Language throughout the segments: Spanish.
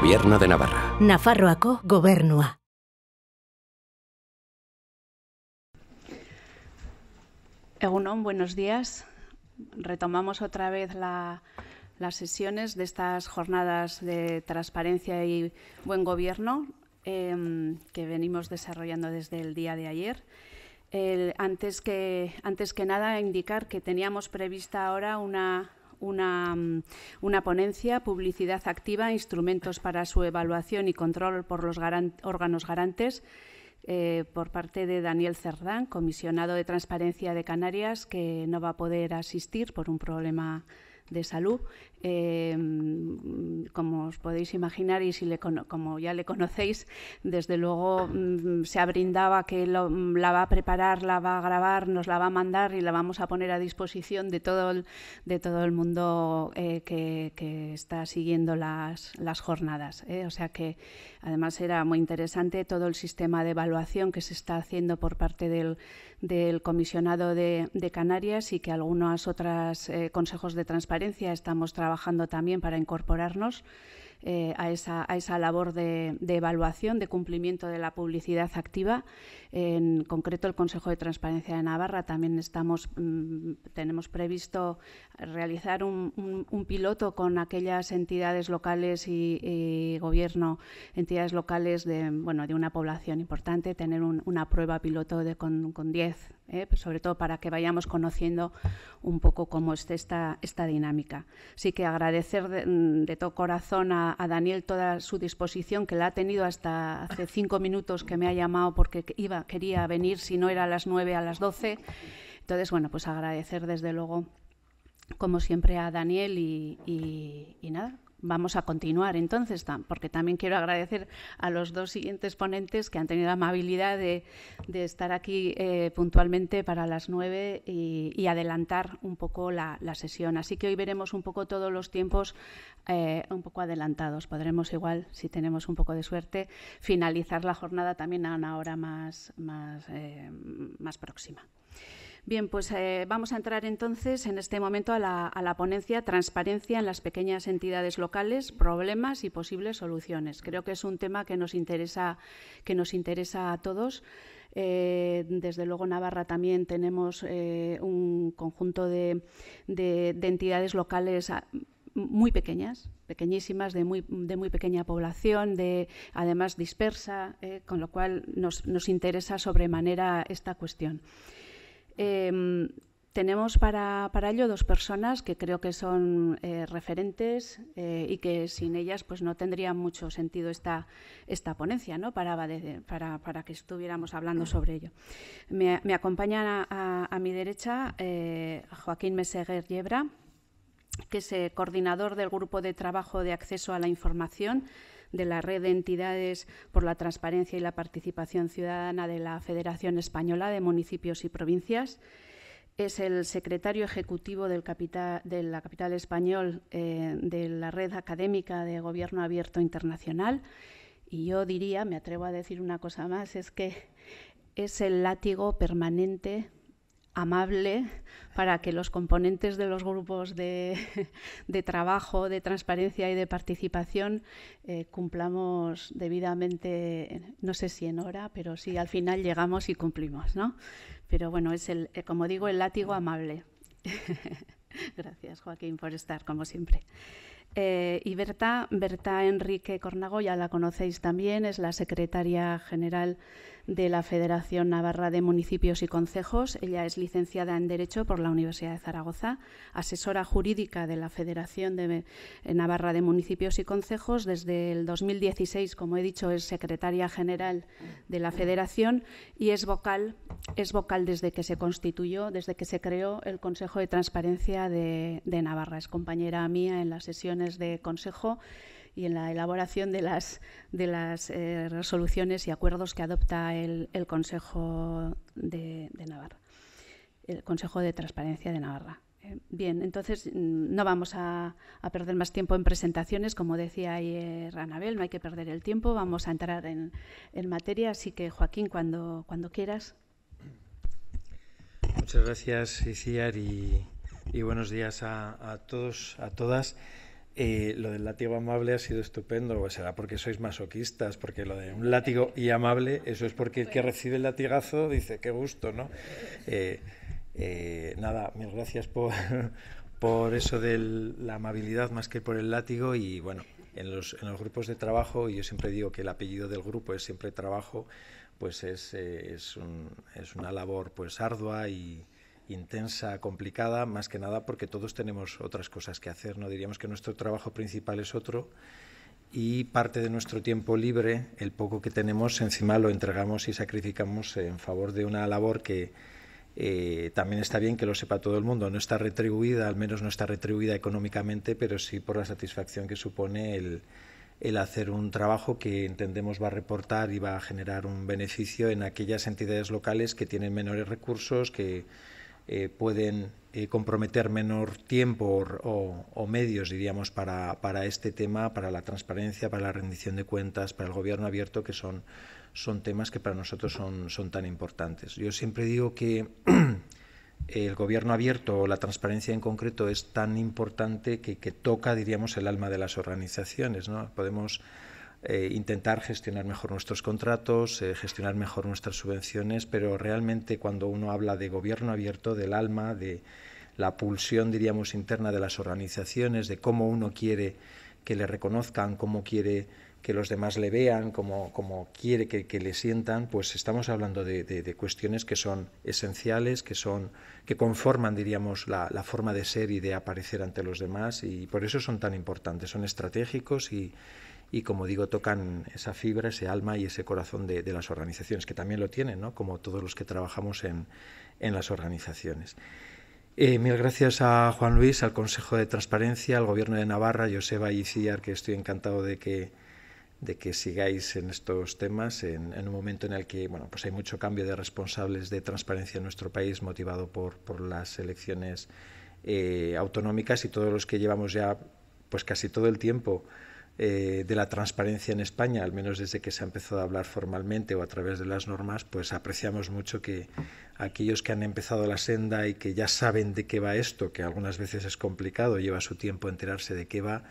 Gobierno de Navarra. Nafarroaco Gobernua. Egunon, buenos días. Retomamos otra vez las sesiones de estas jornadas de transparencia y buen gobierno em, que venimos desarrollando desde el día de ayer. antes, que, antes que nada, indicar que teníamos prevista ahora una una, mm, una ponencia, Publicidad Activa, Instrumentos para su Evaluación y Control por los órganos garantes, eh, por parte de Daniel Cerdán, comisionado de Transparencia de Canarias, que no va a poder asistir por un problema de salud, Em, como os podéis imaginar y si le, como ya le conocéis, desde luego mm, se abrindaba que la va a preparar, la va a grabar, nos la va a mandar y la vamos a poner a disposición de todo el, de todo el mundo eh, que, que, está siguiendo las, las jornadas. Eh. O sea que además era muy interesante todo el sistema de evaluación que se está haciendo por parte del, del comisionado de, de Canarias y que algunos otros eh, consejos de transparencia estamos trabajando trabajando también para incorporarnos eh, a, esa, a, esa, labor de, evaluación, de cumplimiento de la publicidad activa. En concreto, el Consejo de Transparencia de Navarra también estamos, mm, tenemos previsto realizar un, piloto con aquellas entidades locales y, gobierno, entidades locales de, bueno, de una población importante, tener una prueba piloto con 10 ¿eh? Pues sobre todo para que vayamos conociendo un poco cómo está esta, esta dinámica. Así que agradecer de, mm, todo corazón a, Daniel toda su disposición, que la ha tenido hasta hace cinco minutos que me ha llamado porque iba, quería venir, si no era a las nueve, a las doce. Entonces, bueno, pues agradecer desde luego, como siempre, a Daniel y, y nada, vamos a continuar entonces, porque también quiero agradecer a los dos siguientes ponentes que han tenido la amabilidad de, estar aquí eh, puntualmente para las nueve y, adelantar un poco la, sesión. Así que hoy veremos un poco todos los tiempos eh, un poco adelantados. Podremos igual, si tenemos un poco de suerte, finalizar la jornada también a una hora más, más eh, próxima. Bien, pues eh, vamos a entrar entonces en este momento a la, ponencia Transparencia en las pequeñas entidades locales, problemas y posibles soluciones. Creo que es un tema que nos interesa, que nos interesa a todos. Eh, desde luego, Navarra también tenemos eh, un conjunto de, entidades locales. Ah, muy pequeñas, pequeñísimas, de muy, pequeña población, de, además dispersa, con lo cual nos interesa sobremanera esta cuestión. Em, tenemos para, ello dos personas que creo que son eh, referentes eh, y que sin ellas pues no tendría mucho sentido esta, ponencia ¿no? para, que estuviéramos hablando sobre ello. Me, acompaña a, mi derecha eh, Joaquín Meseguer Yebra, que es coordinador del Grupo de Trabajo de Acceso a la Información de la Red de Entidades por la Transparencia y la Participación Ciudadana de la Federación Española de Municipios y Provincias. Es el secretario ejecutivo de la capital español eh, de la Red Académica de Gobierno Abierto Internacional. Y yo diría, me atrevo a decir una cosa más, es que es el látigo permanente amable para que los componentes de los grupos de, trabajo, de transparencia y de participación eh, cumplamos debidamente, no sé si en hora, pero sí al final llegamos y cumplimos, ¿no? Pero bueno, es el, eh, como digo, el látigo amable. Gracias, Joaquín, por estar, como siempre. Eh, y Berta, Berta Enrique Cornago, ya la conocéis también, es la secretaria general de la Federación Navarra de Municipios y Concejos. Ella es licenciada en Derecho por la Universidad de Zaragoza, asesora jurídica de la Federación de eh, Navarra de Municipios y Concejos. Desde el 2016, como he dicho, es secretaria general de la Federación y es vocal, es vocal desde que se constituyó, desde que se creó el Consejo de Transparencia de, de Navarra. Es compañera mía en las sesiones de Consejo y en la elaboración de las, de las eh, resoluciones y acuerdos que adopta el, el Consejo de, Navarra, el Consejo de Transparencia de Navarra. Eh, bien, entonces mm, no vamos a, perder más tiempo en presentaciones, como decía ayer eh, Anabel, no hay que perder el tiempo, vamos a entrar en, materia, así que Joaquín, cuando, cuando quieras. Muchas gracias, Iciar, y, buenos días a, a todos, a todas. Eh, lo del látigo amable ha sido estupendo, o será porque sois masoquistas, porque lo de un látigo y amable, eso es porque el que pues. recibe el latigazo dice, qué gusto, ¿no? Eh, eh, nada, mil gracias por, por eso de la amabilidad más que por el látigo y bueno, en los, grupos de trabajo, y yo siempre digo que el apellido del grupo es siempre trabajo, pues es, es una labor pues ardua y intensa, complicada, más que nada porque todos tenemos otras cosas que hacer, no diríamos que nuestro trabajo principal es otro y parte de nuestro tiempo libre, el poco que tenemos, encima lo entregamos y sacrificamos en favor de una labor que eh, también está bien que lo sepa todo el mundo, no está retribuida, al menos no está retribuida económicamente, pero sí por la satisfacción que supone el hacer un trabajo que entendemos va a reportar y va a generar un beneficio en aquellas entidades locales que tienen menores recursos, que eh, pueden eh, comprometer menor tiempo o, o, medios, diríamos, para, para este tema, para la transparencia, para la rendición de cuentas, para el gobierno abierto, que son, son temas que para nosotros son, son tan importantes. Yo siempre digo que el gobierno abierto o la transparencia en concreto es tan importante que, que toca, diríamos, el alma de las organizaciones. ¿no? Podemos eh, intentar gestionar mejor nuestros contratos, eh, gestionar mejor nuestras subvenciones, pero realmente cuando uno habla de gobierno abierto, del alma, de la pulsión, diríamos, interna de las organizaciones, de cómo uno quiere que le reconozcan, cómo quiere que los demás le vean, cómo como quiere que, que, le sientan, pues estamos hablando de, de, de, cuestiones que son esenciales, que son, que conforman, diríamos, la, la, forma de ser y de aparecer ante los demás, y por eso son tan importantes, son estratégicos y, y como digo, tocan esa fibra, ese alma y ese corazón de, las organizaciones, que también lo tienen, ¿no? como todos los que trabajamos en, las organizaciones. Eh, mil gracias a Juan Luis, al Consejo de Transparencia, al Gobierno de Navarra, Joseba y Ciar, que estoy encantado de que, de que sigáis en estos temas, en, un momento en el que bueno, pues hay mucho cambio de responsables de transparencia en nuestro país, motivado por, las elecciones eh, autonómicas y todos los que llevamos ya pues casi todo el tiempo eh, de la transparencia en España, al menos desde que se ha empezado a hablar formalmente o a través de las normas, pues apreciamos mucho que aquellos que han empezado la senda y que ya saben de qué va esto, que algunas veces es complicado, lleva su tiempo enterarse de qué va,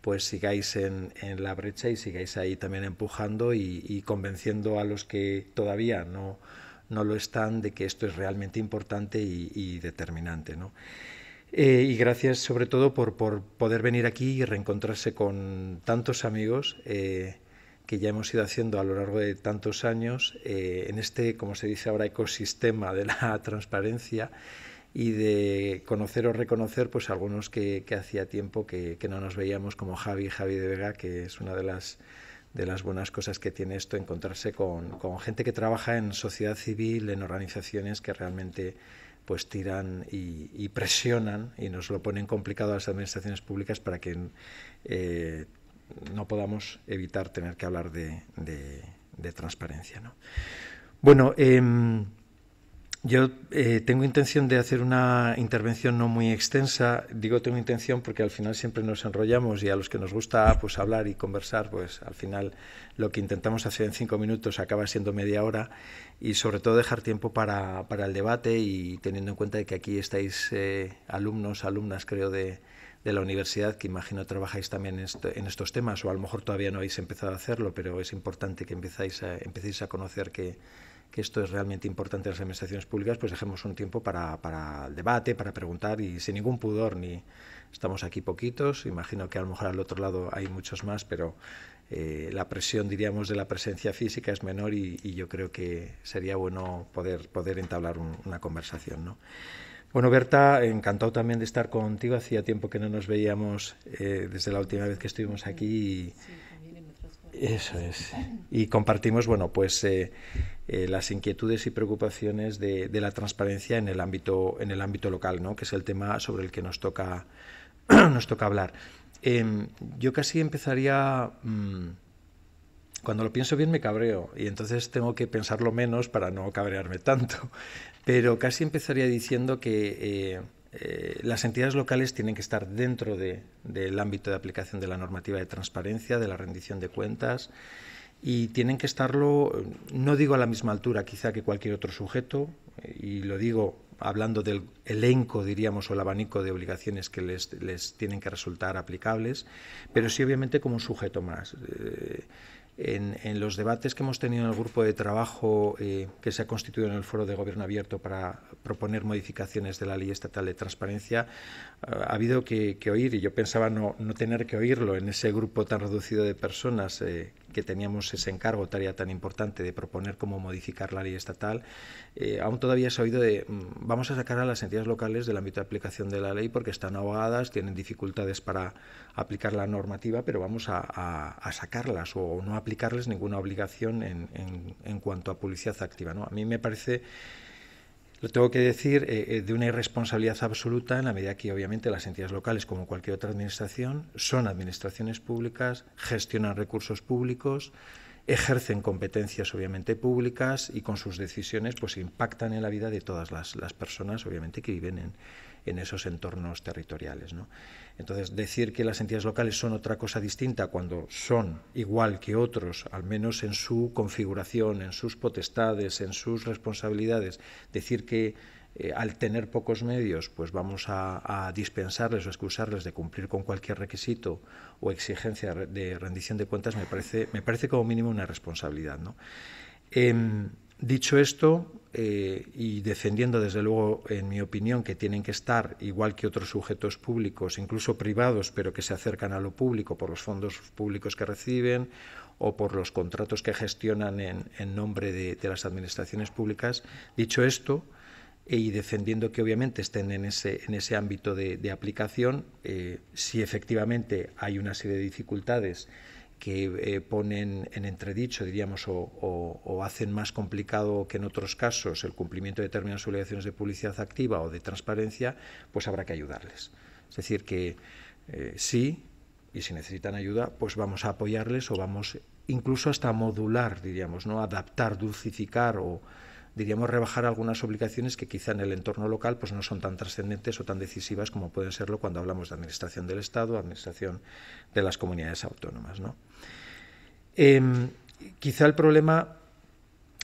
pues sigáis en, la brecha y sigáis ahí también empujando y, convenciendo a los que todavía no, no lo están de que esto es realmente importante y, determinante. ¿no? Eh, y gracias sobre todo por, poder venir aquí y reencontrarse con tantos amigos eh, que ya hemos ido haciendo a lo largo de tantos años eh, en este, como se dice ahora, ecosistema de la transparencia y de conocer o reconocer pues algunos que, hacía tiempo que, no nos veíamos como Javi, Javi de Vega, que es una de las de las buenas cosas que tiene esto, encontrarse con gente que trabaja en sociedad civil, en organizaciones que realmente pues tiran y, presionan y nos lo ponen complicado a las administraciones públicas para que eh, no podamos evitar tener que hablar de, transparencia. Bueno, em, yo eh, tengo intención de hacer una intervención no muy extensa. Digo tengo intención porque al final siempre nos enrollamos y a los que nos gusta pues, hablar y conversar, pues al final lo que intentamos hacer en cinco minutos acaba siendo media hora y sobre todo dejar tiempo para, para el debate y teniendo en cuenta que aquí estáis eh, alumnos, alumnas creo de, de la universidad, que imagino trabajáis también en, estos temas, o a lo mejor todavía no habéis empezado a hacerlo, pero es importante que empezáis a, empecéis a conocer que, que esto es realmente importante en las administraciones públicas, pues dejemos un tiempo para, para el debate, para preguntar y sin ningún pudor, ni estamos aquí poquitos, imagino que a lo mejor al otro lado hay muchos más, pero eh, la presión, diríamos, de la presencia física es menor y, yo creo que sería bueno poder, poder entablar una conversación, ¿no? Bueno, Berta, encantado también de estar contigo. Hacía tiempo que no nos veíamos eh, desde la última vez que estuvimos aquí y, eso es. Y compartimos, bueno, pues eh, eh, las inquietudes y preocupaciones de, la transparencia en el ámbito en el ámbito local, ¿no? Que es el tema sobre el que nos toca nos toca hablar. Em, yo casi empezaría mm, cuando lo pienso bien me cabreo y entonces tengo que pensarlo menos para no cabrearme tanto. Pero casi empezaría diciendo que eh, eh, las entidades locales tienen que estar dentro del ámbito de aplicación de la normativa de transparencia, de la rendición de cuentas, y tienen que estarlo, eh, no digo a la misma altura quizá que cualquier otro sujeto, eh, y lo digo hablando del elenco, diríamos, o el abanico de obligaciones que les, tienen que resultar aplicables, pero sí obviamente como un sujeto más en, los debates que hemos tenido en el grupo de trabajo eh, que se ha constituido en el Foro de Gobierno Abierto para proponer modificaciones de la Ley Estatal de Transparencia, ha habido que, oír y yo pensaba no, no, tener que oírlo en ese grupo tan reducido de personas eh, que teníamos ese encargo, tarea tan importante de proponer cómo modificar la ley estatal, eh, aún todavía se ha oído de mm, vamos a sacar a las entidades locales del ámbito de aplicación de la ley porque están ahogadas, tienen dificultades para aplicar la normativa, pero vamos a, sacarlas o no aplicarles ninguna obligación en, en, en cuanto a publicidad activa. ¿no? A mí me parece lo tengo que decir, eh, eh, de una irresponsabilidad absoluta en la medida que obviamente las entidades locales, como cualquier otra administración, son administraciones públicas, gestionan recursos públicos, ejercen competencias obviamente públicas y con sus decisiones pues impactan en la vida de todas las, las personas obviamente que viven en, en esos entornos territoriales. Entonces, decir que las entidades locales son otra cosa distinta cuando son igual que otros, al menos en su configuración, en sus potestades, en sus responsabilidades, decir que eh, al tener pocos medios, pues vamos a, dispensarles o excusarles de cumplir con cualquier requisito o exigencia de rendición de cuentas, me parece, me parece como mínimo una responsabilidad. Em, dicho esto, eh, y defendiendo desde luego, en mi opinión, que tienen que estar igual que otros sujetos públicos, incluso privados, pero que se acercan a lo público por los fondos públicos que reciben o por los contratos que gestionan en, nombre de, las administraciones públicas. Dicho esto, y defendiendo que obviamente estén en ese, en ese ámbito de, aplicación, eh, si efectivamente hay una serie de dificultades que eh, ponen en entredicho, diríamos, o, hacen más complicado que en otros casos el cumplimiento de determinadas obligaciones de publicidad activa o de transparencia, pues habrá que ayudarles. Es decir, que eh, sí, y si necesitan ayuda, pues vamos a apoyarles o vamos incluso hasta modular, diríamos, ¿no? adaptar, dulcificar o, diríamos, rebajar algunas obligaciones que quizá en el entorno local pues no son tan trascendentes o tan decisivas como pueden serlo cuando hablamos de administración del Estado, administración de las comunidades autónomas, ¿no? Em, quizá el problema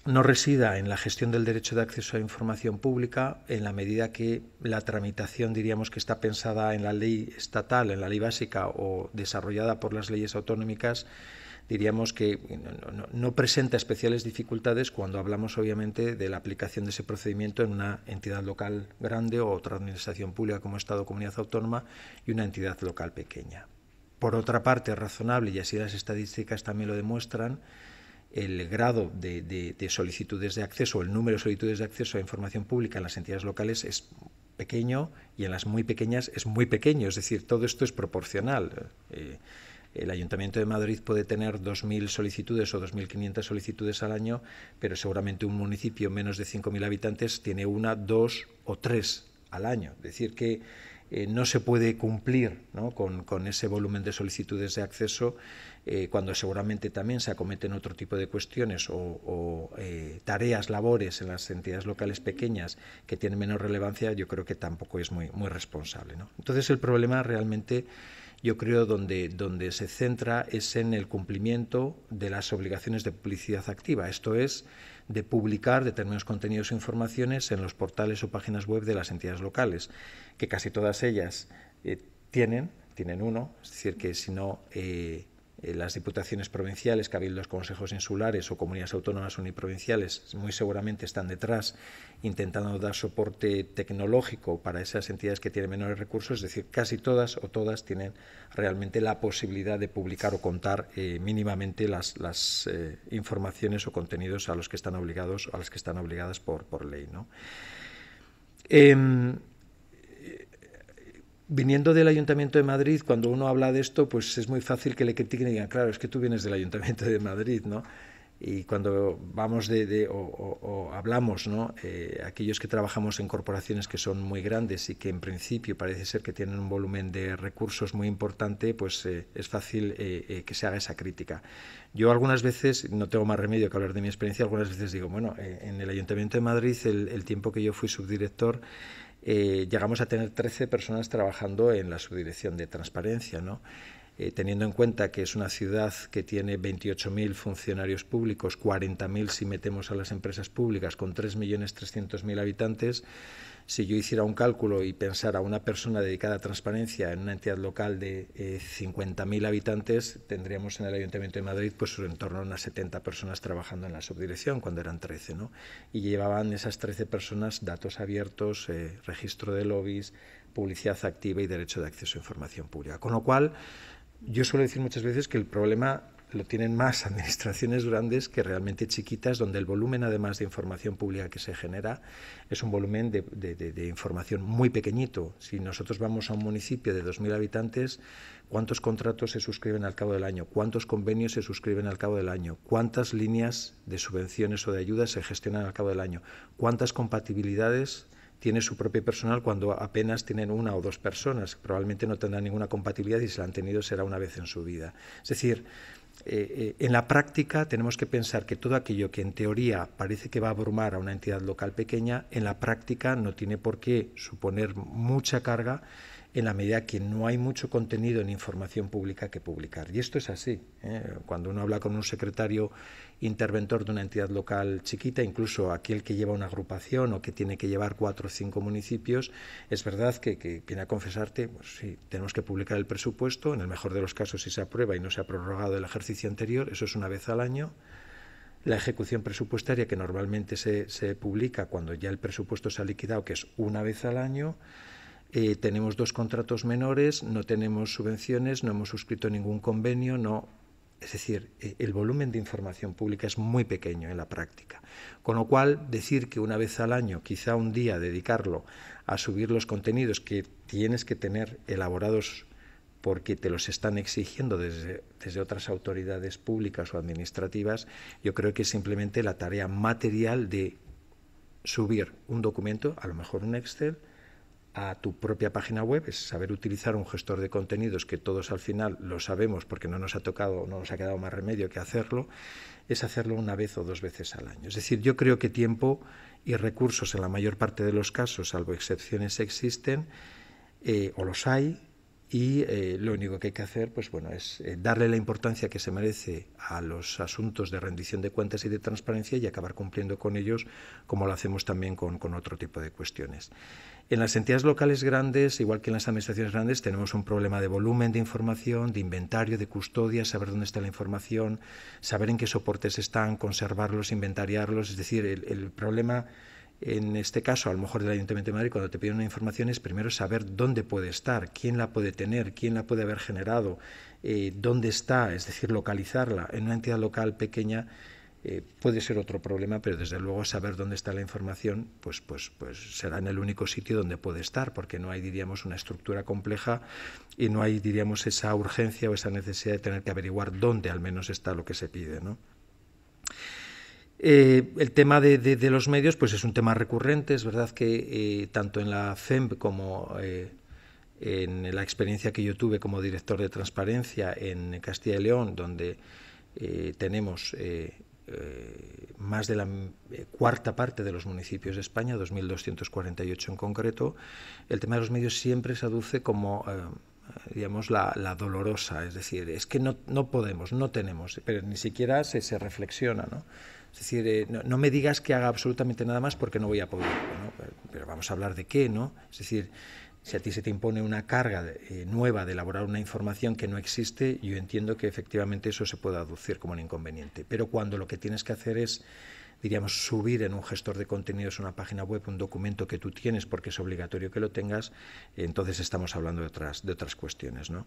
no resida en la gestión del derecho de acceso a información pública en la medida que la tramitación, diríamos, que está pensada en la ley estatal, en la ley básica o desarrollada por las leyes autonómicas, diríamos que no, no, presenta especiales dificultades cuando hablamos obviamente de la aplicación de ese procedimiento en una entidad local grande o otra administración pública como Estado o comunidad autónoma y una entidad local pequeña por otra parte, razonable, y así las estadísticas también lo demuestran, el grado de, solicitudes de acceso, el número de solicitudes de acceso a información pública en las entidades locales es pequeño y en las muy pequeñas es muy pequeño, es decir, todo esto es proporcional. Eh, el Ayuntamiento de Madrid puede tener 2.000 solicitudes o 2.500 solicitudes al año, pero seguramente un municipio menos de 5.000 habitantes tiene una, dos o tres al año. Es decir, que eh, no se puede cumplir Con, ese volumen de solicitudes de acceso eh, cuando seguramente también se acometen otro tipo de cuestiones o, eh, tareas, labores en las entidades locales pequeñas que tienen menos relevancia, yo creo que tampoco es muy, responsable. Entonces el problema realmente yo creo donde, donde se centra es en el cumplimiento de las obligaciones de publicidad activa. Esto es de publicar determinados contenidos e informaciones en los portales o páginas web de las entidades locales, que casi todas ellas eh, tienen, tienen uno, es decir, que si no... Eh, eh, las diputaciones provinciales, los consejos insulares o comunidades autónomas uniprovinciales muy seguramente están detrás intentando dar soporte tecnológico para esas entidades que tienen menores recursos, es decir, casi todas o todas tienen realmente la posibilidad de publicar o contar eh, mínimamente las, eh, informaciones o contenidos a los que están obligados a las que están obligadas por, por ley. ¿no? Em, viniendo del Ayuntamiento de Madrid, cuando uno habla de esto, pues es muy fácil que le critiquen y digan, claro, es que tú vienes del Ayuntamiento de Madrid, ¿no? Y cuando vamos de, o, hablamos, ¿no? Eh, aquellos que trabajamos en corporaciones que son muy grandes y que en principio parece ser que tienen un volumen de recursos muy importante, pues eh, es fácil eh, que se haga esa crítica. Yo algunas veces, no tengo más remedio que hablar de mi experiencia, algunas veces digo, bueno, en el Ayuntamiento de Madrid, el, el tiempo que yo fui subdirector, eh, llegamos a tener 13 personas trabajando en la subdirección de transparencia, ¿no? Eh, teniendo en cuenta que es una ciudad que tiene 28.000 funcionarios públicos, 40.000 si metemos a las empresas públicas, con 3.300.000 habitantes, si yo hiciera un cálculo y pensara una persona dedicada a transparencia en una entidad local de 50.000 eh, habitantes, tendríamos en el Ayuntamiento de Madrid pues en torno a unas 70 personas trabajando en la subdirección, cuando eran 13, ¿no? Y llevaban esas 13 personas datos abiertos, eh, registro de lobbies, publicidad activa y derecho de acceso a información pública. Con lo cual, yo suelo decir muchas veces que el problema lo tienen más administraciones grandes que realmente chiquitas, donde el volumen, además de información pública que se genera, es un volumen de, información muy pequeñito. Si nosotros vamos a un municipio de 2.000 habitantes, ¿cuántos contratos se suscriben al cabo del año? ¿Cuántos convenios se suscriben al cabo del año? ¿Cuántas líneas de subvenciones o de ayudas se gestionan al cabo del año? ¿Cuántas compatibilidades tiene su propio personal cuando apenas tienen una o dos personas. Probablemente no tendrán ninguna compatibilidad y si la han tenido será una vez en su vida. Es decir, eh, eh, en la práctica tenemos que pensar que todo aquello que en teoría parece que va a abrumar a una entidad local pequeña, en la práctica no tiene por qué suponer mucha carga en la medida que no hay mucho contenido en información pública que publicar. Y esto es así. ¿eh? Cuando uno habla con un secretario interventor de una entidad local chiquita, incluso aquel que lleva una agrupación o que tiene que llevar cuatro o cinco municipios, es verdad que, viene a confesarte, pues sí, tenemos que publicar el presupuesto, en el mejor de los casos si se aprueba y no se ha prorrogado el ejercicio anterior, eso es una vez al año, la ejecución presupuestaria que normalmente se, se, publica cuando ya el presupuesto se ha liquidado, que es una vez al año, eh, tenemos dos contratos menores, no tenemos subvenciones, no hemos suscrito ningún convenio, no. Es decir, eh, el volumen de información pública es muy pequeño en la práctica. Con lo cual, decir que una vez al año, quizá un día, dedicarlo a subir los contenidos que tienes que tener elaborados porque te los están exigiendo desde, desde, otras autoridades públicas o administrativas, yo creo que es simplemente la tarea material de subir un documento, a lo mejor un Excel, a tu propia página web, es saber utilizar un gestor de contenidos que todos al final lo sabemos porque no nos ha tocado, no nos ha quedado más remedio que hacerlo, es hacerlo una vez o dos veces al año. Es decir, yo creo que tiempo y recursos en la mayor parte de los casos, salvo excepciones existen, eh, o los hay, y eh, lo único que hay que hacer pues bueno es eh, darle la importancia que se merece a los asuntos de rendición de cuentas y de transparencia y acabar cumpliendo con ellos como lo hacemos también con, con otro tipo de cuestiones. En las entidades locales grandes, igual que en las administraciones grandes, tenemos un problema de volumen de información, de inventario, de custodia, saber dónde está la información, saber en qué soportes están, conservarlos, inventariarlos. Es decir, el, problema en este caso, a lo mejor del Ayuntamiento de Madrid, cuando te piden una información es primero saber dónde puede estar, quién la puede tener, quién la puede haber generado, eh, dónde está, es decir, localizarla. En una entidad local pequeña eh, puede ser otro problema, pero desde luego saber dónde está la información, pues, pues, pues será en el único sitio donde puede estar, porque no hay, diríamos, una estructura compleja y no hay, diríamos, esa urgencia o esa necesidad de tener que averiguar dónde al menos está lo que se pide, ¿no? Eh, el tema de, los medios, pues es un tema recurrente, es verdad que eh, tanto en la FEMP como en la experiencia que yo tuve como director de transparencia en Castilla y León, donde tenemos eh, más de la eh, cuarta parte de los municipios de España, 2.248 en concreto, el tema de los medios siempre se aduce como... Eh, digamos, la, dolorosa, es decir, es que no, no, podemos, no tenemos, pero ni siquiera se, reflexiona, ¿no? Es decir, no, me digas que haga absolutamente nada más porque no voy a poder, Pero, pero, vamos a hablar de qué, ¿no? Es decir, si a ti se te impone una carga eh, nueva de elaborar una información que no existe, yo entiendo que efectivamente eso se puede aducir como un inconveniente. Pero cuando lo que tienes que hacer es, diríamos, subir en un gestor de contenidos una página web, un documento que tú tienes porque es obligatorio que lo tengas, entonces estamos hablando de otras, de otras cuestiones. ¿no?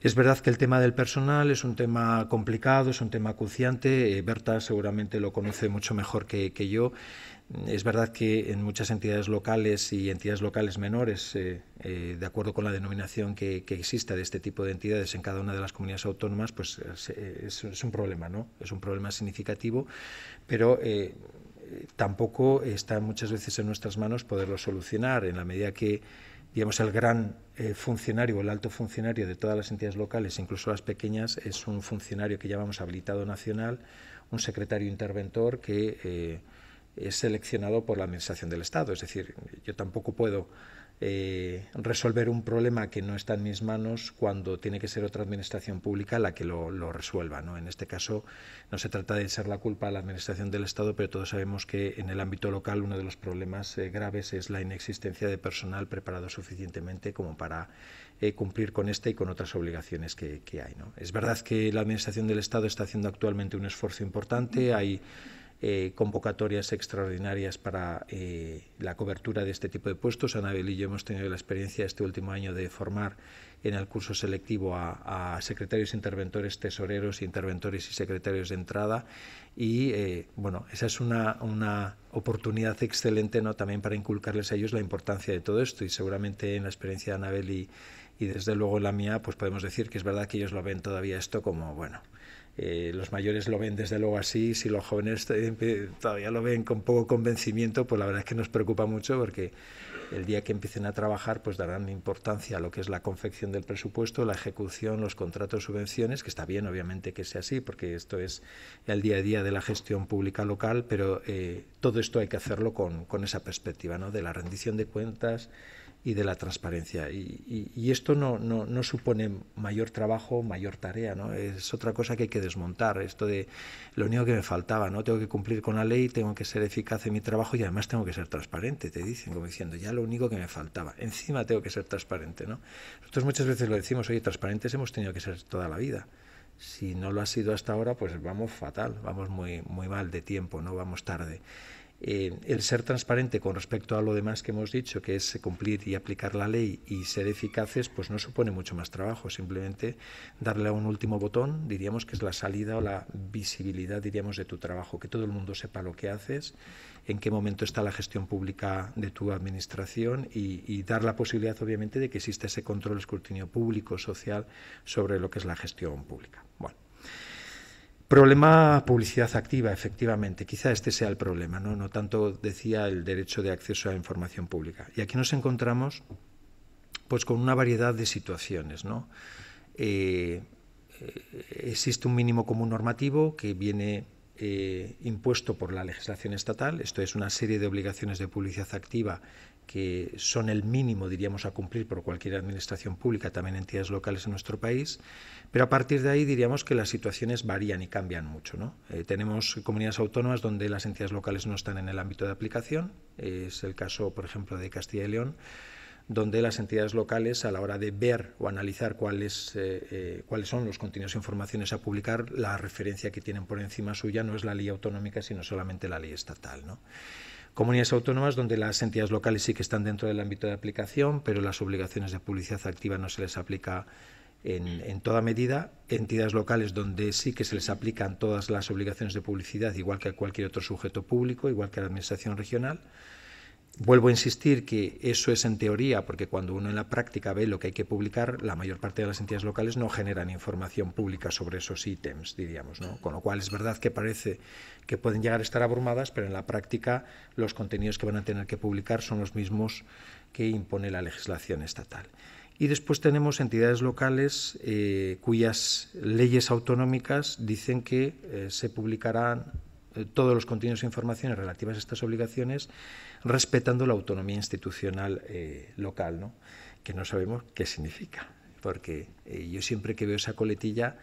Es verdad que el tema del personal es un tema complicado, es un tema acuciante. Eh, Berta seguramente lo conoce mucho mejor que yo. Es verdad que en muchas entidades locales y entidades locales menores, eh, eh, de acuerdo con la denominación que, exista de este tipo de entidades en cada una de las comunidades autónomas, pues eh, es, un problema, ¿no? Es un problema significativo, pero tampoco está muchas veces en nuestras manos poderlo solucionar en la medida que digamos, el gran funcionario el alto funcionario de todas las entidades locales, incluso las pequeñas, es un funcionario que llamamos habilitado nacional, un secretario interventor que es seleccionado por la Administración del Estado. Es decir, yo tampoco puedo eh, resolver un problema que no está en mis manos cuando tiene que ser otra Administración pública la que lo, resuelva. ¿no? En este caso, no se trata de ser la culpa a la Administración del Estado, pero todos sabemos que en el ámbito local uno de los problemas eh, graves es la inexistencia de personal preparado suficientemente como para eh, cumplir con esta y con otras obligaciones que, hay. ¿no? Es verdad que la Administración del Estado está haciendo actualmente un esfuerzo importante. Hay eh, convocatorias extraordinarias para eh, la cobertura de este tipo de puestos. Anabel y yo hemos tenido la experiencia este último año de formar en el curso selectivo a, secretarios, interventores, tesoreros, interventores y secretarios de entrada. Y eh, bueno, esa es una, una, oportunidad excelente ¿no? también para inculcarles a ellos la importancia de todo esto. Y seguramente en la experiencia de Anabel y, y desde luego en la mía, pues podemos decir que es verdad que ellos lo ven todavía esto como, bueno, eh, los mayores lo ven desde luego así, si los jóvenes todavía lo ven con poco convencimiento, pues la verdad es que nos preocupa mucho porque el día que empiecen a trabajar, pues darán importancia a lo que es la confección del presupuesto, la ejecución, los contratos, subvenciones, que está bien, obviamente, que sea así, porque esto es el día a día de la gestión pública local, pero eh, todo esto hay que hacerlo con, esa perspectiva, De la rendición de cuentas, y de la transparencia. Y, esto no, no, supone mayor trabajo, mayor tarea, ¿no? Es otra cosa que hay que desmontar, esto de lo único que me faltaba, ¿no? Tengo que cumplir con la ley, tengo que ser eficaz en mi trabajo y además tengo que ser transparente, te dicen, como diciendo, ya lo único que me faltaba, encima tengo que ser transparente, ¿no? Nosotros muchas veces lo decimos, oye, transparentes hemos tenido que ser toda la vida. Si no lo ha sido hasta ahora, pues vamos fatal, vamos muy, muy mal de tiempo, no vamos tarde. Eh, el ser transparente con respecto a lo demás que hemos dicho, que es cumplir y aplicar la ley y ser eficaces, pues no supone mucho más trabajo. Simplemente darle a un último botón, diríamos que es la salida o la visibilidad, diríamos, de tu trabajo, que todo el mundo sepa lo que haces, en qué momento está la gestión pública de tu administración y dar la posibilidad, obviamente, de que exista ese control, escrutinio público, social, sobre lo que es la gestión pública. Problema publicidad activa, efectivamente. Quizá este sea el problema, ¿no? No tanto decía el derecho de acceso a la información pública. Y aquí nos encontramos pues con una variedad de situaciones, ¿no? Eh, eh, existe un mínimo común normativo que viene eh, impuesto por la legislación estatal, esto es una serie de obligaciones de publicidad activa que son el mínimo, diríamos, a cumplir por cualquier administración pública, también entidades locales en nuestro país, pero a partir de ahí diríamos que las situaciones varían y cambian mucho. ¿no? Eh, tenemos comunidades autónomas donde las entidades locales no están en el ámbito de aplicación, es el caso, por ejemplo, de Castilla y León, donde las entidades locales, a la hora de ver o analizar cuáles, eh, eh, cuáles son los contenidos e informaciones a publicar, la referencia que tienen por encima suya no es la ley autonómica, sino solamente la ley estatal. ¿no? comunidades autónomas donde las entidades locales sí que están dentro del ámbito de aplicación, pero las obligaciones de publicidad activa no se les aplica mm. en, toda medida. Entidades locales donde sí que se les aplican todas las obligaciones de publicidad, igual que a cualquier otro sujeto público, igual que a la Administración regional. Vuelvo a insistir que eso es en teoría, porque cuando uno en la práctica ve lo que hay que publicar, la mayor parte de las entidades locales no generan información pública sobre esos ítems, diríamos. ¿no? Mm. Con lo cual es verdad que parece que pueden llegar a estar abrumadas, pero en la práctica los contenidos que van a tener que publicar son los mismos que impone la legislación estatal. Y después tenemos entidades locales eh, cuyas leyes autonómicas dicen que eh, se publicarán eh, todos los contenidos e informaciones relativas a estas obligaciones respetando la autonomía institucional local, ¿no? que no sabemos qué significa, porque yo siempre que veo esa coletilla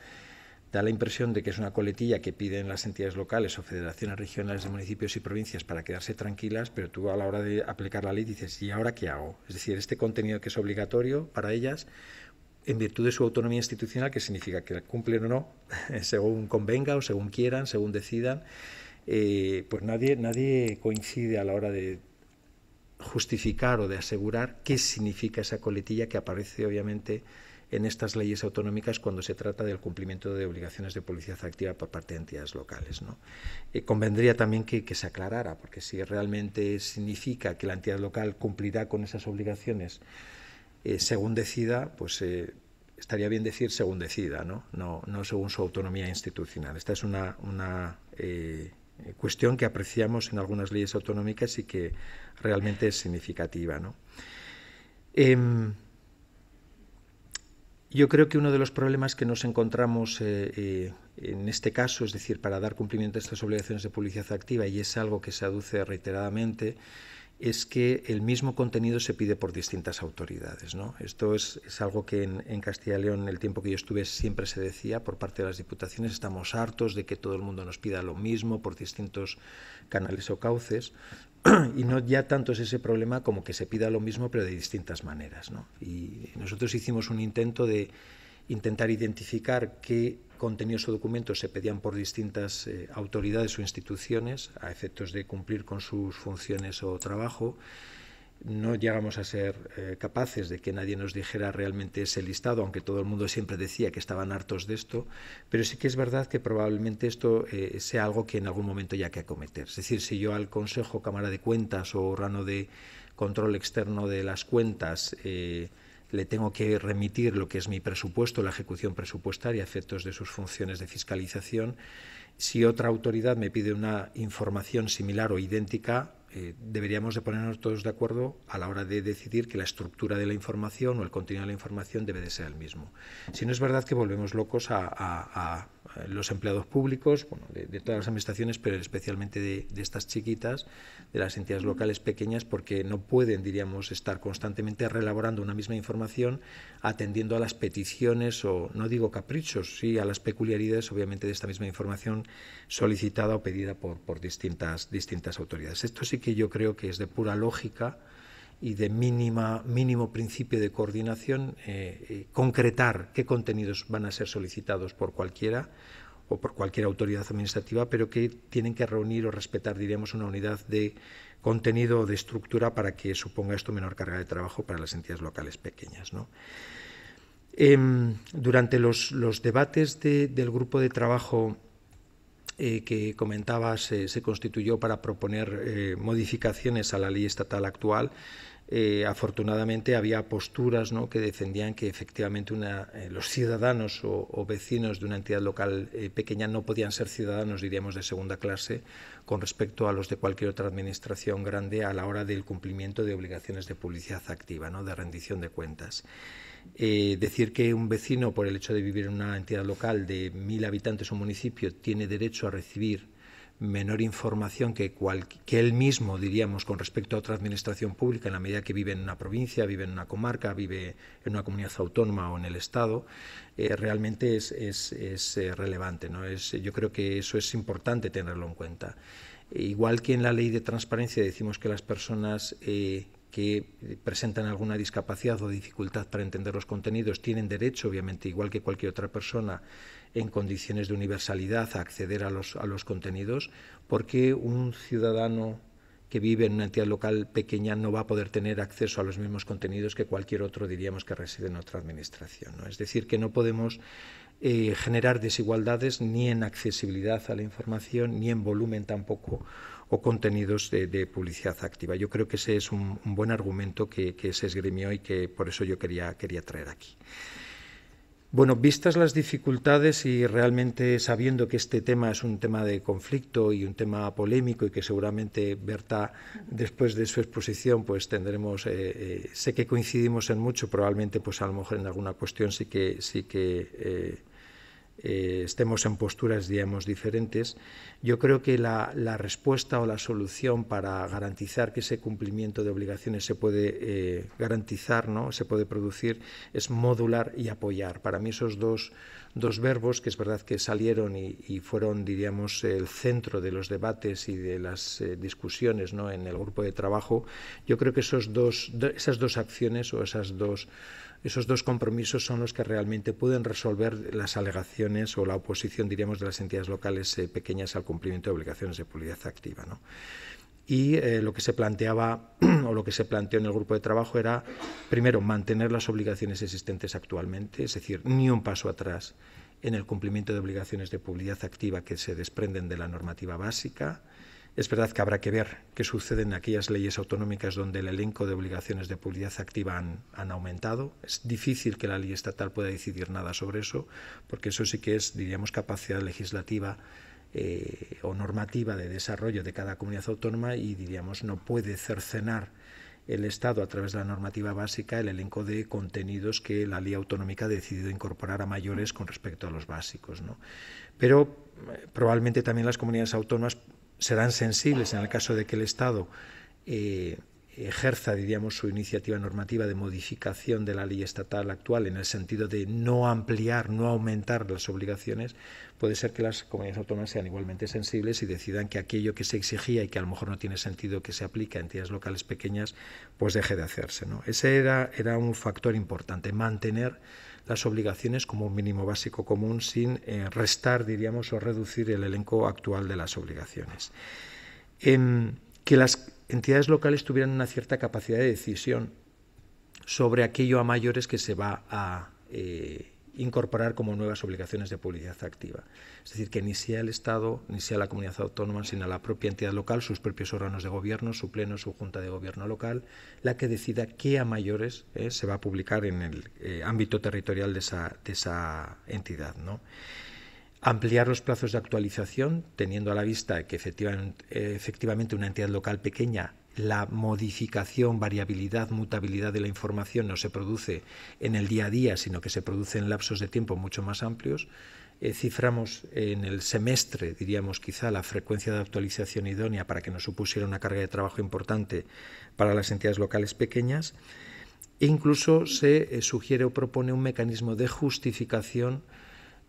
da la impresión de que es una coletilla que piden las entidades locales o federaciones regionales de municipios y provincias para quedarse tranquilas, pero tú a la hora de aplicar la ley dices, ¿y ahora qué hago? Es decir, este contenido que es obligatorio para ellas, en virtud de su autonomía institucional, que significa que cumplen o no, según convenga o según quieran, según decidan, eh, pues nadie, nadie coincide a la hora de justificar o de asegurar qué significa esa coletilla que aparece obviamente en estas leyes autonómicas cuando se trata del cumplimiento de obligaciones de policía activa por parte de entidades locales. ¿no? Eh, convendría también que, se aclarara, porque si realmente significa que la entidad local cumplirá con esas obligaciones eh, según decida, pues eh, estaría bien decir según decida, ¿no? No, según su autonomía institucional. Esta es una, una cuestión que apreciamos en algunas leyes autonómicas y que realmente es significativa. ¿no? Em, yo creo que uno de los problemas que nos encontramos eh, eh, en este caso, es decir, para dar cumplimiento a estas obligaciones de publicidad activa, y es algo que se aduce reiteradamente, es que el mismo contenido se pide por distintas autoridades. Esto es, algo que en, Castilla y León, el tiempo que yo estuve, siempre se decía por parte de las diputaciones, estamos hartos de que todo el mundo nos pida lo mismo por distintos canales o cauces y no ya tanto es ese problema como que se pida lo mismo pero de distintas maneras. ¿no? Y nosotros hicimos un intento de intentar identificar qué contenidos o documentos se pedían por distintas eh, autoridades o instituciones a efectos de cumplir con sus funciones o trabajo no llegamos a ser eh, capaces de que nadie nos dijera realmente ese listado, aunque todo el mundo siempre decía que estaban hartos de esto, pero sí que es verdad que probablemente esto eh, sea algo que en algún momento ya que acometer. Es decir, si yo al Consejo, Cámara de Cuentas o órgano de control externo de las cuentas eh, le tengo que remitir lo que es mi presupuesto, la ejecución presupuestaria, efectos de sus funciones de fiscalización, si otra autoridad me pide una información similar o idéntica, eh, deberíamos de ponernos todos de acuerdo a la hora de decidir que la estructura de la información o el contenido de la información debe de ser el mismo. Si no es verdad que volvemos locos a eh, los empleados públicos, bueno, de, todas las administraciones, pero especialmente de, estas chiquitas, de las entidades locales pequeñas, porque no pueden, diríamos, estar constantemente relaborando una misma información, atendiendo a las peticiones o, no digo caprichos, sí, a las peculiaridades, obviamente, de esta misma información solicitada o pedida por, por distintas, distintas autoridades. Esto sí que yo creo que es de pura lógica y de mínima, mínimo principio de coordinación, eh, eh, concretar qué contenidos van a ser solicitados por cualquiera o por cualquier autoridad administrativa, pero que tienen que reunir o respetar, diríamos, una unidad de contenido o de estructura para que suponga esto menor carga de trabajo para las entidades locales pequeñas. Em, durante los, los debates del grupo de trabajo eh, que comentabas eh, se constituyó para proponer eh, modificaciones a la ley estatal actual. afortunadamente había posturas que defendían que efectivamente los ciudadanos o, vecinos de una entidad local pequeña no podían ser ciudadanos, diríamos, de segunda clase con respecto a los de cualquier otra administración grande a la hora del cumplimiento de obligaciones de publicidad activa, de rendición de cuentas. Eh, decir que un vecino, por el hecho de vivir en una entidad local de mil habitantes o municipio, tiene derecho a recibir menor información que, él mismo, diríamos, con respecto a otra administración pública, en la medida que vive en una provincia, vive en una comarca, vive en una comunidad autónoma o en el Estado, eh, realmente es, eh, relevante. ¿no? Es, yo creo que eso es importante tenerlo en cuenta. Igual que en la ley de transparencia decimos que las personas que eh, presentan alguna discapacidad o dificultad para entender los contenidos tienen derecho, obviamente, igual que cualquier otra persona, en condiciones de universalidad a acceder a los, a los contenidos, porque un ciudadano que vive en una entidad local pequeña no va a poder tener acceso a los mismos contenidos que cualquier otro, diríamos, que reside en otra administración. ¿no? Es decir, que no podemos eh, generar desigualdades ni en accesibilidad a la información, ni en volumen tampoco o contenidos de, publicidad activa. Yo creo que ese es un, buen argumento que, se esgrimió y que por eso yo quería, quería traer aquí. Bueno, vistas las dificultades y realmente sabiendo que este tema es un tema de conflicto y un tema polémico y que seguramente Berta, después de su exposición, pues tendremos, eh, eh, sé que coincidimos en mucho, probablemente pues a lo mejor en alguna cuestión sí que, sí que eh, eh, estemos en posturas, digamos, diferentes, yo creo que la, respuesta o la solución para garantizar que ese cumplimiento de obligaciones se puede eh, garantizar, ¿no? se puede producir, es modular y apoyar. Para mí esos dos, dos verbos, que es verdad que salieron y, fueron, diríamos, el centro de los debates y de las eh, discusiones ¿no? en el grupo de trabajo, yo creo que esos dos, esas dos acciones o esas dos esos dos compromisos son los que realmente pueden resolver las alegaciones o la oposición, diríamos, de las entidades locales eh, pequeñas al cumplimiento de obligaciones de publicidad activa. y eh, lo que se planteaba o lo que se planteó en el grupo de trabajo era primero mantener las obligaciones existentes actualmente, es decir, ni un paso atrás en el cumplimiento de obligaciones de publicidad activa que se desprenden de la normativa básica, es verdad que habrá que ver qué sucede en aquellas leyes autonómicas donde el elenco de obligaciones de publicidad activa han, aumentado. Es difícil que la ley estatal pueda decidir nada sobre eso, porque eso sí que es, diríamos, capacidad legislativa eh, o normativa de desarrollo de cada comunidad autónoma y, diríamos, no puede cercenar el Estado, a través de la normativa básica, el elenco de contenidos que la ley autonómica ha decidido incorporar a mayores con respecto a los básicos. ¿no? Pero eh, probablemente también las comunidades autónomas serán sensibles en el caso de que el Estado eh, ejerza, diríamos, su iniciativa normativa de modificación de la ley estatal actual en el sentido de no ampliar, no aumentar las obligaciones, puede ser que las comunidades autónomas sean igualmente sensibles y decidan que aquello que se exigía y que a lo mejor no tiene sentido que se aplique a entidades locales pequeñas, pues deje de hacerse. Ese era, era un factor importante, mantener las obligaciones como un mínimo básico común sin eh, restar, diríamos, o reducir el elenco actual de las obligaciones. que las entidades locales tuvieran una cierta capacidad de decisión sobre aquello a mayores que se va a eh, incorporar como nuevas obligaciones de publicidad activa. Es decir, que ni sea el Estado, ni sea la comunidad autónoma, sino la propia entidad local, sus propios órganos de gobierno, su pleno, su junta de gobierno local, la que decida qué a mayores eh, se va a publicar en el eh, ámbito territorial de esa, entidad. ampliar los plazos de actualización, teniendo a la vista que efectivamente, una entidad local pequeña la modificación, variabilidad, mutabilidad de la información no se produce en el día a día, sino que se produce en lapsos de tiempo mucho más amplios. Eh, ciframos en el semestre, diríamos quizá, la frecuencia de actualización idónea para que no supusiera una carga de trabajo importante para las entidades locales pequeñas. E incluso se eh, sugiere o propone un mecanismo de justificación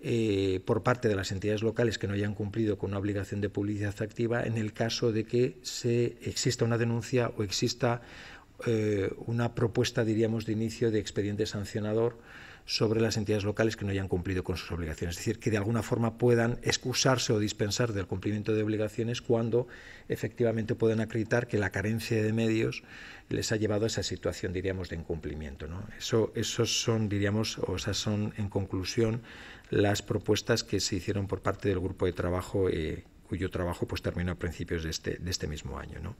eh, por parte de las entidades locales que no hayan cumplido con una obligación de publicidad activa en el caso de que se exista una denuncia o exista eh, una propuesta, diríamos, de inicio de expediente sancionador sobre las entidades locales que no hayan cumplido con sus obligaciones. Es decir, que de alguna forma puedan excusarse o dispensar del cumplimiento de obligaciones cuando efectivamente pueden acreditar que la carencia de medios les ha llevado a esa situación, diríamos, de incumplimiento. ¿no? esos son, diríamos, o esas son, en conclusión, las propuestas que se hicieron por parte del grupo de trabajo, eh, cuyo trabajo pues, terminó a principios de este, este mismo año. ¿no?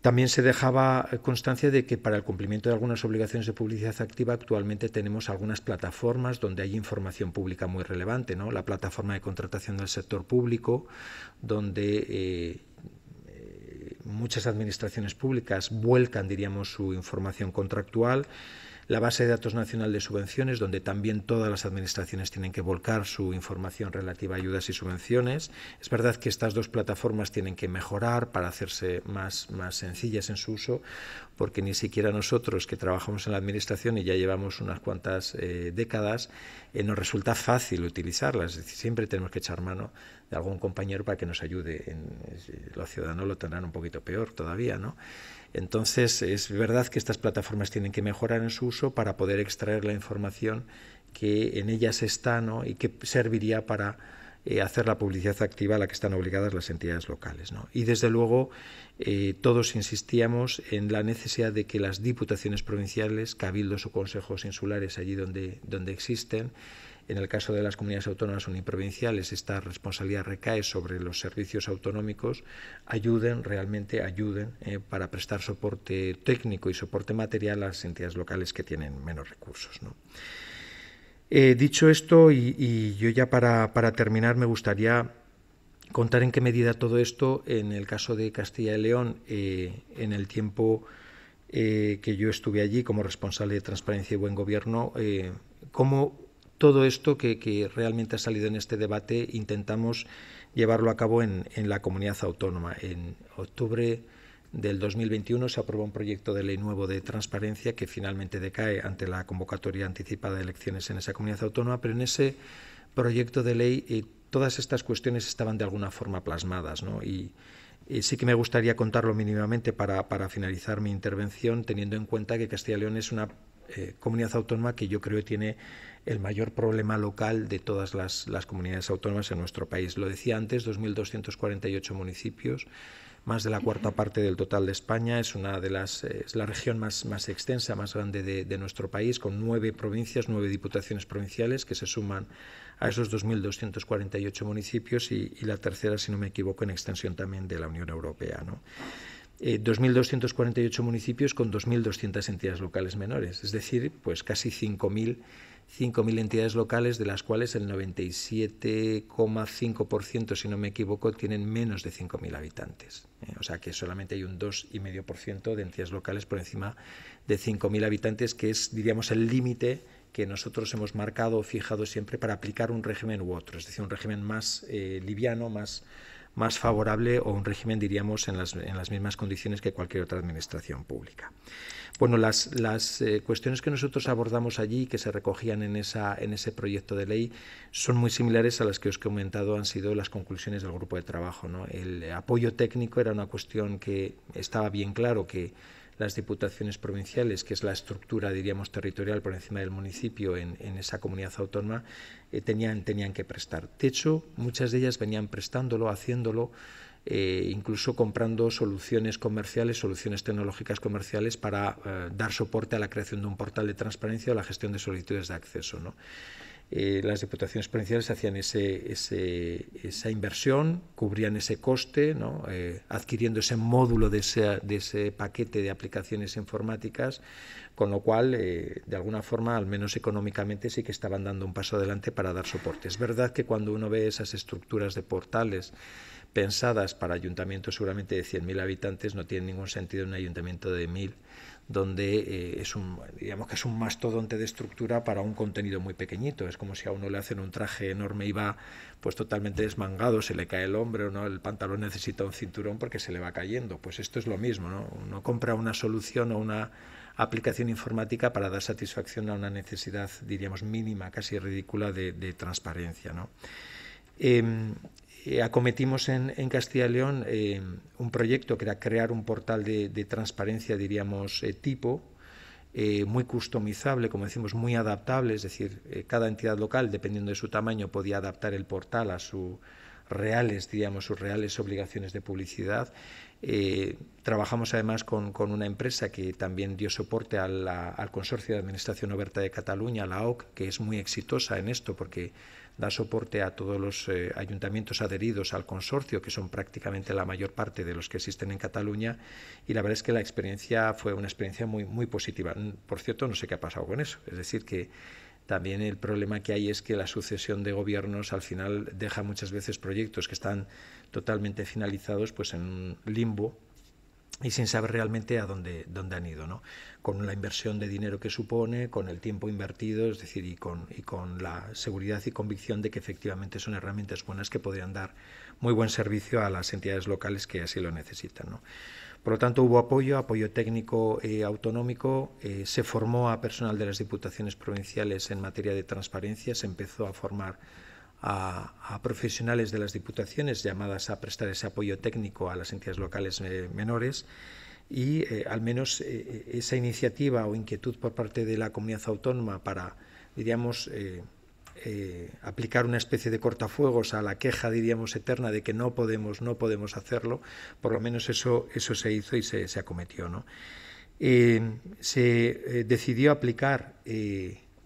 También se dejaba constancia de que para el cumplimiento de algunas obligaciones de publicidad activa actualmente tenemos algunas plataformas donde hay información pública muy relevante, ¿no? la plataforma de contratación del sector público, donde eh, eh, muchas administraciones públicas vuelcan, diríamos, su información contractual la base de datos nacional de subvenciones, donde también todas las administraciones tienen que volcar su información relativa a ayudas y subvenciones. Es verdad que estas dos plataformas tienen que mejorar para hacerse más, más sencillas en su uso, porque ni siquiera nosotros que trabajamos en la administración y ya llevamos unas cuantas eh, décadas, eh, nos resulta fácil utilizarlas. Es decir, siempre tenemos que echar mano de algún compañero para que nos ayude. En, eh, los ciudadanos lo tendrán un poquito peor todavía, ¿no? Entonces, es verdad que estas plataformas tienen que mejorar en su uso para poder extraer la información que en ellas está y que serviría para eh, hacer la publicidad activa a la que están obligadas las entidades locales. Y desde luego, eh, todos insistíamos en la necesidad de que las diputaciones provinciales, cabildos o consejos insulares, allí donde existen, en el caso de las comunidades autónomas uniprovinciales, esta responsabilidad recae sobre los servicios autonómicos, ayuden, realmente ayuden eh, para prestar soporte técnico y soporte material a las entidades locales que tienen menos recursos. Eh, dicho esto, y, yo ya para, terminar, me gustaría contar en qué medida todo esto, en el caso de Castilla y León, eh, en el tiempo que yo estuve allí como responsable de transparencia y buen gobierno, cómo todo esto que, realmente ha salido en este debate intentamos llevarlo a cabo en, la comunidad autónoma. En octubre del 2021 se aprobó un proyecto de ley nuevo de transparencia que finalmente decae ante la convocatoria anticipada de elecciones en esa comunidad autónoma, pero en ese proyecto de ley eh, todas estas cuestiones estaban de alguna forma plasmadas. Y, eh, sí que me gustaría contarlo mínimamente para, para finalizar mi intervención, teniendo en cuenta que Castilla y León es una eh, comunidad autónoma que yo creo que tiene el mayor problema local de todas las, comunidades autónomas en nuestro país. Lo decía antes, 2.248 municipios, más de la cuarta parte del total de España, es una de las eh, la región más, más extensa, más grande de, nuestro país, con nueve provincias, nueve diputaciones provinciales que se suman a esos 2.248 municipios y, y, la tercera, si no me equivoco, en extensión también de la Unión Europea. ¿no? 2.248 eh, municipios con 2.200 entidades locales menores, es decir, pues casi 5.000 entidades locales, de las cuales el 97,5%, si no me equivoco, tienen menos de 5.000 habitantes. Eh, o sea que solamente hay un 2,5% de entidades locales por encima de 5.000 habitantes, que es, diríamos, el límite que nosotros hemos marcado o fijado siempre para aplicar un régimen u otro, es decir, un régimen más eh, liviano, más más favorable o un régimen, diríamos, en las, en las mismas condiciones que cualquier otra administración pública. Bueno, las, las eh, cuestiones que nosotros abordamos allí, que se recogían en, esa, en ese proyecto de ley, son muy similares a las que os he comentado, han sido las conclusiones del grupo de trabajo. ¿no? El apoyo técnico era una cuestión que estaba bien claro que las diputaciones provinciales, que es la estructura, diríamos, territorial por encima del municipio en, esa comunidad autónoma, eh, tenían, tenían que prestar. De hecho, muchas de ellas venían prestándolo, haciéndolo. Eh, incluso comprando soluciones comerciales, soluciones tecnológicas comerciales para eh, dar soporte a la creación de un portal de transparencia o la gestión de solicitudes de acceso. ¿no? Eh, las diputaciones provinciales hacían ese, esa inversión, cubrían ese coste, eh, adquiriendo ese módulo de ese, paquete de aplicaciones informáticas, con lo cual, eh, de alguna forma, al menos económicamente, sí que estaban dando un paso adelante para dar soporte. Es verdad que cuando uno ve esas estructuras de portales pensadas para ayuntamientos seguramente de 100.000 habitantes, no tiene ningún sentido un ayuntamiento de 1.000 donde eh, es un, digamos que es un mastodonte de estructura para un contenido muy pequeñito. Es como si a uno le hacen un traje enorme y va pues totalmente desmangado, se le cae el hombre o ¿no? el pantalón necesita un cinturón porque se le va cayendo. Pues esto es lo mismo, ¿no? Uno compra una solución o una aplicación informática para dar satisfacción a una necesidad, diríamos, mínima, casi ridícula de, transparencia. ¿no? Em, eh, acometimos en, Castilla y León eh, un proyecto que era crear un portal de, transparencia, diríamos, eh, tipo, muy customizable, como decimos, muy adaptable, es decir, cada entidad local, dependiendo de su tamaño, podía adaptar el portal a sus reales, diríamos, sus reales obligaciones de publicidad. trabajamos además con, una empresa que también dio soporte al Consorcio de Administración Oberta de Cataluña, la OC, que es muy exitosa en esto porque da soporte a todos los eh, ayuntamientos adheridos al consorcio, que son prácticamente la mayor parte de los que existen en Cataluña, y la verdad es que la experiencia fue una experiencia muy, muy positiva. Mm, por cierto, no sé qué ha pasado con eso, es decir, que también el problema que hay es que la sucesión de gobiernos al final deja muchas veces proyectos que están totalmente finalizados pues en un limbo y sin saber realmente a dónde, dónde han ido, ¿no? con la inversión de dinero que supone, con el tiempo invertido, es decir, y con, y con la seguridad y convicción de que efectivamente son herramientas buenas que podrían dar muy buen servicio a las entidades locales que así lo necesitan. Por lo tanto, hubo apoyo, apoyo técnico eh, autonómico, eh, se formó a personal de las diputaciones provinciales en materia de transparencia, se empezó a formar a, profesionales de las diputaciones llamadas a prestar ese apoyo técnico a las entidades locales eh, menores y eh, al menos eh, esa iniciativa o inquietud por parte de la comunidad autónoma para, diríamos, aplicar una especie de cortafuegos a la queja, diríamos, eterna de que no podemos, no podemos hacerlo, por lo menos eso, eso se hizo y se, acometió. ¿no? se decidió aplicar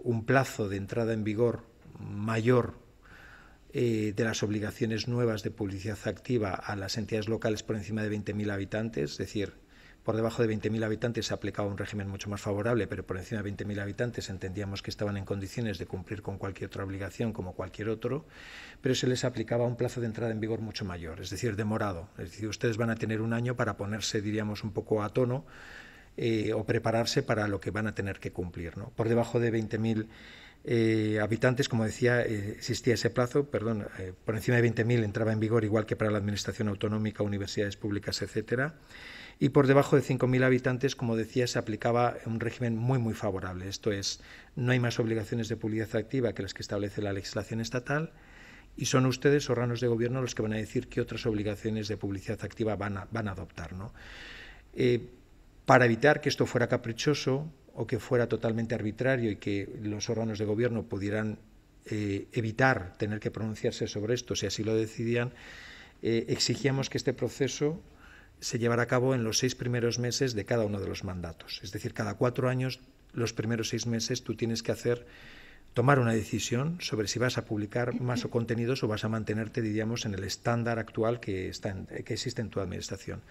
un plazo de entrada en vigor mayor eh, de las obligaciones nuevas de publicidad activa a las entidades locales por encima de 20.000 habitantes, es decir, por debajo de 20.000 habitantes se aplicaba un régimen mucho más favorable, pero por encima de 20.000 habitantes entendíamos que estaban en condiciones de cumplir con cualquier otra obligación como cualquier otro, pero se les aplicaba un plazo de entrada en vigor mucho mayor, es decir, demorado. Es decir, ustedes van a tener un año para ponerse, diríamos, un poco a tono eh, o prepararse para lo que van a tener que cumplir. ¿no? Por debajo de 20.000 eh, habitantes, como decía, eh, existía ese plazo, perdón, eh, por encima de 20.000 entraba en vigor, igual que para la administración autonómica, universidades públicas, etcétera, y por debajo de 5.000 habitantes, como decía, se aplicaba un régimen muy, muy favorable. Esto es, no hay más obligaciones de publicidad activa que las que establece la legislación estatal, y son ustedes, órganos de gobierno, los que van a decir qué otras obligaciones de publicidad activa van a, van a adoptar. ¿no? para evitar que esto fuera caprichoso, o que fuera totalmente arbitrario y que los órganos de gobierno pudieran eh, evitar tener que pronunciarse sobre esto, si así lo decidían, eh, exigíamos que este proceso se llevara a cabo en los seis primeros meses de cada uno de los mandatos. Es decir, cada cuatro años, los primeros seis meses, tú tienes que hacer, tomar una decisión sobre si vas a publicar más o contenidos o vas a mantenerte, diríamos, en el estándar actual que, está que existe en tu administración.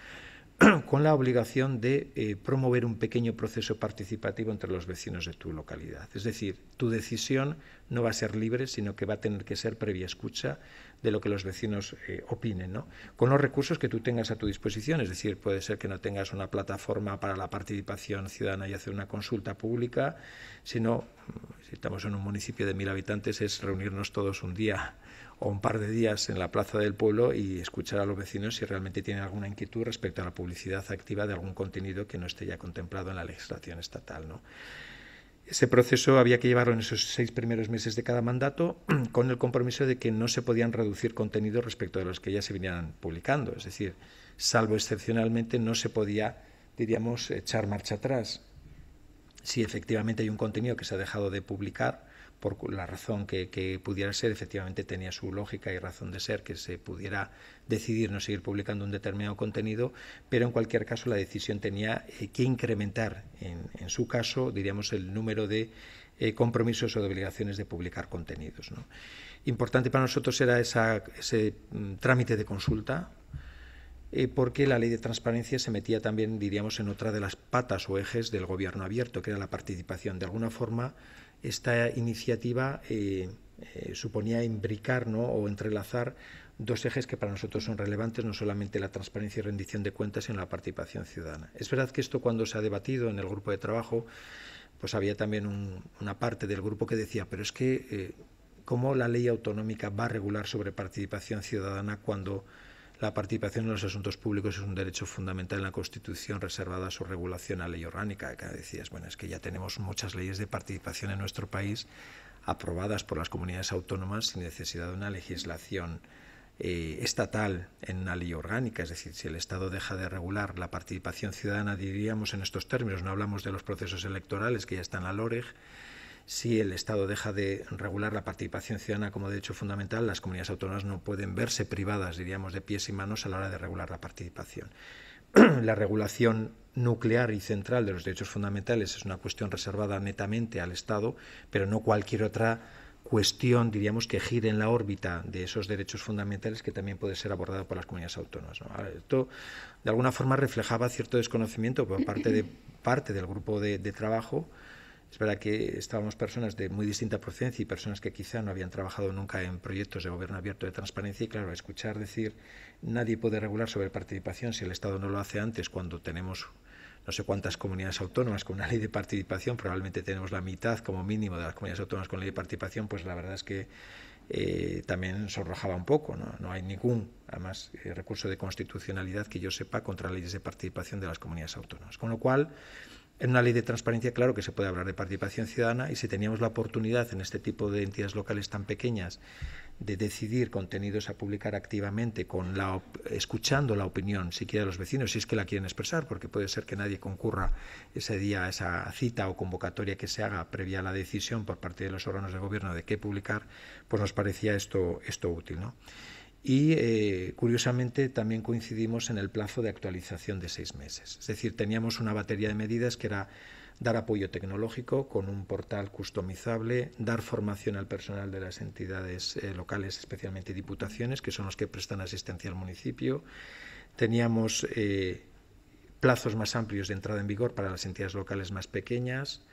con la obligación de eh, promover un pequeño proceso participativo entre los vecinos de tu localidad. Es decir, tu decisión no va a ser libre, sino que va a tener que ser previa escucha de lo que los vecinos eh, opinen, con los recursos que tú tengas a tu disposición. Es decir, puede ser que no tengas una plataforma para la participación ciudadana y hacer una consulta pública, sino, si estamos en un municipio de mil habitantes, es reunirnos todos un día o un par de días en la plaza del pueblo y escuchar a los vecinos si realmente tienen alguna inquietud respecto a la publicidad activa de algún contenido que no esté ya contemplado en la legislación estatal. ¿no? Ese proceso había que llevarlo en esos seis primeros meses de cada mandato con el compromiso de que no se podían reducir contenidos respecto a los que ya se venían publicando. Es decir, salvo excepcionalmente, no se podía, diríamos, echar marcha atrás. Si efectivamente hay un contenido que se ha dejado de publicar, por la razón que, pudiera ser, efectivamente tenía su lógica y razón de ser que se pudiera decidir no seguir publicando un determinado contenido, pero en cualquier caso la decisión tenía eh, que incrementar, en, su caso, diríamos, el número de eh, compromisos o de obligaciones de publicar contenidos. Importante para nosotros era ese mm, trámite de consulta, eh, porque la ley de transparencia se metía también, diríamos, en otra de las patas o ejes del gobierno abierto, que era la participación. De alguna forma, esta iniciativa eh, eh, suponía imbricar o entrelazar dos ejes que para nosotros son relevantes, no solamente la transparencia y rendición de cuentas, sino la participación ciudadana. Es verdad que esto cuando se ha debatido en el grupo de trabajo, pues había también una parte del grupo que decía, pero es que eh, cómo la ley autonómica va a regular sobre participación ciudadana cuando la participación en los asuntos públicos es un derecho fundamental en la Constitución reservada a su regulación a ley orgánica. Acá decías, bueno, es que ya tenemos muchas leyes de participación en nuestro país aprobadas por las comunidades autónomas sin necesidad de una legislación eh, estatal en la ley orgánica. Es decir, si el Estado deja de regular la participación ciudadana, diríamos en estos términos, no hablamos de los procesos electorales que ya están a la LOREG, si el Estado deja de regular la participación ciudadana como derecho fundamental, las comunidades autónomas no pueden verse privadas, diríamos, de pies y manos a la hora de regular la participación. la regulación nuclear y central de los derechos fundamentales es una cuestión reservada netamente al Estado, pero no cualquier otra cuestión, diríamos, que gire en la órbita de esos derechos fundamentales que también puede ser abordada por las comunidades autónomas. Esto, de alguna forma, reflejaba cierto desconocimiento por parte, del grupo de trabajo es verdad que estábamos personas de muy distinta procedencia y personas que quizá no habían trabajado nunca en proyectos de gobierno abierto de transparencia y claro, escuchar decir nadie puede regular sobre participación si el Estado no lo hace antes cuando tenemos no sé cuántas comunidades autónomas con una ley de participación, probablemente tenemos la mitad como mínimo de las comunidades autónomas con ley de participación, pues la verdad es que eh, también sonrojaba un poco. ¿no? hay ningún, además, eh, recurso de constitucionalidad que yo sepa contra leyes de participación de las comunidades autónomas. Con lo cual, en una ley de transparencia, claro que se puede hablar de participación ciudadana y si teníamos la oportunidad en este tipo de entidades locales tan pequeñas de decidir contenidos a publicar activamente, con la, escuchando la opinión siquiera de los vecinos, si es que la quieren expresar, porque puede ser que nadie concurra ese día a esa cita o convocatoria que se haga previa a la decisión por parte de los órganos de gobierno de qué publicar, pues nos parecía esto, esto útil. ¿no? y eh, curiosamente también coincidimos en el plazo de actualización de seis meses. Es decir, teníamos una batería de medidas que era dar apoyo tecnológico con un portal customizable, dar formación al personal de las entidades eh, locales, especialmente diputaciones, que son los que prestan asistencia al municipio. Teníamos eh, plazos más amplios de entrada en vigor para las entidades locales más pequeñas.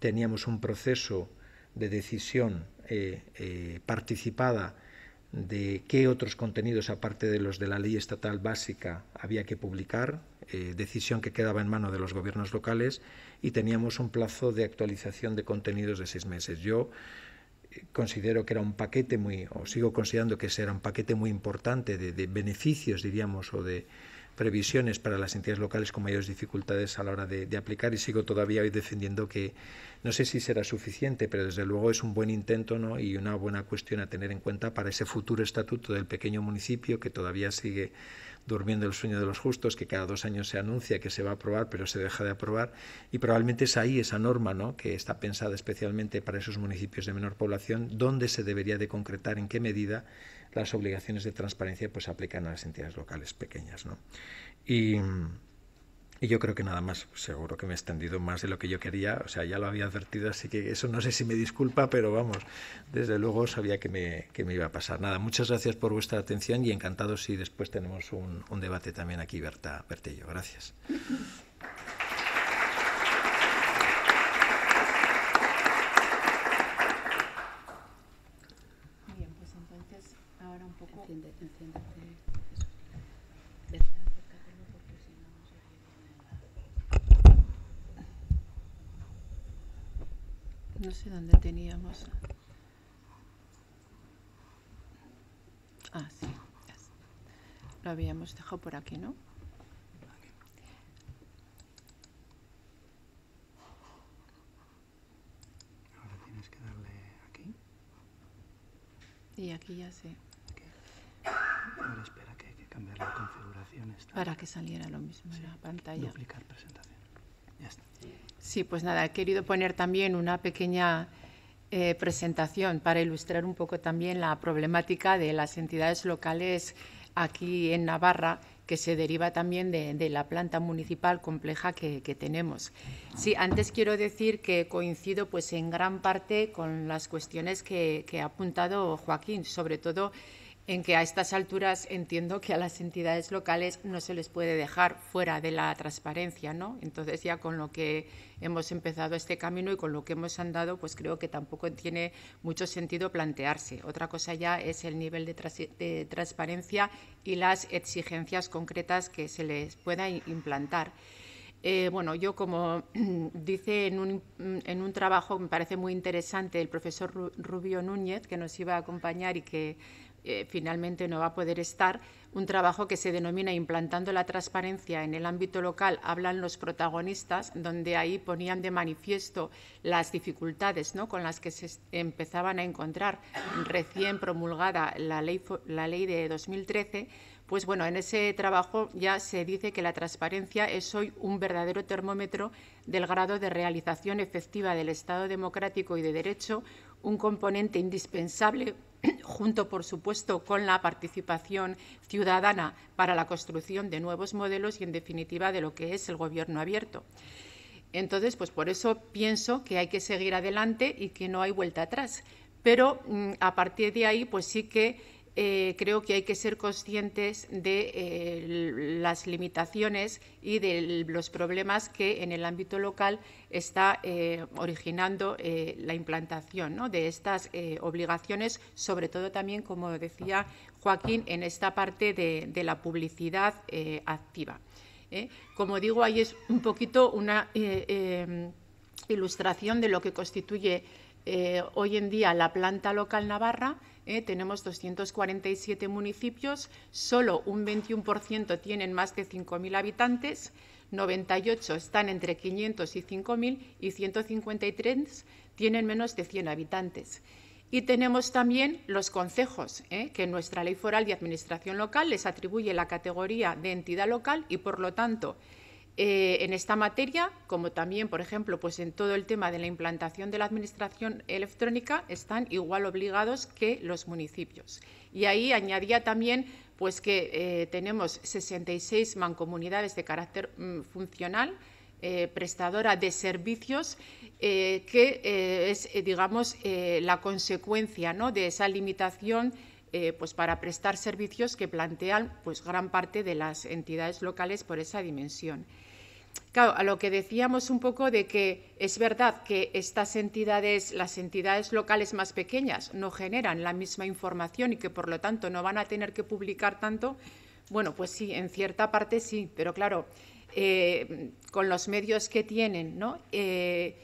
Teníamos un proceso de decisión participada de qué otros contenidos, aparte de los de la ley estatal básica, había que publicar, eh, decisión que quedaba en mano de los gobiernos locales, y teníamos un plazo de actualización de contenidos de seis meses. Yo eh, considero que era un paquete muy, o sigo considerando que ese era un paquete muy importante de beneficios, diríamos, o de, previsiones para las entidades locales con mayores dificultades a la hora de, aplicar y sigo todavía hoy defendiendo que no sé si será suficiente, pero desde luego es un buen intento ¿no? y una buena cuestión a tener en cuenta para ese futuro estatuto del pequeño municipio que todavía sigue durmiendo el sueño de los justos, que cada dos años se anuncia que se va a aprobar, pero se deja de aprobar, y probablemente es ahí esa norma ¿no? que está pensada especialmente para esos municipios de menor población, donde se debería de concretar en qué medida las obligaciones de transparencia pues se aplican a las entidades locales pequeñas. ¿no? Y, yo creo que nada más, seguro que me he extendido más de lo que yo quería, o sea, ya lo había advertido, así que eso no sé si me disculpa, pero vamos, desde luego sabía que me, iba a pasar. Nada, muchas gracias por vuestra atención y encantado si después tenemos un, debate también aquí, Berta, Bertello. Gracias. No sé dónde teníamos. Ah, sí. Lo habíamos dejado por aquí, ¿no? Ahora tienes que darle aquí. Y aquí ya sé. Ahora espera que hay que cambiar la configuración esta. Para que saliera lo mismo en la pantalla. Duplicar Sí, pues nada, he querido poner también una pequeña eh, presentación para ilustrar un poco también la problemática de las entidades locales aquí en Navarra que se deriva también de, la planta municipal compleja que, tenemos. Sí, antes quiero decir que coincido pues en gran parte con las cuestiones que ha apuntado Joaquín, sobre todo en que a estas alturas entiendo que a las entidades locales no se les puede dejar fuera de la transparencia, ¿no? Entonces ya con lo que hemos empezado este camino y con lo que hemos andado, pues creo que tampoco tiene mucho sentido plantearse. Otra cosa ya es el nivel de, transparencia y las exigencias concretas que se les pueda implantar. Eh, bueno, yo como dice en un, en un trabajo, me parece muy interesante el profesor Rubio Núñez, que nos iba a acompañar y que eh, finalmente no va a poder estar, un trabajo que se denomina Implantando la Transparencia en el ámbito local, hablan los protagonistas, donde ahí ponían de manifiesto las dificultades ¿no? con las que se empezaban a encontrar recién promulgada la ley, la ley de 2013. Pues bueno, en ese trabajo ya se dice que la transparencia es hoy un verdadero termómetro del grado de realización efectiva del Estado democrático y de derecho, un componente indispensable junto, por supuesto, con la participación ciudadana para la construcción de nuevos modelos y, en definitiva, de lo que es el gobierno abierto. Entonces, pues por eso pienso que hay que seguir adelante y que no hay vuelta atrás. Pero mm, a partir de ahí, pues sí que eh, creo que hay que ser conscientes de eh, las limitaciones y de los problemas que en el ámbito local está eh, originando la implantación de estas obligaciones, sobre todo también, como decía Joaquín, en esta parte de la publicidad activa. Como digo, ahí es un poquito una em, ilustración de lo que constituye hoy en día la planta local navarra ¿eh? tenemos 247 municipios, solo un 21% tienen más de 5.000 habitantes, 98 están entre 500 y 5.000 y 153 tienen menos de 100 habitantes. Y tenemos también los consejos ¿eh? que nuestra ley foral de administración local les atribuye la categoría de entidad local y, por lo tanto, eh, en esta materia, como también, por ejemplo, pues en todo el tema de la implantación de la administración electrónica, están igual obligados que los municipios. Y ahí añadía también pues que eh, tenemos 66 mancomunidades de carácter mm, funcional, eh, prestadora de servicios, que es, digamos, la consecuencia de esa limitación eh, pues para prestar servicios que plantean pues gran parte de las entidades locales por esa dimensión. Claro, a lo que decíamos un poco de que es verdad que estas entidades, las entidades locales más pequeñas, no generan la misma información y que por lo tanto no van a tener que publicar tanto, bueno, pues sí, en cierta parte sí, pero claro, eh, con los medios que tienen ¿no? Eh,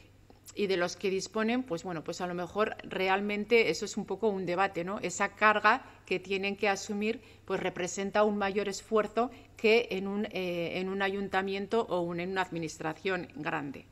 y de los que disponen, pues bueno, pues a lo mejor realmente eso es un poco un debate, ¿no? Esa carga que tienen que asumir pues representa un mayor esfuerzo que en un, eh, en un ayuntamiento o en una administración grande.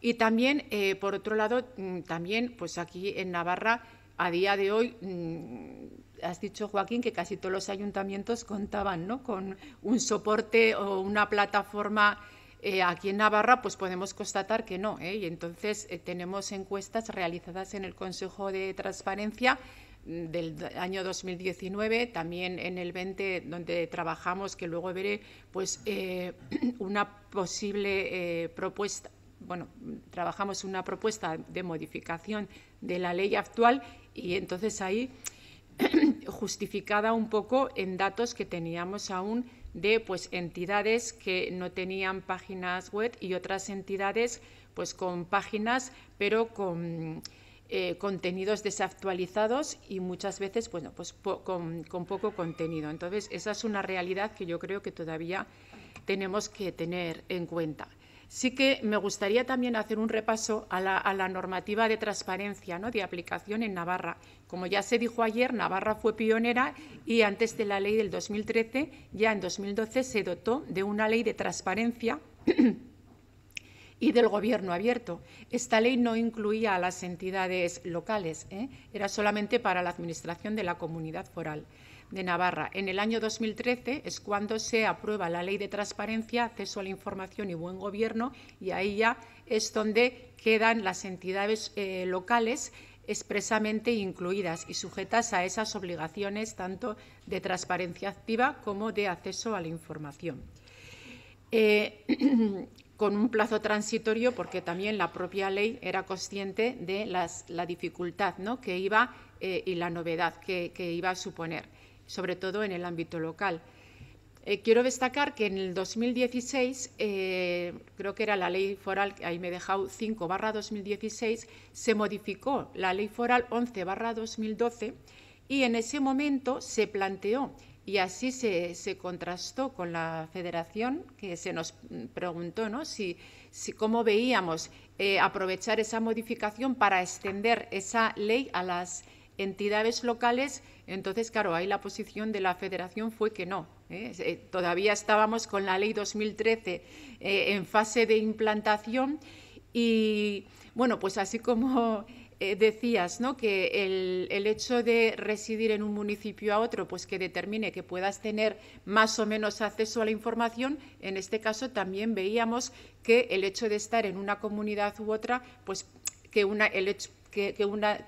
Y también, eh, por otro lado, mm, también pues aquí en Navarra, a día de hoy, mm, has dicho, Joaquín, que casi todos los ayuntamientos contaban ¿no? con un soporte o una plataforma eh, aquí en Navarra pues podemos constatar que no, ¿eh? y entonces eh, tenemos encuestas realizadas en el Consejo de Transparencia mm, del año 2019, también en el 20 donde trabajamos, que luego veré, pues una posible propuesta, bueno, trabajamos una propuesta de modificación de la ley actual y entonces ahí justificada un poco en datos que teníamos aún de pues entidades que no tenían páginas web y otras entidades pues con páginas pero con eh, contenidos desactualizados y muchas veces pues con, poco contenido entonces esa es una realidad que yo creo que todavía tenemos que tener en cuenta sí que me gustaría también hacer un repaso a la, a la normativa de transparencia ¿no? de aplicación en Navarra como ya se dijo ayer, Navarra fue pionera y antes de la ley del 2013, ya en 2012 se dotó de una ley de transparencia y del gobierno abierto. Esta ley no incluía a las entidades locales, ¿eh? era solamente para la Administración de la Comunidad Foral de Navarra. En el año 2013 es cuando se aprueba la Ley de Transparencia, Acceso a la Información y Buen Gobierno y ahí ya es donde quedan las entidades eh, locales expresamente incluidas y sujetas a esas obligaciones tanto de transparencia activa como de acceso a la información. Eh, con un plazo transitorio, porque también la propia ley era consciente de la dificultad ¿no? que iba eh, y la novedad que iba a suponer, sobre todo en el ámbito local. Eh, quiero destacar que en el 2016, eh, creo que era la ley foral, ahí me he dejado 5 barra 2016, se modificó la ley foral 11 barra 2012 y en ese momento se planteó y así se, contrastó con la federación, que se nos preguntó ¿no? si, si cómo veíamos eh, aprovechar esa modificación para extender esa ley a las entidades locales. Entonces, claro, ahí la posición de la federación fue que no, ¿eh? Eh, todavía estábamos con la ley 2013 eh, en fase de implantación y, bueno, pues así como decías, ¿no? Que el, hecho de residir en un municipio a otro, pues que determine que puedas tener más o menos acceso a la información, en este caso también veíamos que el hecho de estar en una comunidad u otra, pues que una, el hecho,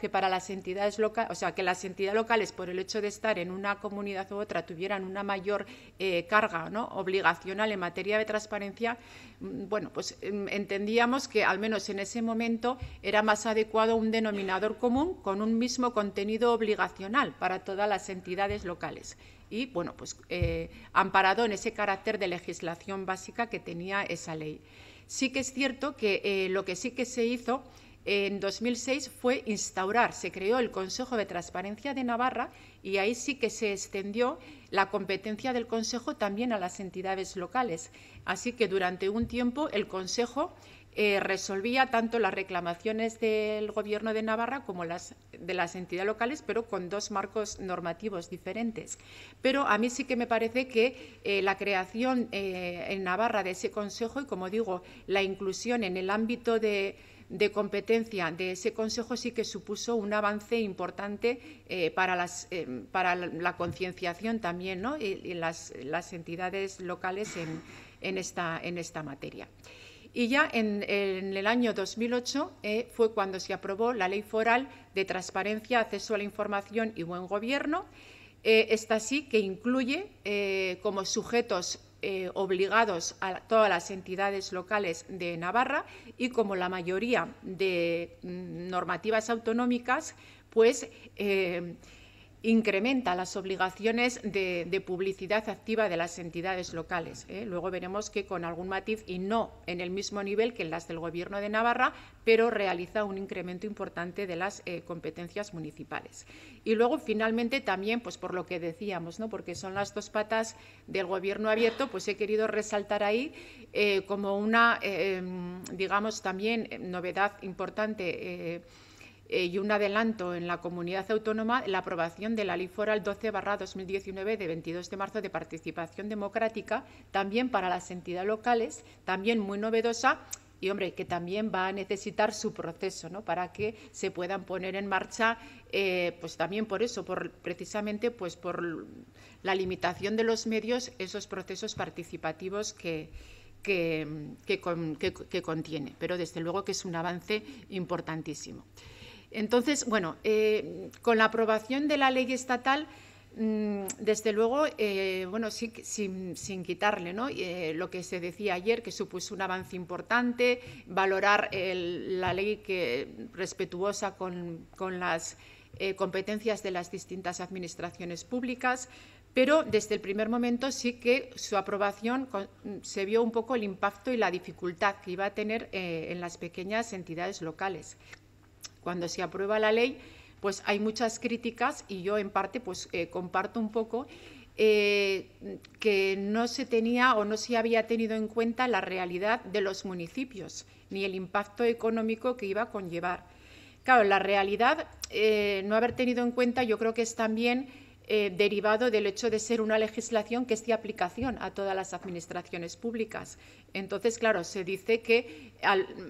que, para las entidades locales, o sea, que las entidades locales, por el hecho de estar en una comunidad u otra, tuvieran una mayor eh, carga ¿no? obligacional en materia de transparencia, mm, bueno, pues mm, entendíamos que al menos en ese momento era más adecuado un denominador común con un mismo contenido obligacional para todas las entidades locales y bueno, pues eh, amparado en ese carácter de legislación básica que tenía esa ley. Sí que es cierto que eh, lo que sí que se hizo en 2006 fue instaurar, se creó el Consejo de Transparencia de Navarra y ahí sí que se extendió la competencia del Consejo también a las entidades locales. Así que durante un tiempo el Consejo eh, resolvía tanto las reclamaciones del Gobierno de Navarra como las de las entidades locales, pero con dos marcos normativos diferentes. Pero a mí sí que me parece que eh, la creación eh, en Navarra de ese Consejo y, como digo, la inclusión en el ámbito de de competencia de ese Consejo sí que supuso un avance importante eh, para, las, eh, para la concienciación también ¿no? y, las, entidades locales en, esta, en esta materia. Y ya en, el año 2008 eh, fue cuando se aprobó la Ley Foral de Transparencia, Acceso a la Información y Buen Gobierno. esta sí que incluye como sujetos eh, obligados a todas las entidades locales de Navarra y como la mayoría de mm, normativas autonómicas, pues eh, incrementa las obligaciones de, publicidad activa de las entidades locales. ¿eh? Luego veremos que con algún matiz y no en el mismo nivel que en las del Gobierno de Navarra, pero realiza un incremento importante de las competencias municipales. Y luego, finalmente, también, pues por lo que decíamos, ¿no? porque son las dos patas del gobierno abierto, pues he querido resaltar ahí eh, como una, em, digamos, también eh, novedad importante. Eh, y un adelanto en la comunidad autónoma la aprobación de la Ley Foral 12-2019 de 22 de marzo de participación democrática, también para las entidades locales, también muy novedosa y hombre, que también va a necesitar su proceso, Para que se puedan poner en marcha, eh, pues también por eso, por, precisamente pues por la limitación de los medios, esos procesos participativos que, que, contiene. Pero desde luego que es un avance importantísimo. Entonces, bueno, eh, con la aprobación de la ley estatal Mm, desde luego, eh, bueno, sin, quitarle eh, lo que se decía ayer, que supuso un avance importante, valorar la ley respetuosa con, las eh, competencias de las distintas administraciones públicas, pero desde el primer momento sí que su aprobación se vio un poco el impacto y la dificultad que iba a tener en las pequeñas entidades locales. Cuando se aprueba la ley, pues hay muchas críticas y yo en parte pues eh, comparto un poco eh, que no se tenía o no se había tenido en cuenta la realidad de los municipios ni el impacto económico que iba a conllevar. Claro, la realidad, eh, no haber tenido en cuenta, yo creo que es también derivado del hecho de ser una legislación que es de aplicación a todas las administraciones públicas. Entonces, claro, se dice que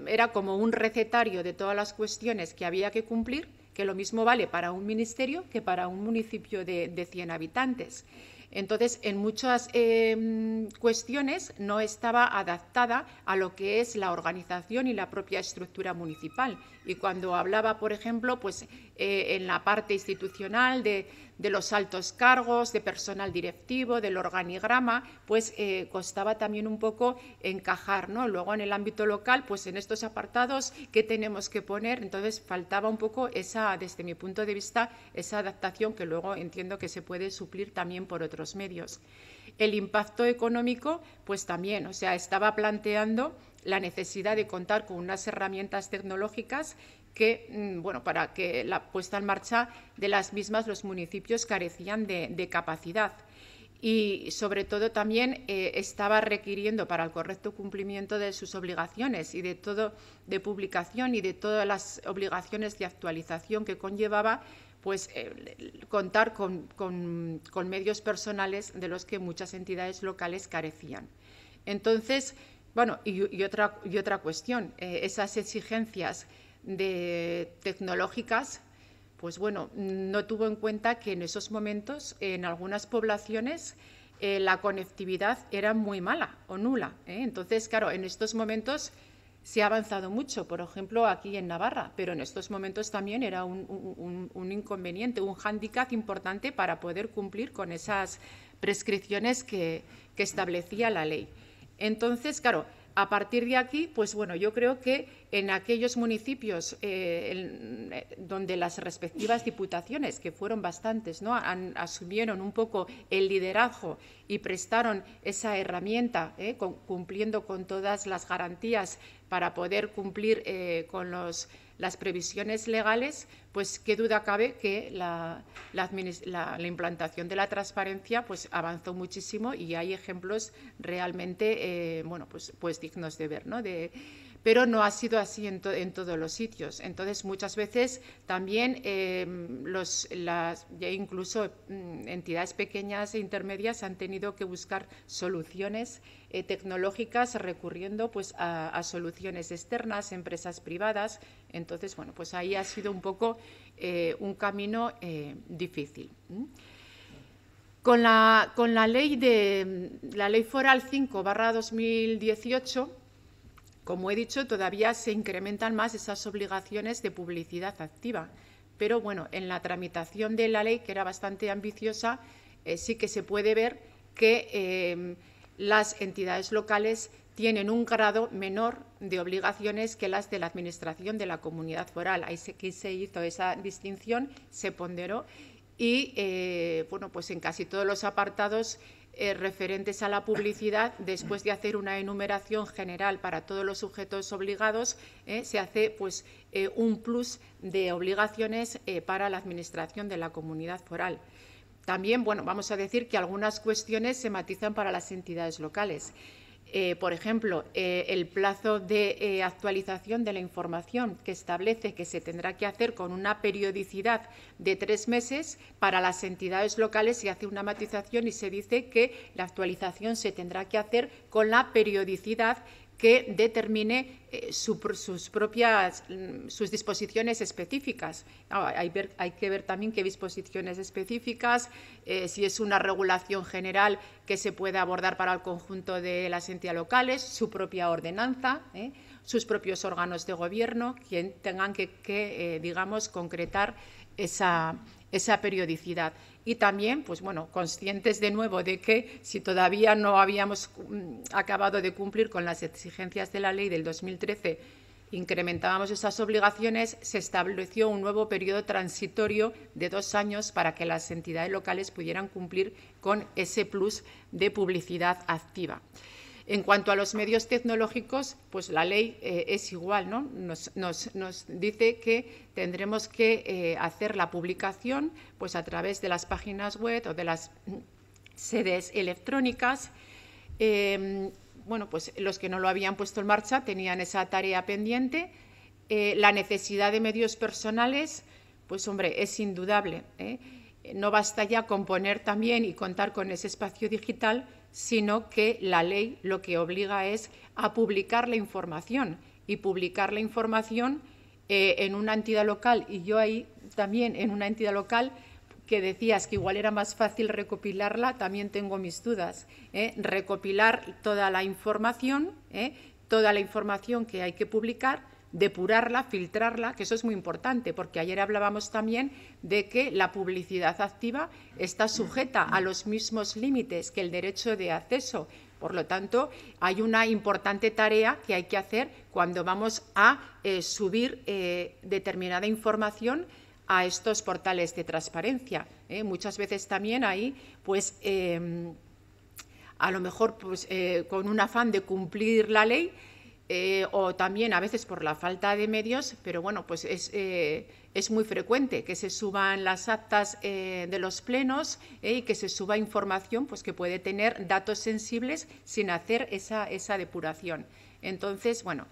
era como un recetario de todas las cuestiones que había que cumplir que lo mismo vale para un ministerio que para un municipio de, 100 habitantes. Entonces, en muchas em, cuestiones no estaba adaptada a lo que es la organización y la propia estructura municipal. Y cuando hablaba, por ejemplo, pues eh, en la parte institucional de, de los altos cargos, de personal directivo, del organigrama, pues eh, costaba también un poco encajar, ¿no? Luego en el ámbito local, pues en estos apartados, ¿qué tenemos que poner? Entonces faltaba un poco esa, desde mi punto de vista, esa adaptación que luego entiendo que se puede suplir también por otros medios. El impacto económico, pues también, o sea, estaba planteando la necesidad de contar con unas herramientas tecnológicas que, mm, bueno, para que la puesta en marcha de las mismas los municipios carecían de, capacidad y sobre todo también eh, estaba requiriendo para el correcto cumplimiento de sus obligaciones y de todo de publicación y de todas las obligaciones de actualización que conllevaba pues eh, contar con, medios personales de los que muchas entidades locales carecían entonces bueno y, otra y otra cuestión eh, esas exigencias de tecnológicas, pues bueno, no tuvo en cuenta que en esos momentos en algunas poblaciones eh, la conectividad era muy mala o nula. ¿eh? Entonces, claro, en estos momentos se ha avanzado mucho, por ejemplo, aquí en Navarra, pero en estos momentos también era un, inconveniente, un hándicap importante para poder cumplir con esas prescripciones que, que establecía la ley. Entonces, claro, a partir de aquí, pues bueno, yo creo que en aquellos municipios eh, eh, donde las respectivas diputaciones, que fueron bastantes, ¿no? asumieron un poco el liderazgo y prestaron esa herramienta, eh, cumpliendo con todas las garantías para poder cumplir con las previsiones legales, pues qué duda cabe que la, implantación de la transparencia pues avanzó muchísimo y hay ejemplos realmente eh, bueno pues pues dignos de ver no pero no ha sido así en, todos los sitios. Entonces, muchas veces también em, los, las, incluso mm, entidades pequeñas e intermedias han tenido que buscar soluciones eh, tecnológicas recurriendo pues, a, soluciones externas, empresas privadas. Entonces, bueno, pues ahí ha sido un poco eh, un camino eh, difícil. Con la, con la, ley, de, la ley foral 5 barra 2018 como he dicho, todavía se incrementan más esas obligaciones de publicidad activa, pero bueno, en la tramitación de la ley, que era bastante ambiciosa, eh, sí que se puede ver que em, las entidades locales tienen un grado menor de obligaciones que las de la Administración de la Comunidad Foral. Ahí se, se hizo esa distinción, se ponderó y, eh, bueno, pues en casi todos los apartados eh, referentes a la publicidad, después de hacer una enumeración general para todos los sujetos obligados, eh, se hace pues, eh, un plus de obligaciones para la Administración de la comunidad foral. También, bueno, vamos a decir que algunas cuestiones se matizan para las entidades locales. Eh, por ejemplo, eh, el plazo de eh, actualización de la información que establece que se tendrá que hacer con una periodicidad de tres meses, para las entidades locales se hace una matización y se dice que la actualización se tendrá que hacer con la periodicidad que determine eh, sus propias mm, sus disposiciones específicas. Ah, hay, que ver también qué disposiciones específicas, eh, si es una regulación general que se puede abordar para el conjunto de las entidades locales, su propia ordenanza, ¿eh? sus propios órganos de gobierno, quien tengan que, digamos, concretar esa, esa periodicidad y también, pues bueno, conscientes de nuevo de que si todavía no habíamos mm, acabado de cumplir con las exigencias de la ley del 2013, incrementábamos esas obligaciones, se estableció un nuevo periodo transitorio de dos años para que las entidades locales pudieran cumplir con ese plus de publicidad activa. En cuanto a los medios tecnológicos, pues la ley eh, es igual, ¿no? Nos, dice que tendremos que eh, hacer la publicación pues a través de las páginas web o de las mm, sedes electrónicas. Em, bueno, pues los que no lo habían puesto en marcha tenían esa tarea pendiente. Eh, la necesidad de medios personales, pues hombre, es indudable. No basta ya con poner también y contar con ese espacio digital, sino que la ley lo que obliga es a publicar la información y publicar la información eh, en una entidad local. Y yo ahí también en una entidad local que decías que igual era más fácil recopilarla, también tengo mis dudas. ¿eh? Recopilar toda la información, ¿eh? toda la información que hay que publicar depurarla, filtrarla, que eso es muy importante, porque ayer hablábamos también de que la publicidad activa está sujeta a los mismos límites que el derecho de acceso. Por lo tanto, hay una importante tarea que hay que hacer cuando vamos a eh, subir eh, determinada información a estos portales de transparencia. ¿eh? Muchas veces también ahí, pues, em, a lo mejor pues, con un afán de cumplir la ley, eh, o también a veces por la falta de medios, pero bueno, pues es, eh, muy frecuente que se suban las actas eh, de los plenos y que se suba información pues, que puede tener datos sensibles sin hacer esa, depuración. Entonces, bueno.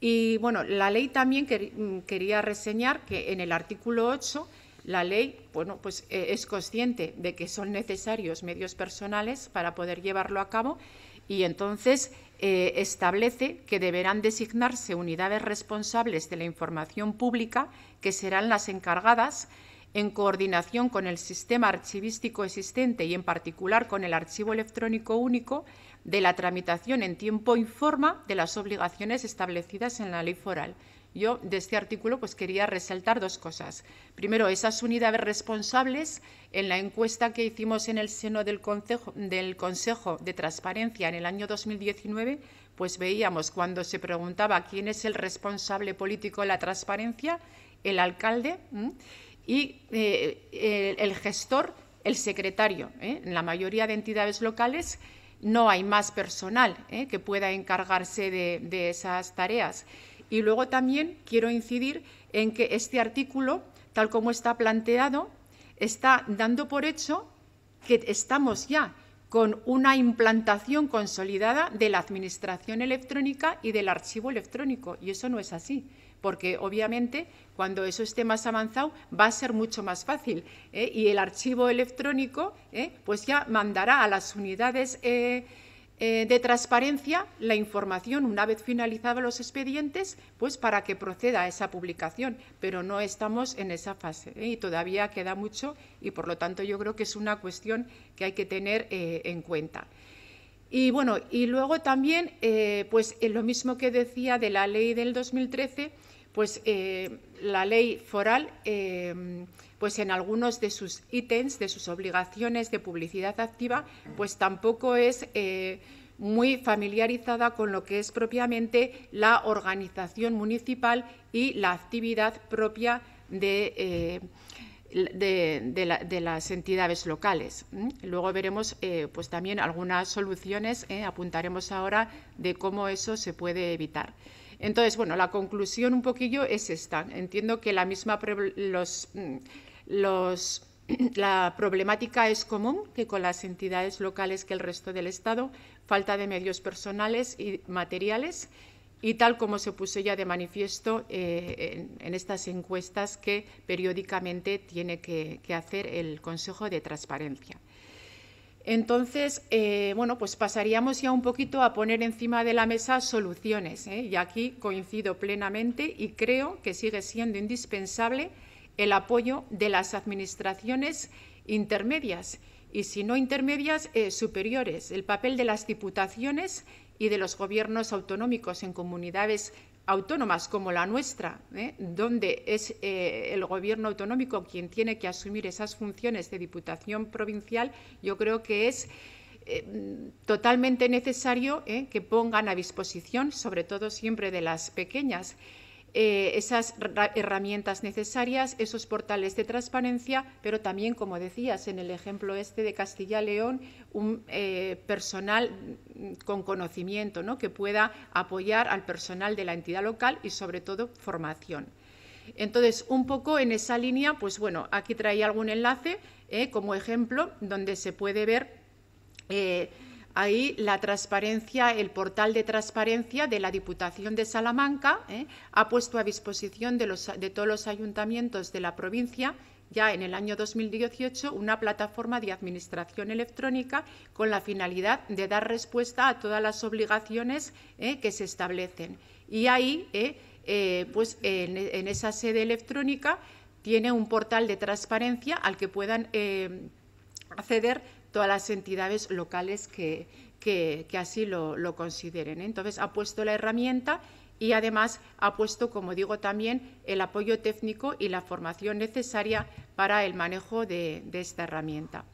Y bueno, la ley también mm, quería reseñar que en el artículo 8 la ley bueno, pues, es consciente de que son necesarios medios personales para poder llevarlo a cabo y entonces eh, establece que deberán designarse unidades responsables de la información pública, que serán las encargadas, en coordinación con el sistema archivístico existente y en particular con el archivo electrónico único, de la tramitación en tiempo y forma de las obligaciones establecidas en la ley foral. Yo de este artículo pues quería resaltar dos cosas. Primero, esas unidades responsables en la encuesta que hicimos en el seno del Consejo, de Transparencia en el año 2019, pues veíamos cuando se preguntaba quién es el responsable político de la transparencia, el alcalde y eh, el, gestor, el secretario. ¿eh? En la mayoría de entidades locales no hay más personal ¿eh? que pueda encargarse de esas tareas. Y luego también quiero incidir en que este artículo, tal como está planteado, está dando por hecho que estamos ya con una implantación consolidada de la Administración electrónica y del archivo electrónico. Y eso no es así, porque obviamente cuando eso esté más avanzado va a ser mucho más fácil. ¿eh? Y el archivo electrónico ¿eh? pues ya mandará a las unidades. Eh, eh, de transparencia la información una vez finalizados los expedientes, pues para que proceda a esa publicación, pero no estamos en esa fase ¿eh? y todavía queda mucho y por lo tanto yo creo que es una cuestión que hay que tener eh, en cuenta. Y bueno, y luego también, pues lo mismo que decía de la ley del 2013, pues la ley foral pues en algunos de sus ítems, de sus obligaciones de publicidad activa, pues tampoco es eh, muy familiarizada con lo que es propiamente la organización municipal y la actividad propia de... Eh, de, las entidades locales. Luego veremos eh, pues también algunas soluciones, apuntaremos ahora de cómo eso se puede evitar. Entonces, bueno, la conclusión un poquillo es esta. Entiendo que la misma los, mm, la problemática es común que con las entidades locales que el resto del Estado, falta de medios personales y materiales y tal como se puso ya de manifiesto eh, en, estas encuestas que periódicamente tiene que, hacer el Consejo de Transparencia. Entonces, eh, bueno, pues pasaríamos ya un poquito a poner encima de la mesa soluciones, ¿eh? y aquí coincido plenamente y creo que sigue siendo indispensable el apoyo de las administraciones intermedias y, si no intermedias, eh, superiores, el papel de las diputaciones y de los gobiernos autonómicos en comunidades autónomas como la nuestra, ¿eh? donde es eh, el gobierno autonómico quien tiene que asumir esas funciones de diputación provincial, yo creo que es totalmente necesario que pongan a disposición, sobre todo siempre de las pequeñas, eh, esas herramientas necesarias, esos portales de transparencia, pero también, como decías en el ejemplo este de Castilla-León, un eh, personal mm, con conocimiento ¿no? que pueda apoyar al personal de la entidad local y, sobre todo, formación. Entonces, un poco en esa línea, pues bueno, aquí traía algún enlace eh, como ejemplo donde se puede ver ahí la transparencia, el portal de transparencia de la Diputación de Salamanca ¿eh? ha puesto a disposición de, todos los ayuntamientos de la provincia ya en el año 2018 una plataforma de administración electrónica con la finalidad de dar respuesta a todas las obligaciones ¿eh? que se establecen. Y ahí, ¿eh? pues en, en, esa sede electrónica, tiene un portal de transparencia al que puedan acceder a las entidades locales que, así lo, consideren. ¿eh? Entonces, ha puesto la herramienta y además ha puesto, como digo, también el apoyo técnico y la formación necesaria para el manejo de esta herramienta.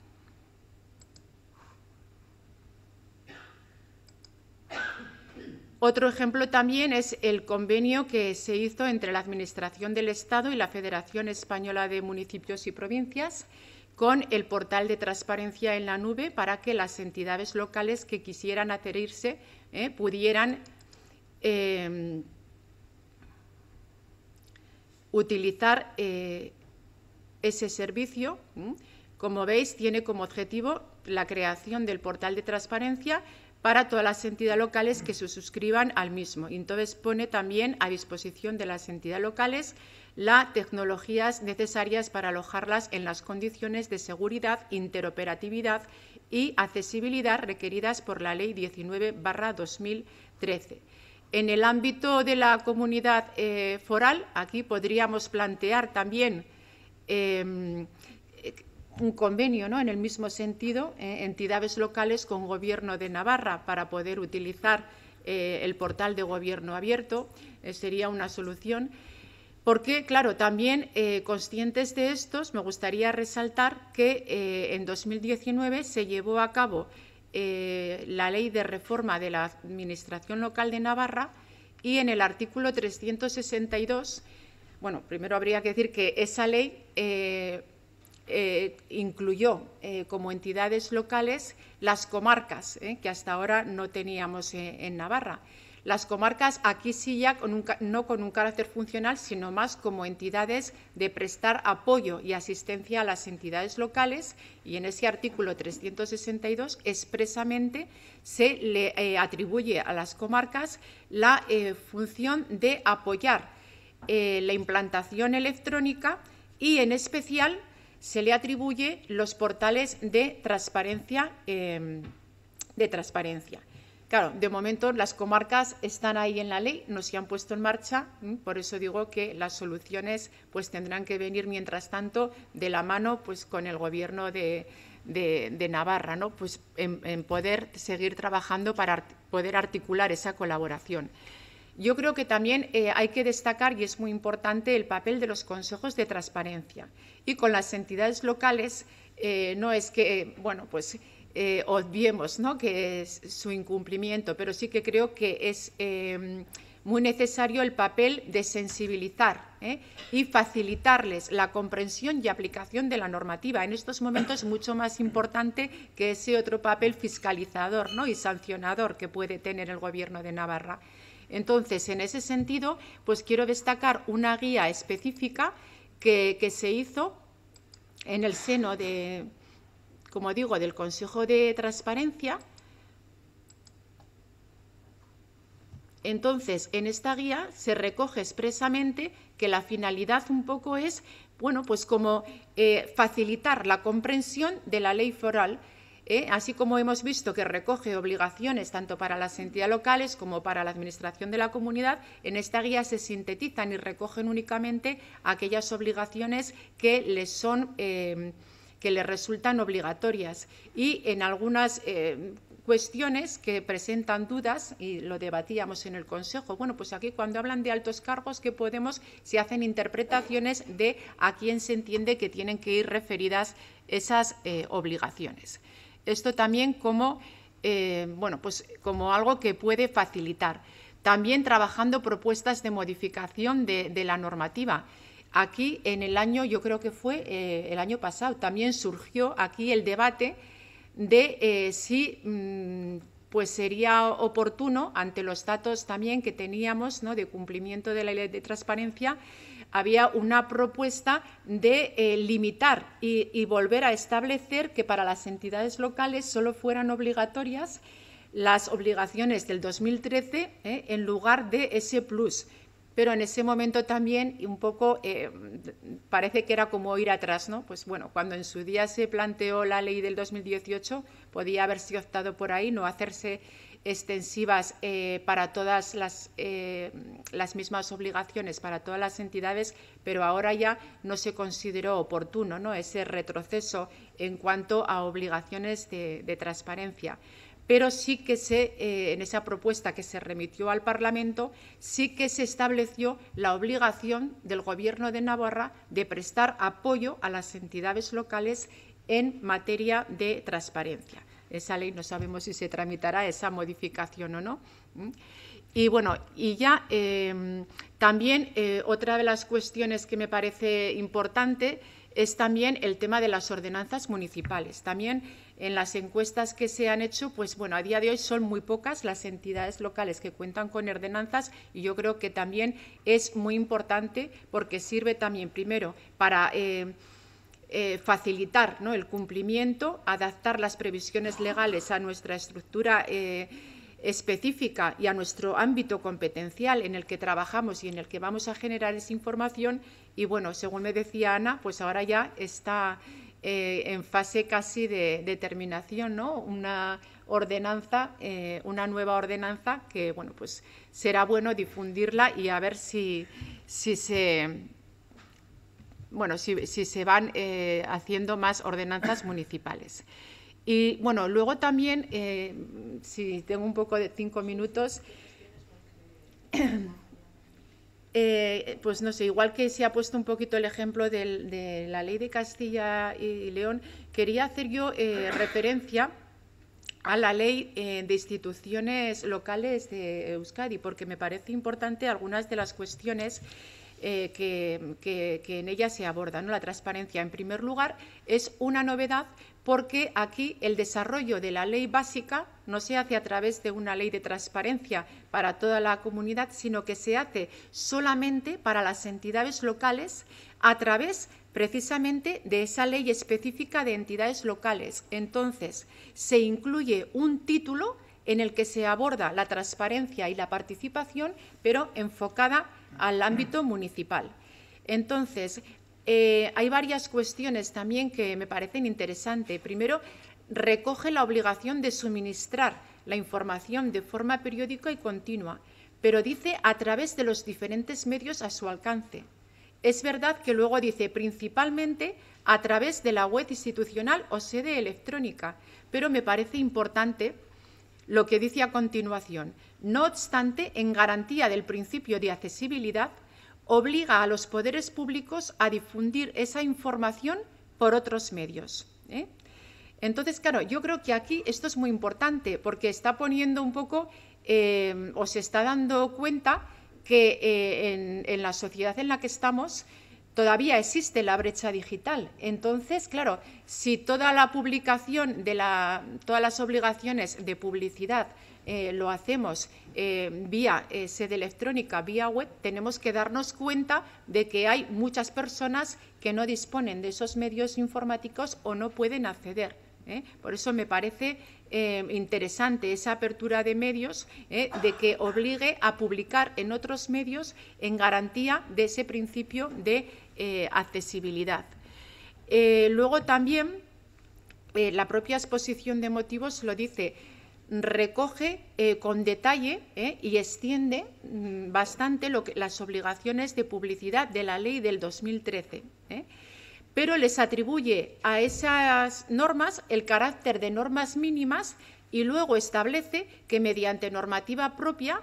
Otro ejemplo también es el convenio que se hizo entre la Administración del Estado y la Federación Española de Municipios y Provincias con el portal de transparencia en la nube para que las entidades locales que quisieran adherirse eh, pudieran em, utilizar eh, ese servicio. Como veis, tiene como objetivo la creación del portal de transparencia para todas las entidades locales que se suscriban al mismo. Entonces, pone también a disposición de las entidades locales las tecnologías necesarias para alojarlas en las condiciones de seguridad, interoperatividad y accesibilidad requeridas por la Ley 19-2013. En el ámbito de la comunidad eh, foral, aquí podríamos plantear también em, un convenio ¿no? en el mismo sentido, eh, entidades locales con Gobierno de Navarra para poder utilizar eh, el portal de Gobierno abierto, sería una solución. Porque, claro, también eh, conscientes de estos, me gustaría resaltar que eh, en 2019 se llevó a cabo eh, la ley de reforma de la Administración Local de Navarra y en el artículo 362, bueno, primero habría que decir que esa ley incluyó como entidades locales las comarcas que hasta ahora no teníamos en Navarra. Las comarcas aquí sí ya no con un carácter funcional, sino más como entidades de prestar apoyo y asistencia a las entidades locales y en ese artículo 362 expresamente se le eh, atribuye a las comarcas la eh, función de apoyar eh, la implantación electrónica y en especial se le atribuye los portales de transparencia. Em, de transparencia. Claro, de momento las comarcas están ahí en la ley, no se han puesto en marcha, por eso digo que las soluciones pues tendrán que venir mientras tanto de la mano pues con el gobierno de, Navarra, ¿no? Pues en, poder seguir trabajando para poder articular esa colaboración. Yo creo que también eh, hay que destacar, y es muy importante, el papel de los consejos de transparencia. Y con las entidades locales eh, no es que, eh, bueno, pues eh, obviemos que es su incumplimiento, pero sí que creo que es eh, muy necesario el papel de sensibilizar ¿eh? y facilitarles la comprensión y aplicación de la normativa. En estos momentos es mucho más importante que ese otro papel fiscalizador y sancionador que puede tener el Gobierno de Navarra. Entonces, en ese sentido, pues quiero destacar una guía específica que se hizo en el seno de, como digo, del Consejo de Transparencia. Entonces, en esta guía se recoge expresamente que la finalidad un poco es, bueno, pues como eh, facilitar la comprensión de la ley foral, ¿eh? así como hemos visto que recoge obligaciones tanto para las entidades locales como para la Administración de la comunidad, en esta guía se sintetizan y recogen únicamente aquellas obligaciones que les son. Eh, que le resultan obligatorias y en algunas eh, cuestiones que presentan dudas y lo debatíamos en el Consejo. Bueno, pues aquí cuando hablan de altos cargos que podemos, se hacen interpretaciones de a quién se entiende que tienen que ir referidas esas eh, obligaciones. Esto también como, eh, bueno, pues como algo que puede facilitar. También trabajando propuestas de modificación de la normativa. Aquí en el año, yo creo que fue eh, el año pasado, también surgió aquí el debate de eh, si mm, pues sería oportuno, ante los datos también que teníamos de cumplimiento de la ley de transparencia, había una propuesta de eh, limitar y, y, volver a establecer que para las entidades locales solo fueran obligatorias las obligaciones del 2013 en lugar de ese plus pero en ese momento también un poco eh, parece que era como ir atrás, ¿no? Pues bueno, cuando en su día se planteó la ley del 2018, podía haberse optado por ahí, no hacerse extensivas eh, para todas eh, las, mismas obligaciones para todas las entidades, pero ahora ya no se consideró oportuno ¿no? ese retroceso en cuanto a obligaciones de transparencia pero sí que se, eh, en esa propuesta que se remitió al Parlamento, sí que se estableció la obligación del Gobierno de Navarra de prestar apoyo a las entidades locales en materia de transparencia. Esa ley no sabemos si se tramitará esa modificación o no. Y bueno, y ya em, también eh, otra de las cuestiones que me parece importante es también el tema de las ordenanzas municipales. También en las encuestas que se han hecho, pues bueno, a día de hoy son muy pocas las entidades locales que cuentan con ordenanzas y yo creo que también es muy importante porque sirve también, primero, para eh, eh, facilitar ¿no? el cumplimiento, adaptar las previsiones legales a nuestra estructura. Eh, específica y a nuestro ámbito competencial en el que trabajamos y en el que vamos a generar esa información. Y bueno, según me decía Ana, pues ahora ya está eh, en fase casi de, determinación, ¿no? Una ordenanza, eh, una nueva ordenanza que, bueno, pues será bueno difundirla y a ver si, si se... Bueno, si, se van eh, haciendo más ordenanzas municipales. Y bueno, luego también, si tengo un poco de cinco minutos, eh, pues no sé, igual que se ha puesto un poquito el ejemplo de la ley de Castilla y León, quería hacer yo eh, referencia a la ley eh, de instituciones locales de Euskadi, porque me parece importante algunas de las cuestiones que, en ella se abordan. La transparencia, en primer lugar, es una novedad, porque aquí el desarrollo de la ley básica no se hace a través de una ley de transparencia para toda la comunidad, sino que se hace solamente para las entidades locales a través precisamente de esa ley específica de entidades locales. Entonces, se incluye un título en el que se aborda la transparencia y la participación, pero enfocada al ámbito municipal. Entonces, eh, hay varias cuestiones también que me parecen interesantes. Primero, recoge la obligación de suministrar la información de forma periódica y continua, pero dice a través de los diferentes medios a su alcance. Es verdad que luego dice principalmente a través de la web institucional o sede electrónica, pero me parece importante lo que dice a continuación. No obstante, en garantía del principio de accesibilidad, obliga a los poderes públicos a difundir esa información por otros medios. ¿eh? Entonces, claro, yo creo que aquí esto es muy importante porque está poniendo un poco eh, o se está dando cuenta que eh, en, en, la sociedad en la que estamos todavía existe la brecha digital. Entonces, claro, si toda la publicación de la, todas las obligaciones de publicidad eh, lo hacemos eh, vía eh, sede electrónica, vía web, tenemos que darnos cuenta de que hay muchas personas que no disponen de esos medios informáticos o no pueden acceder. Por eso me parece interesante esa apertura de medios de que obligue a publicar en otros medios en garantía de ese principio de accesibilidad. luego también la propia exposición de motivos lo dice recoge eh, con detalle eh, y extiende mm, bastante las obligaciones de publicidad de la ley del 2013, eh. pero les atribuye a esas normas el carácter de normas mínimas y luego establece que mediante normativa propia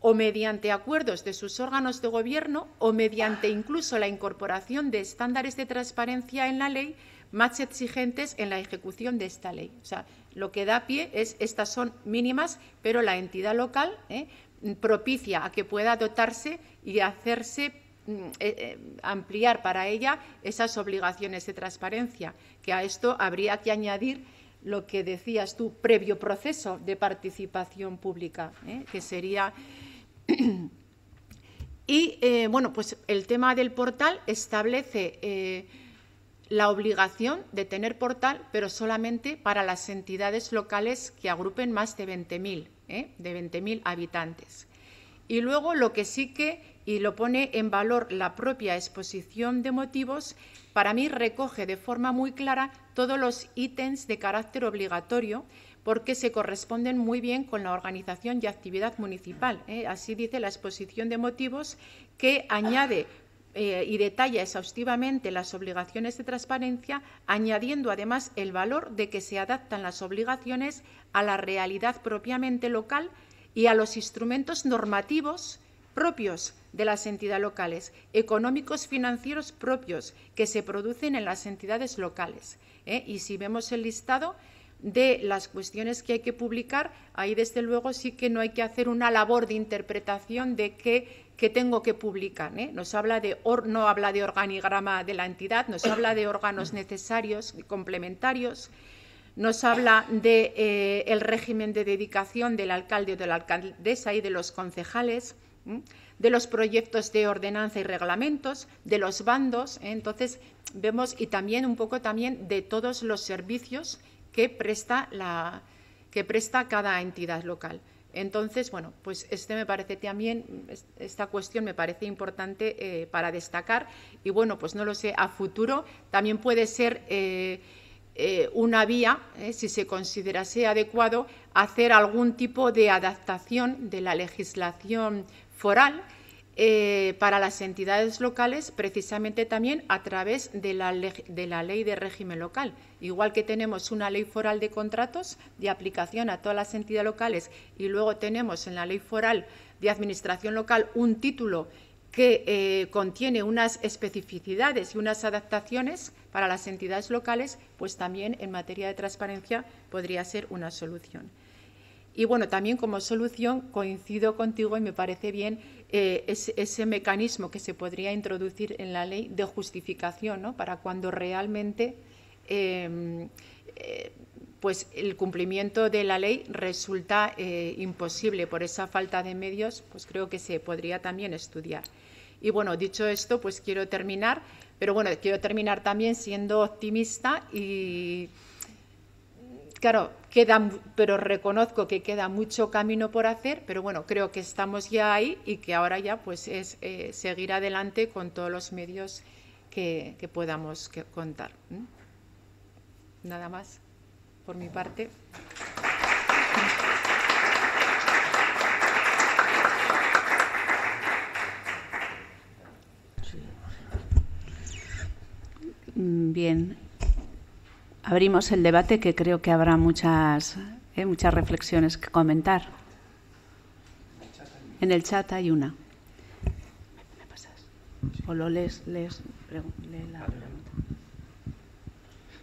o mediante acuerdos de sus órganos de gobierno o mediante incluso la incorporación de estándares de transparencia en la ley, más exigentes en la ejecución de esta ley. O sea, lo que da pie es estas son mínimas, pero la entidad local ¿eh? propicia a que pueda dotarse y hacerse mm, eh, eh, ampliar para ella esas obligaciones de transparencia, que a esto habría que añadir lo que decías tú, previo proceso de participación pública, que sería. y bueno, pues el tema del portal establece la obligación de tener portal, pero solamente para las entidades locales que agrupen más de 20.000 20.000 ¿eh? habitantes. Y luego lo que sí que, y lo pone en valor la propia exposición de motivos, para mí recoge de forma muy clara todos los ítems de carácter obligatorio porque se corresponden muy bien con la organización y actividad municipal. ¿eh? Así dice la exposición de motivos que añade eh, y detalla exhaustivamente las obligaciones de transparencia, añadiendo además el valor de que se adaptan las obligaciones a la realidad propiamente local y a los instrumentos normativos propios de las entidades locales, económicos financieros propios que se producen en las entidades locales. ¿eh? Y si vemos el listado de las cuestiones que hay que publicar, ahí desde luego sí que no hay que hacer una labor de interpretación de que que tengo que publicar. ¿eh? Nos habla de no habla de organigrama de la entidad, nos habla de órganos necesarios y complementarios, nos habla de eh, el régimen de dedicación del alcalde o de la alcaldesa y de los concejales, de los proyectos de ordenanza y reglamentos, de los bandos. ¿eh? Entonces vemos y también un poco también de todos los servicios que presta que presta cada entidad local. Entonces, bueno, pues este me parece también, esta cuestión me parece importante eh, para destacar y bueno, pues no lo sé, a futuro también puede ser eh, eh, una vía, si se considerase adecuado, hacer algún tipo de adaptación de la legislación foral eh, para las entidades locales precisamente también a través de la, ley de régimen local. Igual que tenemos una ley foral de contratos de aplicación a todas las entidades locales y luego tenemos en la ley foral de administración local un título que eh, contiene unas especificidades y unas adaptaciones para las entidades locales, pues también en materia de transparencia podría ser una solución. Y bueno, también como solución coincido contigo y me parece bien eh, ese, mecanismo que se podría introducir en la ley de justificación, para cuando realmente em, eh, pues el cumplimiento de la ley resulta eh, imposible por esa falta de medios, pues creo que se podría también estudiar. Y bueno, dicho esto, pues quiero terminar, pero bueno, quiero terminar también siendo optimista y Claro, queda, pero reconozco que queda mucho camino por hacer, pero bueno, creo que estamos ya ahí y que ahora ya pues es eh, seguir adelante con todos los medios que, podamos contar. Nada más por mi parte. Mm, bien, abrimos el debate que creo que habrá muchas, eh, muchas reflexiones que comentar. En el chat hay una. ¿Me pasas? ¿O lo lees la pregunta?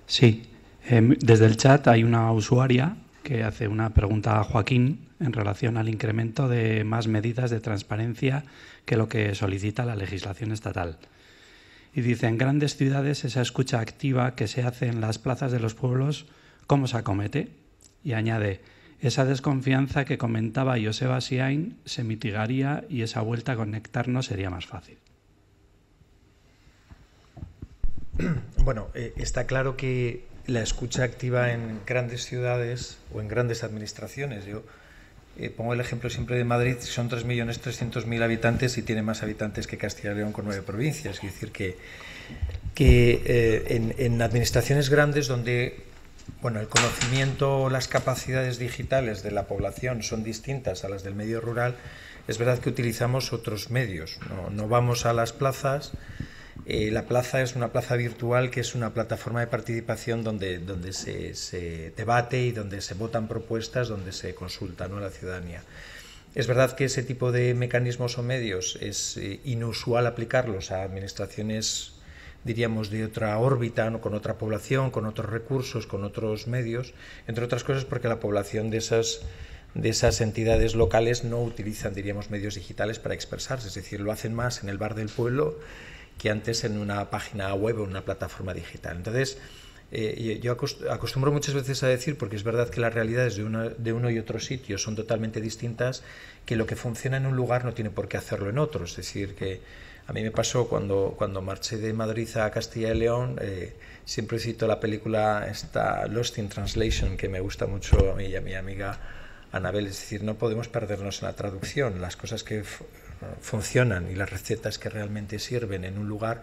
Sí. Em, desde el chat hay una usuaria que hace una pregunta a Joaquín en relación al incremento de más medidas de transparencia que lo que solicita la legislación estatal. Y dice, en grandes ciudades esa escucha activa que se hace en las plazas de los pueblos, ¿cómo se acomete? Y añade, esa desconfianza que comentaba Joseba Siain se mitigaría y esa vuelta a conectarnos sería más fácil. Bueno, eh, está claro que la escucha activa en grandes ciudades o en grandes administraciones. Yo eh, pongo el ejemplo siempre de Madrid, son 3.300.000 habitantes y tiene más habitantes que Castilla y León con nueve provincias. Es decir, que, que eh, en, en, administraciones grandes donde bueno, el conocimiento o las capacidades digitales de la población son distintas a las del medio rural, es verdad que utilizamos otros medios. No, no vamos a las plazas, eh, la plaza es una plaza virtual que es una plataforma de participación donde, se, debate y donde se votan propuestas, donde se consulta a la ciudadanía. Es verdad que ese tipo de mecanismos o medios es eh, inusual aplicarlos a administraciones, diríamos, de otra órbita, con otra población, con otros recursos, con otros medios, entre otras cosas porque la población de esas de esas entidades locales no utilizan, diríamos, medios digitales para expresarse, es decir, lo hacen más en el bar del pueblo que antes en una página web o en una plataforma digital. Entonces, eh, yo acostumbro muchas veces a decir, porque es verdad que las realidades de uno, de uno, y otro sitio son totalmente distintas, que lo que funciona en un lugar no tiene por qué hacerlo en otro. Es decir, que a mí me pasó cuando, cuando marché de Madrid a Castilla y León, eh, siempre cito la película esta Lost in Translation, que me gusta mucho a mí y a mi amiga Anabel. Es decir, no podemos perdernos en la traducción. Las cosas que funcionan y las recetas que realmente sirven en un lugar,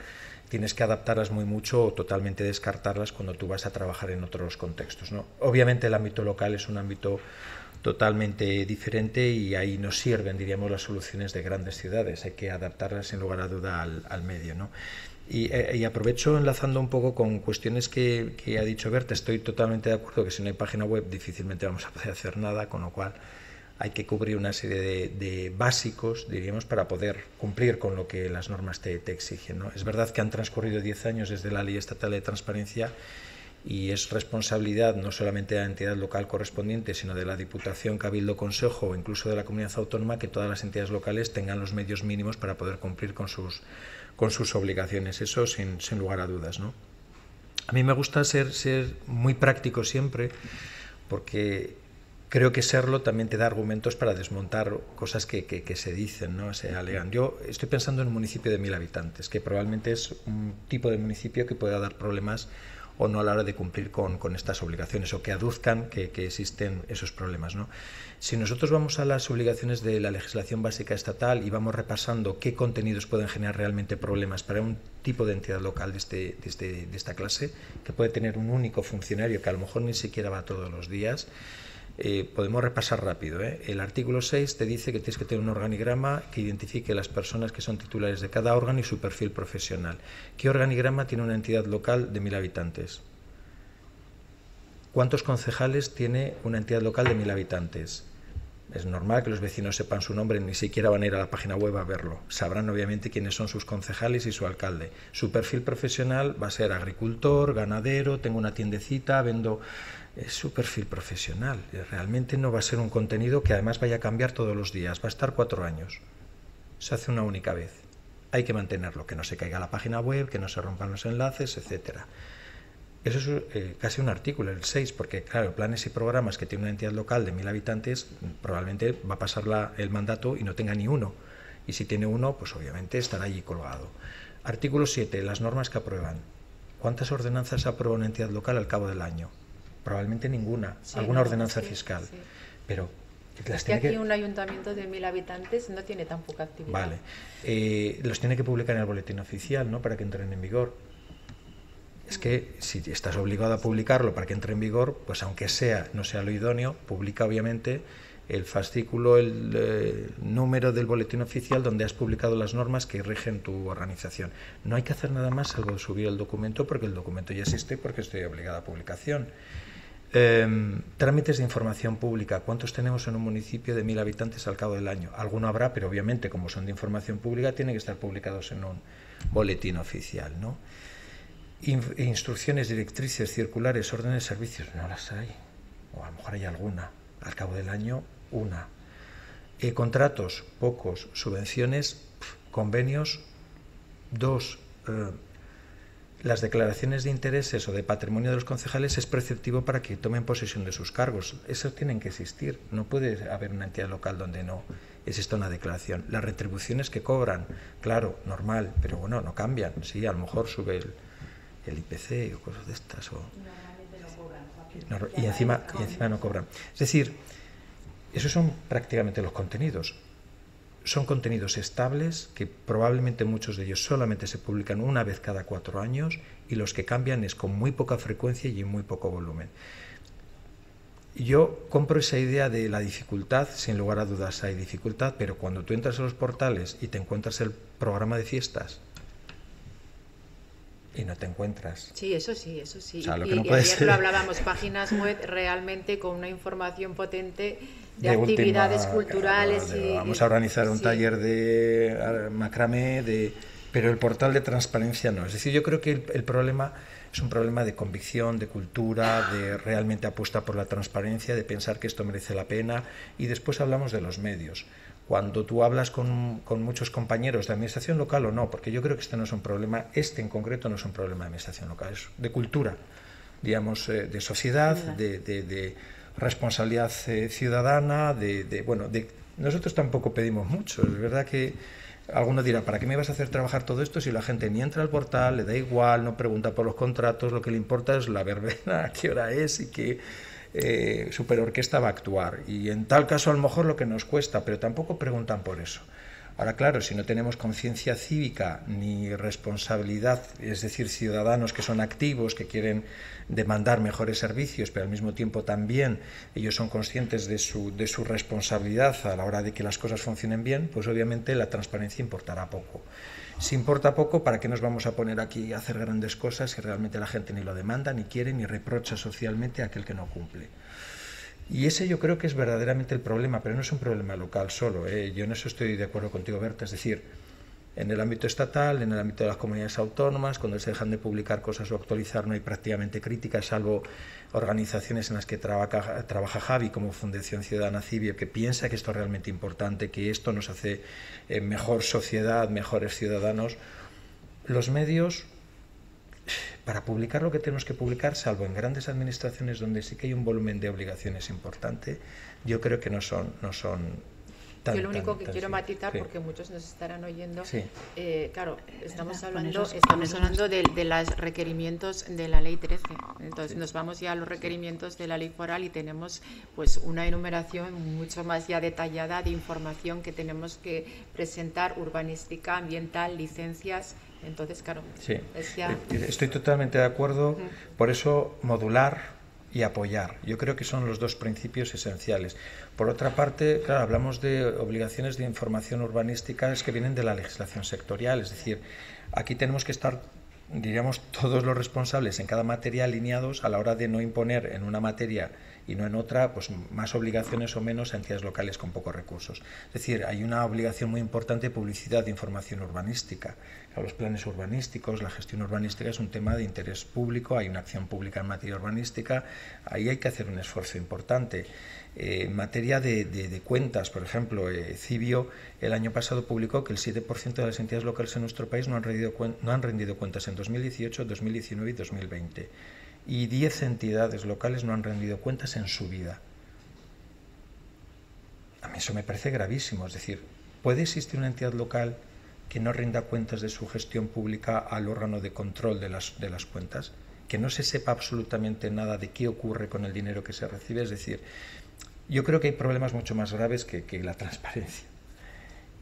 tienes que adaptarlas muy mucho o totalmente descartarlas cuando tú vas a trabajar en otros contextos. ¿no? Obviamente el ámbito local es un ámbito totalmente diferente y ahí nos sirven, diríamos, las soluciones de grandes ciudades. Hay que adaptarlas sin lugar a duda al, medio. ¿no? Eh, y, aprovecho enlazando un poco con cuestiones que, que ha dicho Berta. Estoy totalmente de acuerdo que si no hay página web difícilmente vamos a poder hacer nada, con lo cual hay que cubrir una serie de, básicos, diríamos, para poder cumplir con lo que las normas te, exigen. ¿no? Es verdad que han transcurrido 10 años desde la Ley Estatal de Transparencia y es responsabilidad no solamente de la entidad local correspondiente, sino de la Diputación, Cabildo, Consejo o incluso de la comunidad autónoma que todas las entidades locales tengan los medios mínimos para poder cumplir con sus, con sus obligaciones. Eso sin, lugar a dudas. A mí me gusta ser, ser muy práctico siempre porque creo que serlo también te da argumentos para desmontar cosas que, que, se dicen, ¿no? se alegan. Yo estoy pensando en un municipio de mil habitantes, que probablemente es un tipo de municipio que pueda dar problemas o no a la hora de cumplir con, con estas obligaciones o que aduzcan que, que, existen esos problemas. ¿no? Si nosotros vamos a las obligaciones de la legislación básica estatal y vamos repasando qué contenidos pueden generar realmente problemas para un tipo de entidad local de, este, de, este, de esta clase, que puede tener un único funcionario que a lo mejor ni siquiera va todos los días, eh, podemos repasar rápido. ¿eh? El artículo 6 te dice que tienes que tener un organigrama que identifique las personas que son titulares de cada órgano y su perfil profesional. ¿Qué organigrama tiene una entidad local de mil habitantes? ¿Cuántos concejales tiene una entidad local de mil habitantes? Es normal que los vecinos sepan su nombre, ni siquiera van a ir a la página web a verlo. Sabrán obviamente quiénes son sus concejales y su alcalde. Su perfil profesional va a ser agricultor, ganadero, tengo una tiendecita, vendo es su perfil profesional. Eh, realmente no va a ser un contenido que además vaya a cambiar todos los días, va a estar cuatro años. Se hace una única vez. Hay que mantenerlo, que no se caiga la página web, que no se rompan los enlaces, etcétera. Eso es eh, casi un artículo, el 6, porque claro, planes y programas que tiene una entidad local de mil habitantes probablemente va a pasar el mandato y no tenga ni uno. Y si tiene uno, pues obviamente estará allí colgado. Artículo 7, las normas que aprueban. ¿Cuántas ordenanzas aprueba una entidad local al cabo del año? probablemente ninguna, alguna ordenanza fiscal. Pero las que aquí un ayuntamiento de mil habitantes no tiene tan poca actividad. Vale. Eh, los tiene que publicar en el boletín oficial, ¿no? Para que entren en vigor. Es que si estás obligado a publicarlo para que entre en vigor, pues aunque sea no sea lo idóneo, publica obviamente el fascículo, el eh, número del boletín oficial donde has publicado las normas que rigen tu organización. No hay que hacer nada más salvo subir el documento porque el documento ya existe porque estoy obligada a publicación. Em, trámites de información pública. ¿Cuántos tenemos en un municipio de mil habitantes al cabo del año? Alguno habrá, pero obviamente, como son de información pública, tienen que estar publicados en un boletín oficial. ¿no? instrucciones, directrices, circulares, órdenes servicios, no las hay. O a lo mejor hay alguna. Al cabo del año, una. Eh, contratos, pocos. Subvenciones, convenios, dos. Eh, las declaraciones de intereses o de patrimonio de los concejales es preceptivo para que tomen posesión de sus cargos. Eso tienen que existir. No puede haber una entidad local donde no exista una declaración. Las retribuciones que cobran, claro, normal, pero bueno, no cambian. Sí, a lo mejor sube el, IPC o cosas de estas. no cobran, y, encima, y encima no cobran. Es decir, esos son prácticamente los contenidos son contenidos estables, que probablemente muchos de ellos solamente se publican una vez cada cuatro años, y los que cambian es con muy poca frecuencia y muy poco volumen. Yo compro esa idea de la dificultad, sin lugar a dudas hay dificultad, pero cuando tú entras a los portales y te encuentras el programa de fiestas y no te encuentras. Sí, eso sí, eso sí. y, ayer lo hablábamos, páginas web realmente con una información potente de, actividades culturales. vamos a organizar un taller de macramé, de, pero el portal de transparencia no. Es decir, yo creo que el problema es un problema de convicción, de cultura, de realmente apuesta por la transparencia, de pensar que esto merece la pena. Y después hablamos de los medios cuando tú hablas con, muchos compañeros de administración local o no, porque yo creo que este no es un problema, este en concreto no es un problema de administración local, es de cultura, digamos, eh, de sociedad, de, de, responsabilidad eh, ciudadana, de, de bueno, de, nosotros tampoco pedimos mucho, es verdad que algunos dirán, ¿para qué me vas a hacer trabajar todo esto si la gente ni entra al portal, le da igual, no pregunta por los contratos, lo que le importa es la verbena, qué hora es y qué eh, superorquesta va a actuar. Y en tal caso a lo mejor lo que nos cuesta, pero tampoco preguntan por eso. Ahora, claro, si no tenemos conciencia cívica ni responsabilidad, es decir, ciudadanos que son activos, que quieren demandar mejores servicios, pero al mismo tiempo también ellos son conscientes su, de su responsabilidad a la hora de que las cosas funcionen bien, pues obviamente la transparencia importará poco. Si importa poco, ¿para qué nos vamos a poner aquí a hacer grandes cosas si realmente la gente ni lo demanda, ni quiere, ni reprocha socialmente a aquel que no cumple? Y ese yo creo que es verdaderamente el problema, pero no es un problema local solo. ¿eh? Yo en eso estoy de acuerdo contigo, Berta. Es decir, en el ámbito estatal, en el ámbito de las comunidades autónomas, cuando se dejan de publicar cosas o actualizar no hay prácticamente críticas, salvo organizaciones en las que trabaja, trabaja Javi, como Fundación Ciudadana Civio que piensa que esto es realmente importante, que esto nos hace eh, mejor sociedad, mejores ciudadanos, los medios, para publicar lo que tenemos que publicar, salvo en grandes administraciones donde sí que hay un volumen de obligaciones importante, yo creo que no son, no son yo lo único que quiero matizar, porque muchos nos estarán oyendo, eh, claro, estamos hablando, estamos hablando de, los requerimientos de la ley 13. Entonces nos vamos ya a los requerimientos de la ley foral y tenemos pues una enumeración mucho más ya detallada de información que tenemos que presentar, urbanística, ambiental, licencias. Entonces, claro, eh, eh, estoy totalmente de acuerdo. Por eso modular y apoyar. Yo creo que son los dos principios esenciales. Por otra parte, claro, hablamos de obligaciones de información urbanística que vienen de la legislación sectorial, es decir, aquí tenemos que estar diríamos todos los responsables en cada materia alineados a la hora de no imponer en una materia y no en otra pues más obligaciones o menos entidades locales con pocos recursos. Es decir, hay una obligación muy importante de publicidad de información urbanística los planes urbanísticos, la gestión urbanística es un tema de interés público, hay una acción pública en materia urbanística, ahí hay que hacer un esfuerzo importante. Eh, en materia de, cuentas, por ejemplo, eh, Cibio el año pasado publicó que el 7% de las entidades locales en nuestro país no han, rendido, no han rendido cuentas en 2018, 2019 y 2020. Y 10 entidades locales no han rendido cuentas en su vida. A mí eso me parece gravísimo. Es decir, ¿puede existir una entidad local que no rinda cuentas de su gestión pública al órgano de control de las, de las cuentas, que no se sepa absolutamente nada de qué ocurre con el dinero que se recibe. Es decir, yo creo que hay problemas mucho más graves que, que la transparencia.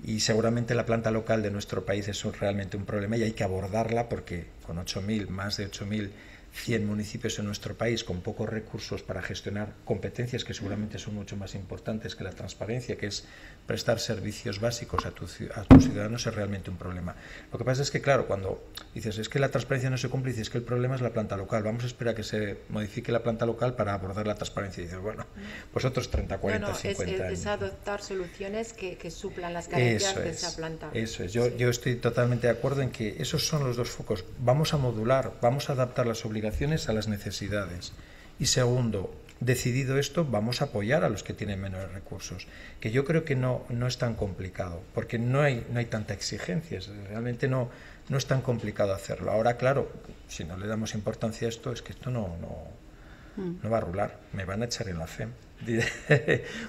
Y seguramente la planta local de nuestro país es realmente un problema y hay que abordarla porque con 8.000, más de 8.000 100 municipios en nuestro país con pocos recursos para gestionar competencias que seguramente son mucho más importantes que la transparencia, que es prestar servicios básicos a, tus ciudadanos, es realmente un problema. Lo que pasa es que, claro, cuando dices es que la transparencia no se cumple, dices que el problema es la planta local, vamos a esperar a que se modifique la planta local para abordar la transparencia. dices, bueno, pues otros 30, 40, 50 es, es, adoptar soluciones que, suplan las carencias de esa planta. Eso es, yo estoy totalmente de acuerdo en que esos son los dos focos. Vamos a modular, vamos a adaptar las obligaciones a las necesidades. Y segundo, decidido esto, vamos a apoyar a los que tienen menores recursos, que yo creo que no, no es tan complicado, porque no hay, no hay tanta exigencia, realmente no, no es tan complicado hacerlo. Ahora, claro, si no le damos importancia a esto, es que esto no, no, mm. no va a rular, me van a echar en la fe,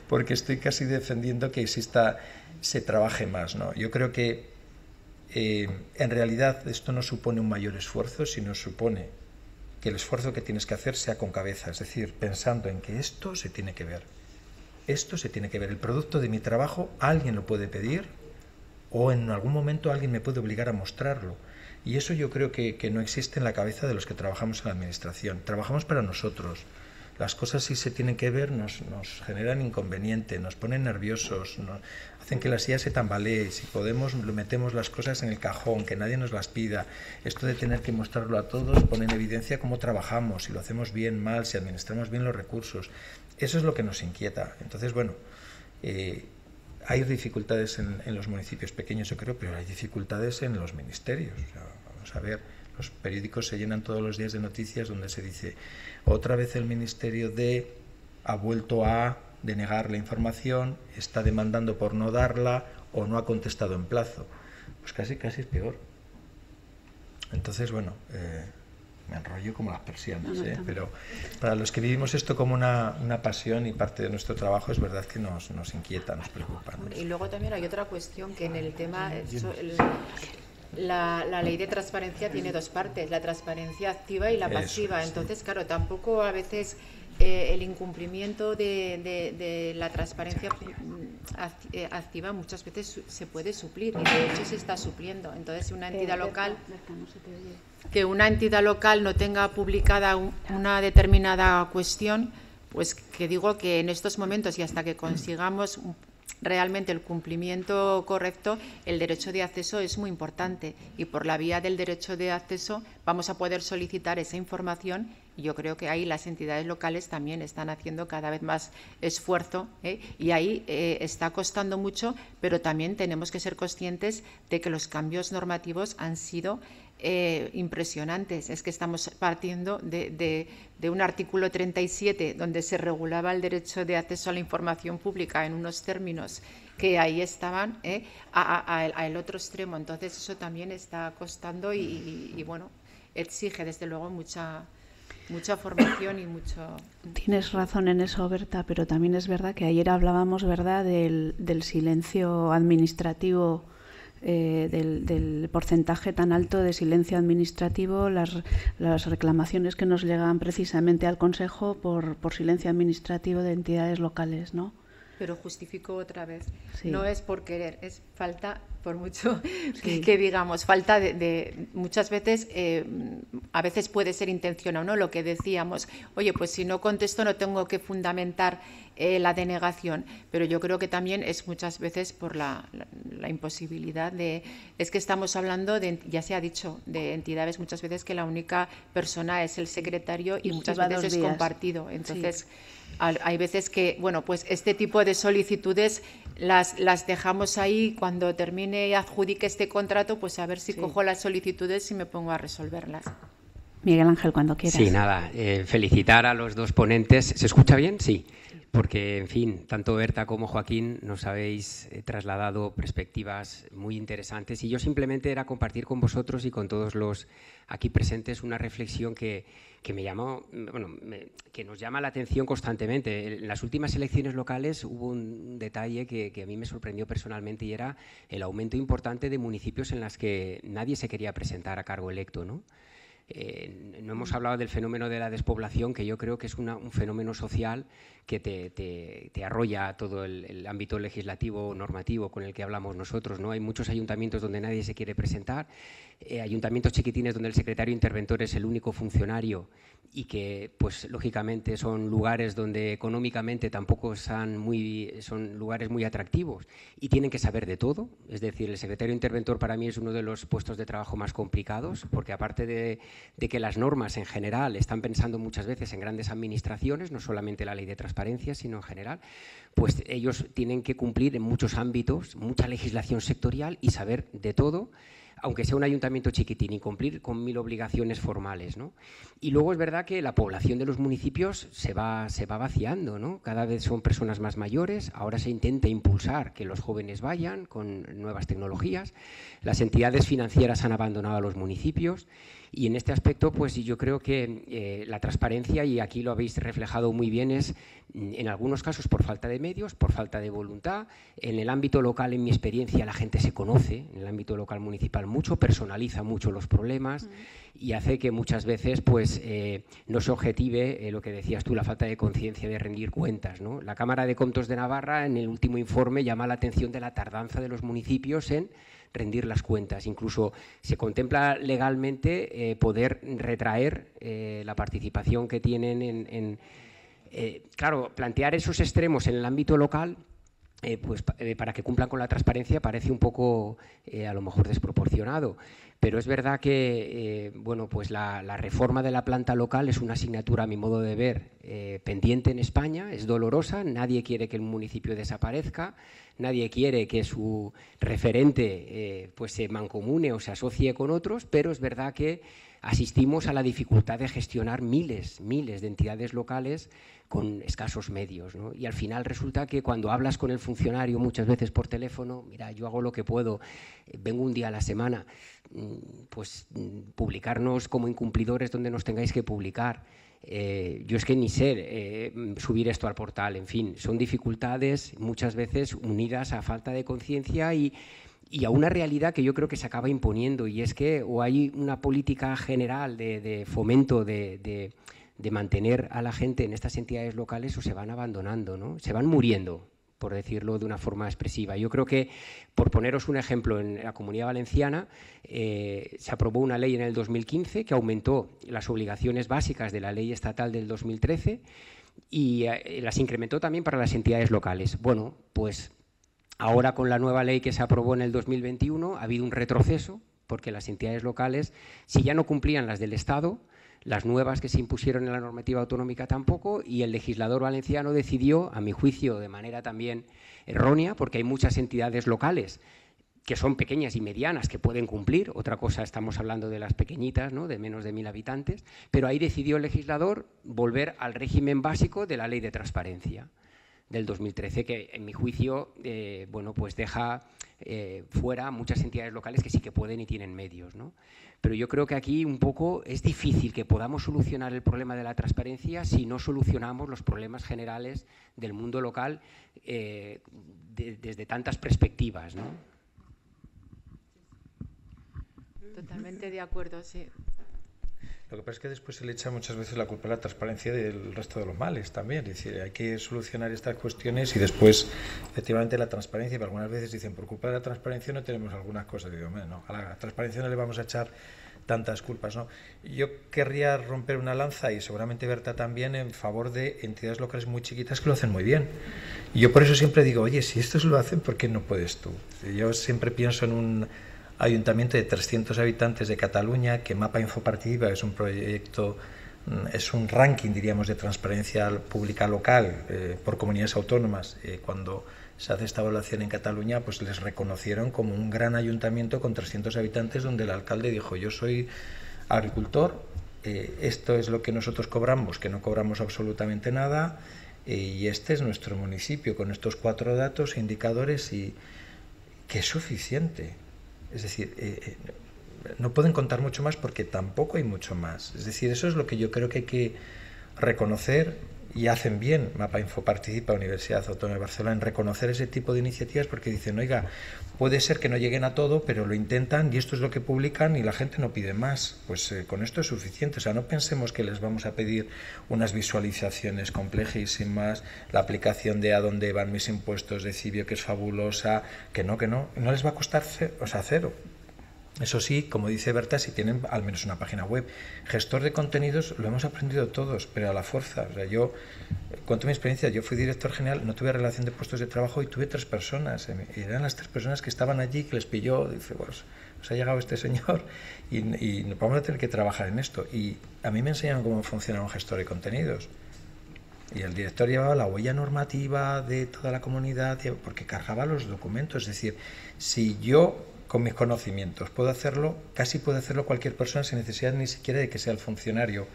porque estoy casi defendiendo que exista, se trabaje más. ¿no? Yo creo que eh, en realidad esto no supone un mayor esfuerzo, sino supone que el esfuerzo que tienes que hacer sea con cabeza, es decir, pensando en que esto se tiene que ver. Esto se tiene que ver. El producto de mi trabajo alguien lo puede pedir o en algún momento alguien me puede obligar a mostrarlo. Y eso yo creo que, no existe en la cabeza de los que trabajamos en la administración. Trabajamos para nosotros. Las cosas si se tienen que ver nos, generan inconveniente, nos ponen nerviosos, hacen que la silla se tambalee, si podemos metemos las cosas en el cajón, que nadie nos las pida. Esto de tener que mostrarlo a todos pone en evidencia cómo trabajamos, si lo hacemos bien, mal, si administramos bien los recursos. Eso es lo que nos inquieta. Entonces, bueno, eh, hay dificultades en, los municipios pequeños, yo creo, pero hay dificultades en los ministerios. vamos a ver, los periódicos se llenan todos los días de noticias donde se dice otra vez el ministerio de ha vuelto a de negar la información, está demandando por no darla o no ha contestado en plazo. Pues casi, casi es peor. Entonces, bueno, eh, me enrollo como las persianas, ¿eh? pero para los que vivimos esto como una, pasión y parte de nuestro trabajo, es verdad que nos, nos inquieta, nos preocupa. Y luego también hay otra cuestión que en el tema... Eh, la, ley de transparencia tiene dos partes, la transparencia activa y la pasiva. Entonces, claro, tampoco a veces eh, el incumplimiento de, la transparencia mm, eh, activa muchas veces se puede suplir y de hecho se está supliendo. Entonces, una eh, entidad local que una entidad local no tenga publicada una determinada cuestión, pues que digo que en estos momentos y hasta que consigamos realmente el cumplimiento correcto, el derecho de acceso es muy importante y por la vía del derecho de acceso vamos a poder solicitar esa información yo creo que ahí las entidades locales también están haciendo cada vez más esfuerzo ¿eh? y ahí eh, está costando mucho, pero también tenemos que ser conscientes de que los cambios normativos han sido eh, impresionantes. Es que estamos partiendo de, de, un artículo 37 donde se regulaba el derecho de acceso a la información pública en unos términos que ahí estaban al a, otro extremo. Entonces eso también está costando y bueno, exige desde luego mucha mucha formación y mucho... Tienes razón en eso, Berta, pero también es verdad que ayer hablábamos, ¿verdad?, del, silencio administrativo. Eh, del, porcentaje tan alto de silencio administrativo, las, reclamaciones que nos llegan precisamente al Consejo por, silencio administrativo de entidades locales, ¿no? Pero justifico otra vez, no es por querer, es falta por mucho que, digamos, falta de, muchas veces, eh, a veces puede ser intencional, ¿no? Lo que decíamos, oye, pues si no contesto no tengo que fundamentar eh, la denegación, pero yo creo que también es muchas veces por la, imposibilidad de, es que estamos hablando de, ya se ha dicho, de entidades muchas veces que la única persona es el secretario y, muchas veces es compartido, entonces hay veces que, bueno, pues este tipo de solicitudes las, dejamos ahí cuando termine y adjudique este contrato, pues a ver si cojo las solicitudes y me pongo a resolverlas. Miguel Ángel, cuando quieras. Sí, nada, eh, felicitar a los dos ponentes. ¿Se escucha bien? Sí porque, en fin, tanto Berta como Joaquín nos habéis eh, trasladado perspectivas muy interesantes y yo simplemente era compartir con vosotros y con todos los aquí presentes una reflexión que, que me llamó, mm, que nos llama la atención constantemente. En las últimas elecciones locales hubo un detalle que, a mí me sorprendió personalmente y era el aumento importante de municipios en las que nadie se quería presentar a cargo electo, ¿no? Eh, no hemos hablado del fenómeno de la despoblación, que yo creo que es un fenómeno social que te, arrolla todo el, ámbito legislativo, normativo con el que hablamos nosotros. ¿no? Hay muchos ayuntamientos donde nadie se quiere presentar, eh, ayuntamientos chiquitines donde el secretario interventor es el único funcionario y que, pues, lógicamente, son lugares donde económicamente tampoco son, muy, son lugares muy atractivos y tienen que saber de todo. Es decir, el secretario interventor para mí es uno de los puestos de trabajo más complicados, porque aparte de, de que las normas en general están pensando muchas veces en grandes administraciones, no solamente la ley de transporte, transparencia, sino en general, pues ellos tienen que cumplir en muchos ámbitos, mucha legislación sectorial y saber de todo aunque sea un ayuntamiento chiquitín, y cumplir con mil obligaciones formales. ¿no? Y luego es verdad que la población de los municipios se va, se va vaciando, cada vez son personas más mayores, ahora se intenta impulsar que los jóvenes vayan con nuevas tecnologías, las entidades financieras han abandonado a los municipios. Y en este aspecto, pues yo creo que eh, la transparencia, y aquí lo habéis reflejado muy bien, es mm, en algunos casos por falta de medios, por falta de voluntad. En el ámbito local, en mi experiencia, la gente se conoce, en el ámbito local municipal mucho, personaliza mucho los problemas mm. y hace que muchas veces pues, eh, no se objetive eh, lo que decías tú, la falta de conciencia de rendir cuentas. La Cámara de Contos de Navarra, en el último informe, llama la atención de la tardanza de los municipios en rendir las cuentas. Incluso se contempla legalmente eh, poder retraer eh, la participación que tienen en... Eh, claro, plantear esos extremos en el ámbito local pues para que cumplan con la transparencia parece un poco a lo mejor desproporcionado. Pero es verdad que eh, bueno, pues la, reforma de la planta local es una asignatura, a mi modo de ver, eh, pendiente en España, es dolorosa, nadie quiere que el municipio desaparezca, nadie quiere que su referente eh, pues se mancomune o se asocie con otros, pero es verdad que asistimos a la dificultad de gestionar miles, miles de entidades locales con escasos medios. ¿no? Y al final resulta que cuando hablas con el funcionario muchas veces por teléfono, mira, yo hago lo que puedo, eh, vengo un día a la semana, mm, pues mm, publicarnos como incumplidores donde nos tengáis que publicar. Eh, yo es que ni sé eh, subir esto al portal, en fin, son dificultades muchas veces unidas a falta de conciencia y, a una realidad que yo creo que se acaba imponiendo y es que o hay una política general de, fomento de de mantener a la gente en estas entidades locales o se van abandonando, ¿no? se van muriendo, por decirlo de una forma expresiva. Yo creo que, por poneros un ejemplo, en la Comunidad Valenciana eh, se aprobó una ley en el 2015 que aumentó las obligaciones básicas de la ley estatal del 2013 y eh, las incrementó también para las entidades locales. Bueno, pues ahora con la nueva ley que se aprobó en el 2021 ha habido un retroceso porque las entidades locales, si ya no cumplían las del Estado, las nuevas que se impusieron en la normativa autonómica tampoco, y el legislador valenciano decidió, a mi juicio, de manera también errónea, porque hay muchas entidades locales que son pequeñas y medianas, que pueden cumplir, otra cosa estamos hablando de las pequeñitas, ¿no? de menos de mil habitantes, pero ahí decidió el legislador volver al régimen básico de la ley de transparencia del 2013, que en mi juicio eh, bueno, pues deja eh, fuera muchas entidades locales que sí que pueden y tienen medios. Pero yo creo que aquí un poco es difícil que podamos solucionar el problema de la transparencia si no solucionamos los problemas generales del mundo local eh, desde tantas perspectivas. ¿no? Totalmente de acuerdo, sí. Lo que pasa es que después se le echa muchas veces la culpa a la transparencia del resto de los males también. Es decir, hay que solucionar estas cuestiones y después, efectivamente, la transparencia. Pero algunas veces dicen, por culpa de la transparencia no tenemos algunas cosas. Digo, no, a la transparencia no le vamos a echar tantas culpas. ¿no? Yo querría romper una lanza y seguramente Berta también en favor de entidades locales muy chiquitas que lo hacen muy bien. Y yo por eso siempre digo, oye, si estos lo hacen, ¿por qué no puedes tú? Yo siempre pienso en un ayuntamiento de 300 habitantes de Cataluña, que Mapa Infoparticipa es un proyecto, mm, es un ranking, diríamos, de transparencia pública local eh, por comunidades autónomas. Eh, cuando se hace esta evaluación en Cataluña, pues les reconocieron como un gran ayuntamiento con 300 habitantes, donde el alcalde dijo, yo soy agricultor, eh, esto es lo que nosotros cobramos, que no cobramos absolutamente nada, y este es nuestro municipio, con estos cuatro datos e indicadores, y que es suficiente. Es decir, eh, eh, no pueden contar mucho más porque tampoco hay mucho más. Es decir, eso es lo que yo creo que hay que reconocer y hacen bien. Mapa Info participa, Universidad Autónoma de Barcelona, en reconocer ese tipo de iniciativas porque dicen, oiga, Puede ser que no lleguen a todo, pero lo intentan y esto es lo que publican y la gente no pide más. Pues eh, con esto es suficiente. O sea, no pensemos que les vamos a pedir unas visualizaciones complejísimas, la aplicación de a dónde van mis impuestos de Cibio, que es fabulosa, que no, que no. No les va a costar o sea, cero. Eso sí, como dice Berta, si tienen al menos una página web. Gestor de contenidos lo hemos aprendido todos, pero a la fuerza. O sea, yo, cuento mi experiencia, yo fui director general, no tuve relación de puestos de trabajo y tuve tres personas. Eh, eran las tres personas que estaban allí, que les pilló, dice, pues, os ha llegado este señor y, vamos a tener que trabajar en esto. Y a mí me enseñaron cómo funciona un gestor de contenidos. Y el director llevaba la huella normativa de toda la comunidad, porque cargaba los documentos. Es decir, si yo con mis conocimientos. Puedo hacerlo, casi puede hacerlo cualquier persona sin necesidad ni siquiera de que sea el funcionario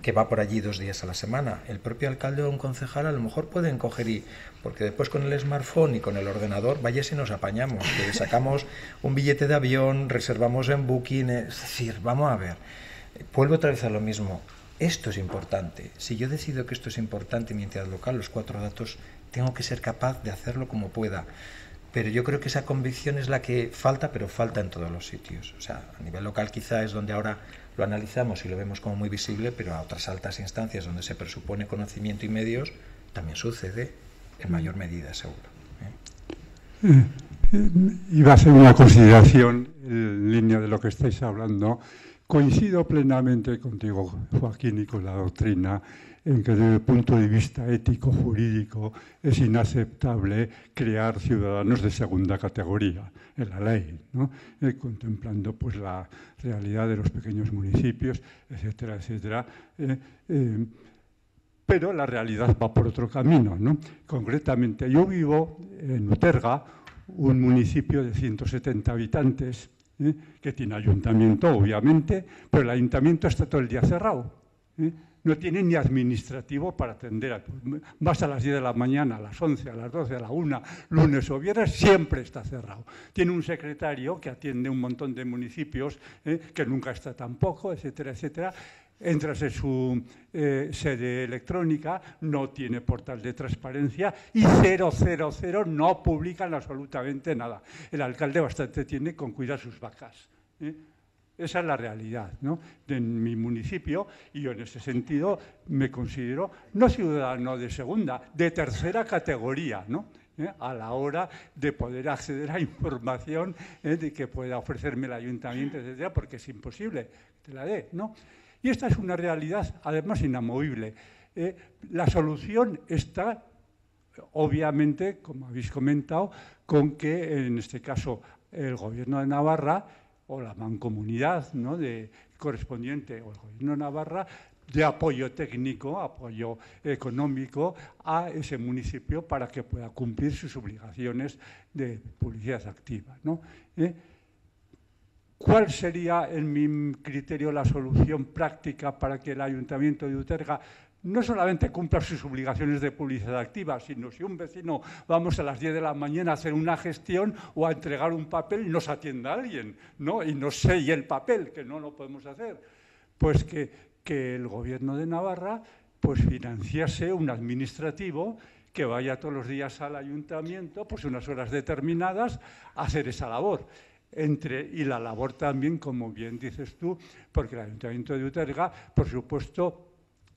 que va por allí dos días a la semana. El propio alcalde o un concejal a lo mejor pueden coger y, porque después con el smartphone y con el ordenador, vaya si nos apañamos, sacamos un billete de avión, reservamos en booking, es decir, vamos a ver, vuelvo otra vez a lo mismo. Esto es importante. Si yo decido que esto es importante en mi entidad local, los cuatro datos, tengo que ser capaz de hacerlo como pueda pero yo creo que esa convicción es la que falta, pero falta en todos los sitios. O sea, a nivel local quizá es donde ahora lo analizamos y lo vemos como muy visible, pero a otras altas instancias donde se presupone conocimiento y medios, también sucede en mayor mm. medida, seguro. Y ¿eh? va mm. a ser una consideración en línea de lo que estáis hablando. Coincido plenamente contigo, Joaquín, y con la doctrina en que desde el punto de vista ético-jurídico es inaceptable crear ciudadanos de segunda categoría en la ley, eh, contemplando pues, la realidad de los pequeños municipios, etcétera, etcétera. Eh, eh, pero la realidad va por otro camino. Concretamente, yo vivo en Uterga, un municipio de 170 habitantes, que tiene ayuntamiento, obviamente, pero el ayuntamiento está todo el día cerrado no tiene ni administrativo para atender. A, vas a las 10 de la mañana, a las 11, a las 12, a la 1, lunes o viernes, siempre está cerrado. Tiene un secretario que atiende un montón de municipios, ¿eh? que nunca está tampoco, etcétera, etcétera entras en su eh, sede electrónica, no tiene portal de transparencia y 000 no publican absolutamente nada. El alcalde bastante tiene con cuidar sus vacas. ¿eh? Esa es la realidad ¿no? de mi municipio y yo en ese sentido me considero no ciudadano de segunda, de tercera categoría, ¿no? ¿Eh? a la hora de poder acceder a información ¿eh? de que pueda ofrecerme el ayuntamiento, etcétera, porque es imposible que te la dé. ¿no? Y esta es una realidad, además, inamovible. Eh, la solución está, obviamente, como habéis comentado, con que, en este caso, el Gobierno de Navarra o la mancomunidad ¿no? de, correspondiente o el gobierno Navarra de apoyo técnico, apoyo económico a ese municipio para que pueda cumplir sus obligaciones de publicidad activa. ¿Eh? ¿Cuál sería, en mi criterio, la solución práctica para que el Ayuntamiento de Uterga no solamente cumpla sus obligaciones de publicidad activa, sino si un vecino vamos a las 10 de la mañana a hacer una gestión o a entregar un papel y nos atienda alguien, ¿no? Y no sé, el papel, que no lo podemos hacer. Pues que, que el gobierno de Navarra pues financiase un administrativo que vaya todos los días al ayuntamiento, pues unas horas determinadas, a hacer esa labor. Entre, y la labor también, como bien dices tú, porque el Ayuntamiento de Uterga, por supuesto,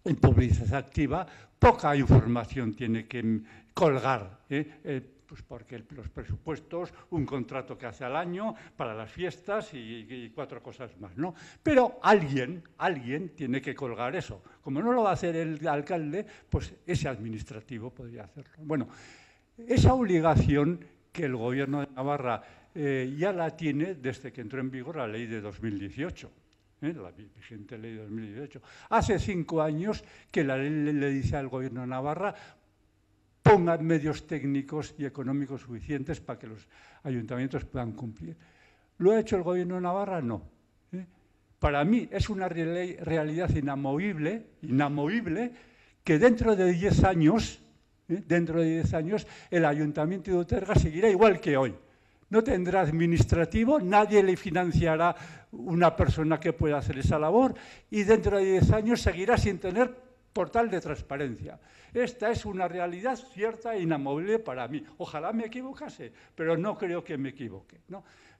en publicidad activa, poca información tiene que colgar. ¿eh? Eh, pues porque los presupuestos, un contrato que hace al año para las fiestas y, cuatro cosas más, ¿no? Pero alguien, alguien tiene que colgar eso. Como no lo va a hacer el alcalde, pues ese administrativo podría hacerlo. Bueno, esa obligación que el gobierno de Navarra eh, ya la tiene desde que entró en vigor la ley de 2018. ¿eh? la vigente ley de 2018. Hace cinco años que la ley le dice al gobierno de Navarra pongan medios técnicos y económicos suficientes para que los ayuntamientos puedan cumplir. ¿Lo ha hecho el gobierno de Navarra? No. ¿eh? Para mí es una realidad inamovible, inamovible que dentro de diez años, ¿eh? dentro de diez años, el ayuntamiento de Uterga seguirá igual que hoy no tendrá administrativo, nadie le financiará una persona que pueda hacer esa labor y dentro de 10 años seguirá sin tener portal de transparencia. Esta es una realidad cierta e inamovible para mí. Ojalá me equivocase, pero no creo que me equivoque.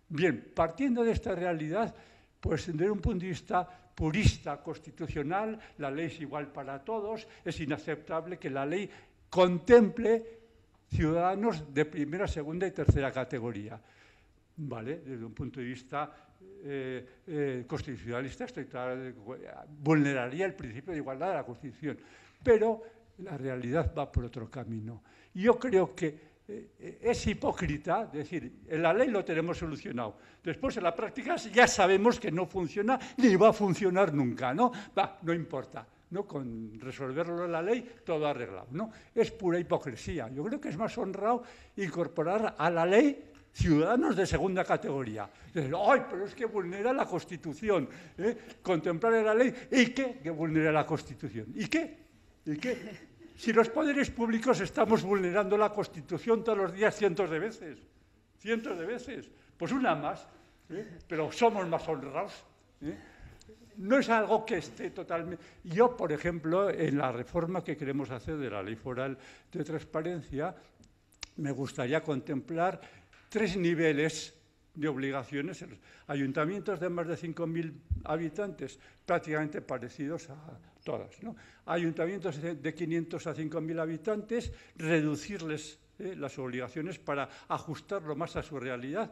Bien, partiendo de esta realidad, pues desde un punto de vista purista constitucional, la ley es igual para todos, es inaceptable que la ley contemple ciudadanos de primera, segunda y tercera categoría. ¿Vale? Desde un punto de vista eh, eh, constitucionalista, estoy vulneraría el principio de igualdad de la Constitución. Pero la realidad va por otro camino. Yo creo que eh, es hipócrita decir, en la ley lo tenemos solucionado. Después, en la práctica, ya sabemos que no funciona ni va a funcionar nunca, ¿no? Va, no importa. ¿no? con resolverlo la ley, todo arreglado. No, es pura hipocresía. Yo creo que es más honrado incorporar a la ley ciudadanos de segunda categoría. Ay, pero es que vulnera la Constitución. ¿eh? Contemplar la ley. ¿Y qué? Que vulnera la Constitución. ¿Y qué? ¿Y qué? Si los poderes públicos estamos vulnerando la Constitución todos los días cientos de veces. Cientos de veces. Pues una más. ¿eh? Pero somos más honrados. ¿eh? no es algo que esté totalmente... Yo, por ejemplo, en la reforma que queremos hacer de la ley foral de transparencia, me gustaría contemplar tres niveles de obligaciones. Ayuntamientos de más de 5.000 habitantes, prácticamente parecidos a todas. Ayuntamientos de 500 a 5.000 habitantes, reducirles eh, las obligaciones para ajustarlo más a su realidad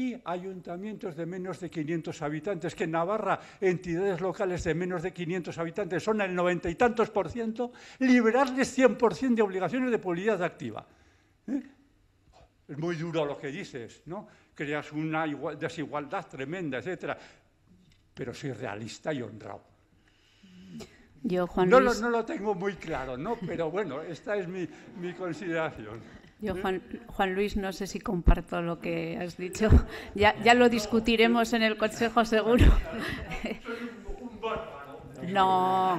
y ayuntamientos de menos de 500 habitantes, que en Navarra entidades locales de menos de 500 habitantes son el noventa y tantos por ciento, liberarles 100% de obligaciones de publicidad activa. ¿Eh? Es muy duro lo que dices, ¿no? Creas una desigualdad tremenda, etcétera. Pero soy realista y honrado. Yo, Juan no, lo, no lo tengo muy claro, ¿no? Pero bueno, esta es mi, mi consideración. Yo, ¿Mm? Juan, Luis, no sé si comparto lo que has dicho. Ya, ya lo discutiremos en el Consejo seguro. No.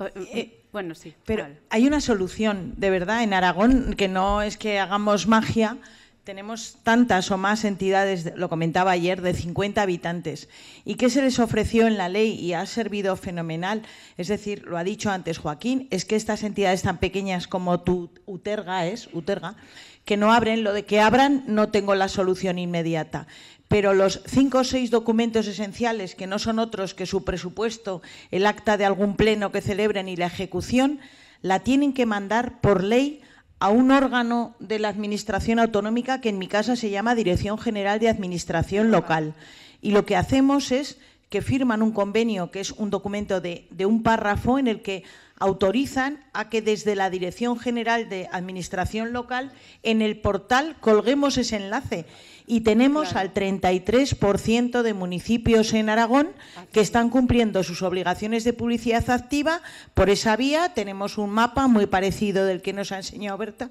Eh, eh, bueno, sí. Pero hay una solución, de verdad, en Aragón, que no es que hagamos magia, tenemos tantas o más entidades, lo comentaba ayer, de 50 habitantes. ¿Y qué se les ofreció en la ley y ha servido fenomenal? Es decir, lo ha dicho antes Joaquín, es que estas entidades tan pequeñas como tu Uterga es, Uterga, que no abren, lo de que abran no tengo la solución inmediata. Pero los cinco o seis documentos esenciales, que no son otros que su presupuesto, el acta de algún pleno que celebren y la ejecución, la tienen que mandar por ley a un órgano de la Administración Autonómica que en mi casa se llama Dirección General de Administración Local. Y lo que hacemos es que firman un convenio, que es un documento de, de un párrafo en el que autorizan a que desde la Dirección General de Administración Local en el portal colguemos ese enlace y tenemos al 33% de municipios en Aragón que están cumpliendo sus obligaciones de publicidad activa. Por esa vía tenemos un mapa muy parecido del que nos ha enseñado Berta.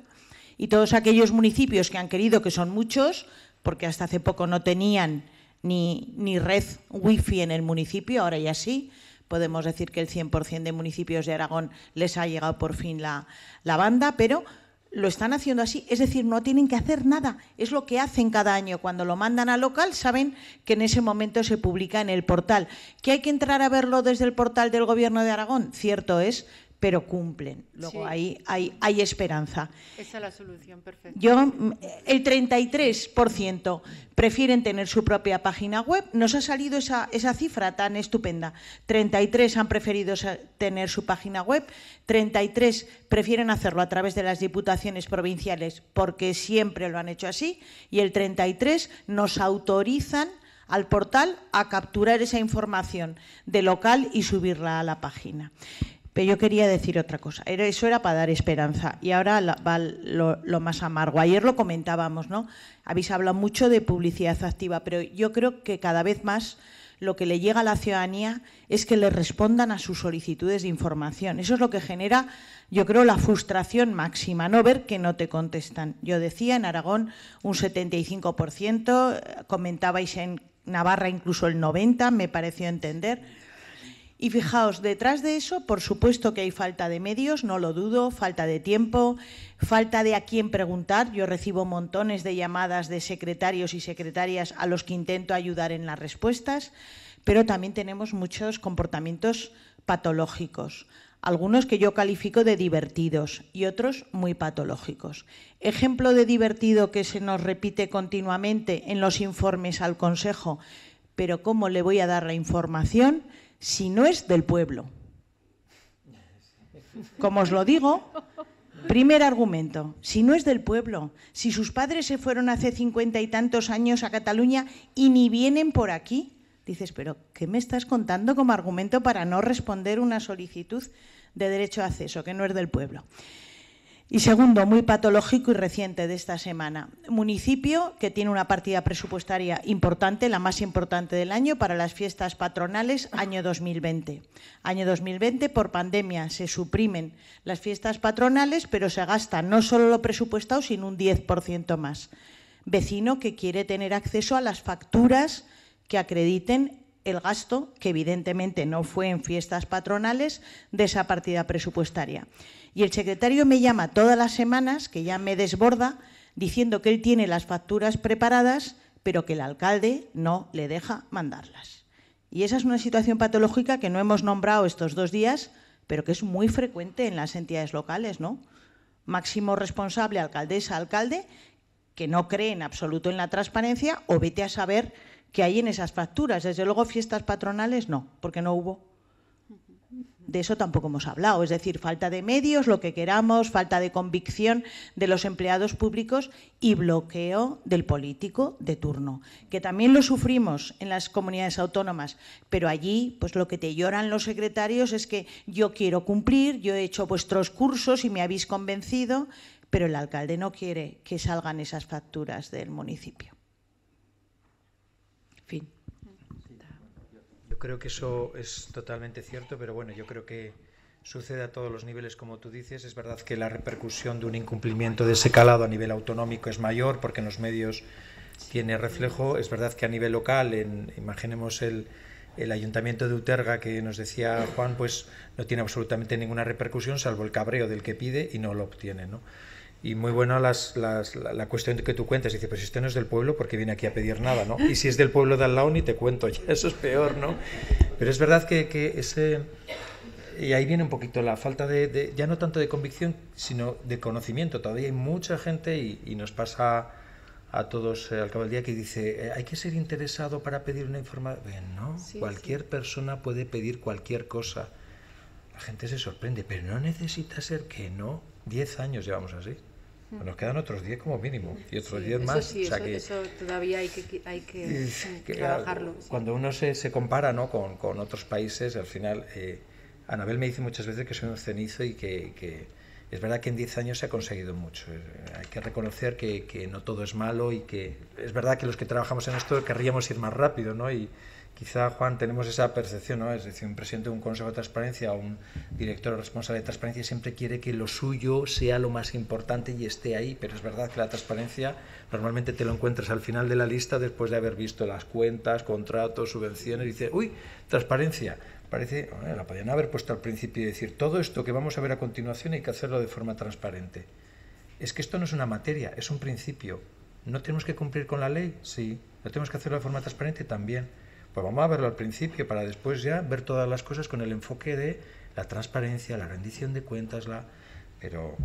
Y todos aquellos municipios que han querido, que son muchos, porque hasta hace poco no tenían ni, red wifi en el municipio, ahora ya sí, podemos decir que el 100% de municipios de Aragón les ha llegado por fin la, la banda, pero lo están haciendo así, es decir, no tienen que hacer nada, es lo que hacen cada año. Cuando lo mandan a local saben que en ese momento se publica en el portal. ¿Que hay que entrar a verlo desde el portal del Gobierno de Aragón? Cierto es, pero cumplen. Luego ahí hay, esperanza. Esa es la solución perfecta. Yo, el 33% prefieren tener su propia página web. Nos ha salido esa, esa cifra tan estupenda. 33 han preferido tener su página web, 33 prefieren hacerlo a través de las diputaciones provinciales porque siempre lo han hecho así y el 33 nos autorizan al portal a capturar esa información de local y subirla a la página. Pero yo quería decir otra cosa. Eso era para dar esperanza. Y ahora va lo, más amargo. Ayer lo comentábamos, ¿no? Habéis hablado mucho de publicidad activa, pero yo creo que cada vez más lo que le llega a la ciudadanía es que le respondan a sus solicitudes de información. Eso es lo que genera, yo creo, la frustración máxima, no ver que no te contestan. Yo decía en Aragón un 75%, comentabais en Navarra incluso el 90%, me pareció entender y fijaos, detrás de eso, por supuesto que hay falta de medios, no lo dudo, falta de tiempo, falta de a quién preguntar. Yo recibo montones de llamadas de secretarios y secretarias a los que intento ayudar en las respuestas, pero también tenemos muchos comportamientos patológicos, algunos que yo califico de divertidos y otros muy patológicos. Ejemplo de divertido que se nos repite continuamente en los informes al Consejo, pero ¿cómo le voy a dar la información? si no es del pueblo. Como os lo digo, primer argumento, si no es del pueblo, si sus padres se fueron hace cincuenta y tantos años a Cataluña y ni vienen por aquí, dices, pero ¿qué me estás contando como argumento para no responder una solicitud de derecho a acceso que no es del pueblo? Y segundo, muy patológico y reciente de esta semana. Municipio que tiene una partida presupuestaria importante, la más importante del año, para las fiestas patronales año 2020. Año 2020, por pandemia, se suprimen las fiestas patronales, pero se gasta no solo lo presupuestado, sino un 10% más. Vecino que quiere tener acceso a las facturas que acrediten el gasto, que evidentemente no fue en fiestas patronales, de esa partida presupuestaria. Y el secretario me llama todas las semanas, que ya me desborda, diciendo que él tiene las facturas preparadas, pero que el alcalde no le deja mandarlas. Y esa es una situación patológica que no hemos nombrado estos dos días, pero que es muy frecuente en las entidades locales, ¿no? Máximo responsable, alcaldesa, alcalde, que no cree en absoluto en la transparencia, o vete a saber que hay en esas facturas. Desde luego, fiestas patronales no, porque no hubo de eso tampoco hemos hablado. Es decir, falta de medios, lo que queramos, falta de convicción de los empleados públicos y bloqueo del político de turno, que también lo sufrimos en las comunidades autónomas. Pero allí, pues lo que te lloran los secretarios es que yo quiero cumplir, yo he hecho vuestros cursos y me habéis convencido, pero el alcalde no quiere que salgan esas facturas del municipio. creo que eso es totalmente cierto, pero bueno, yo creo que sucede a todos los niveles, como tú dices. Es verdad que la repercusión de un incumplimiento de ese calado a nivel autonómico es mayor porque en los medios tiene reflejo. Es verdad que a nivel local, imaginemos el, el ayuntamiento de Uterga que nos decía Juan, pues no tiene absolutamente ninguna repercusión salvo el cabreo del que pide y no lo obtiene. ¿no? y muy buena la, cuestión que tú cuentas. Dice, pues si usted no es del pueblo, ¿por qué viene aquí a pedir nada? Y si es del pueblo de al ni te cuento, ya eso es peor, ¿no? Pero es verdad que, ese... Y ahí viene un poquito la falta de, ya no tanto de convicción, sino de conocimiento. Todavía hay mucha gente y, nos pasa a todos eh, al cabo del día que dice, eh, hay que ser interesado para pedir una información. no, cualquier persona puede pedir cualquier cosa. La gente se sorprende, pero no necesita ser que no. Diez años llevamos así nos quedan otros 10 como mínimo y otros 10 más. o sea eso, que, eso, todavía hay que, hay que, eh, trabajarlo. Cuando uno se, se compara ¿no? con, con, otros países, al final, eh, Anabel me dice muchas veces que soy un cenizo y que, es verdad que en 10 años se ha conseguido mucho. Eh, hay que reconocer que, no todo es malo y que es verdad que los que trabajamos en esto querríamos ir más rápido, ¿no? Y quizá, Juan, tenemos esa percepción, ¿no? Es decir, un presidente de un consejo de transparencia o un director responsable de transparencia siempre quiere que lo suyo sea lo más importante y esté ahí, pero es verdad que la transparencia normalmente te lo encuentras al final de la lista después de haber visto las cuentas, contratos, subvenciones y dices, uy, transparencia parece, bueno, la podían haber puesto al principio y decir, todo esto que vamos a ver a continuación hay que hacerlo de forma transparente. Es que esto no es una materia, es un principio. ¿No tenemos que cumplir con la ley? Sí. ¿No tenemos que hacerlo de forma transparente? También. Pues vamos a verlo al principio para después ya ver todas las cosas con el enfoque de la transparencia, la rendición de cuentas, la... Pero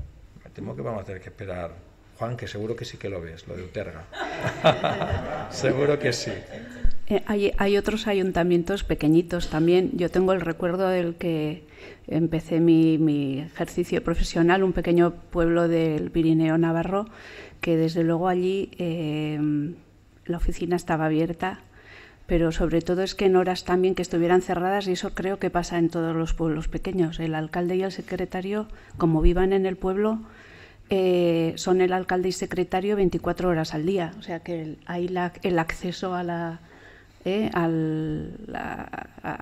me temo que vamos a tener que esperar. Juan, que seguro que sí que lo ves, lo de Uterga. seguro que sí. Eh, hay, otros ayuntamientos pequeñitos también. Yo tengo el recuerdo del que empecé mi, ejercicio profesional, un pequeño pueblo del Pirineo Navarro, que desde luego allí eh, la oficina estaba abierta, pero sobre todo es que en horas también que estuvieran cerradas, y eso creo que pasa en todos los pueblos pequeños. El alcalde y el secretario, como vivan en el pueblo, eh, son el alcalde y secretario 24 horas al día. O sea que hay el acceso a la ¿eh? a,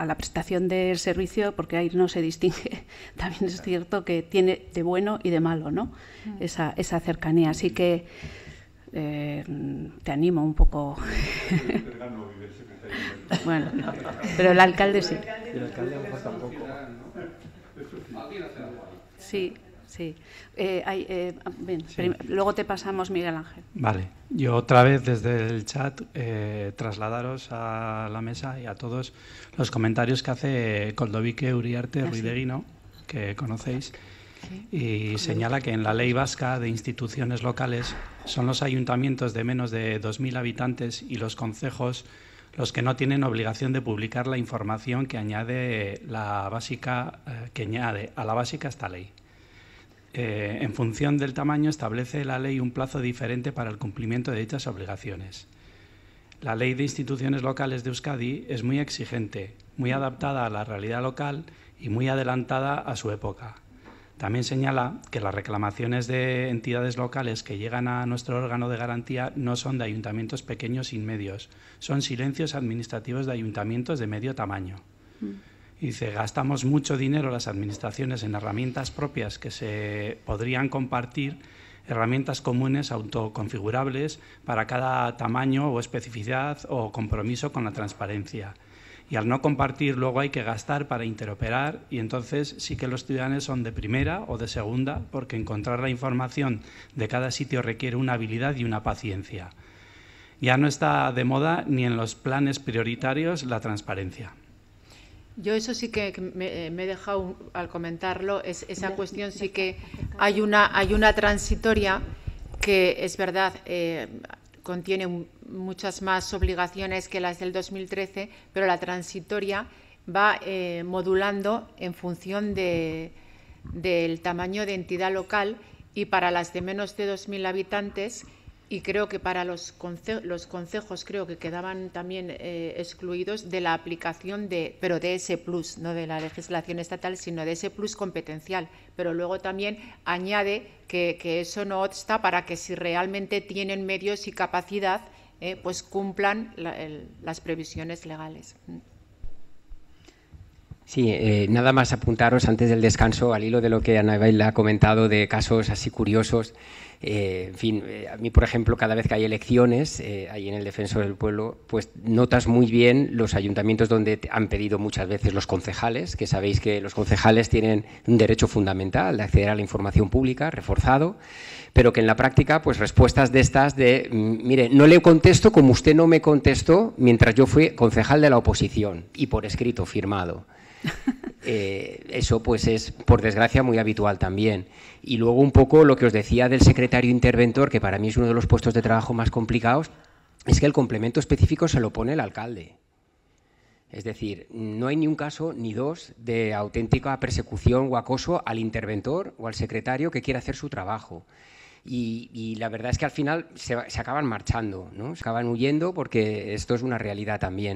la prestación del servicio, porque ahí no se distingue. También es cierto que tiene de bueno y de malo ¿no? Mm. esa, esa cercanía. Así que eh, te animo un poco. bueno, pero el alcalde sí. El alcalde Sí, Sí. Eh, eh Luego te pasamos, Miguel Ángel. Vale. Yo otra vez desde el chat eh, trasladaros a la mesa y a todos los comentarios que hace Coldovique Uriarte ah, Ruideguino, que conocéis, y señala que en la ley vasca de instituciones locales son los ayuntamientos de menos de 2.000 habitantes y los concejos los que no tienen obligación de publicar la información que añade la básica eh, que añade a la básica esta ley. Eh, en función del tamaño, establece la ley un plazo diferente para el cumplimiento de dichas obligaciones. La ley de instituciones locales de Euskadi es muy exigente, muy adaptada a la realidad local y muy adelantada a su época. También señala que las reclamaciones de entidades locales que llegan a nuestro órgano de garantía no son de ayuntamientos pequeños sin medios, son silencios administrativos de ayuntamientos de medio tamaño. Mm. Dice, gastamos mucho dinero las administraciones en herramientas propias que se podrían compartir, herramientas comunes autoconfigurables para cada tamaño o especificidad o compromiso con la transparencia. Y al no compartir luego hay que gastar para interoperar y entonces sí que los ciudadanos son de primera o de segunda porque encontrar la información de cada sitio requiere una habilidad y una paciencia. Ya no está de moda ni en los planes prioritarios la transparencia. Yo eso sí que eh, me, he dejado al comentarlo, esa cuestión sí que hay una, hay una transitoria que es verdad, eh, contiene muchas más obligaciones que las del 2013, pero la transitoria va eh, modulando en función del tamaño de entidad local y para las de menos de 2.000 habitantes y creo que para los, los consejos creo que quedaban también eh, excluidos de la aplicación de, pero de ese plus, no de la legislación estatal, sino de ese plus competencial. Pero luego también añade que, eso no obsta para que si realmente tienen medios y capacidad, eh, pues cumplan las previsiones legales. Sí, eh, nada más apuntaros antes del descanso al hilo de lo que Anabel ha comentado de casos así curiosos eh, en fin, eh, a mí, por ejemplo, cada vez que hay elecciones, eh, ahí en el Defensor del Pueblo, pues notas muy bien los ayuntamientos donde han pedido muchas veces los concejales, que sabéis que los concejales tienen un derecho fundamental de acceder a la información pública, reforzado, pero que en la práctica, pues respuestas de estas de, mm, mire, no le contesto como usted no me contestó mientras yo fui concejal de la oposición y por escrito firmado. Eh, eso pues es, por desgracia, muy habitual también. Y luego un poco lo que os decía del secretario interventor, que para mí es uno de los puestos de trabajo más complicados, es que el complemento específico se lo pone el alcalde. Es decir, no hay ni un caso ni dos de auténtica persecución o acoso al interventor o al secretario que quiera hacer su trabajo y, la verdad es que al final se, acaban marchando, ¿no? se acaban huyendo porque esto es una realidad también.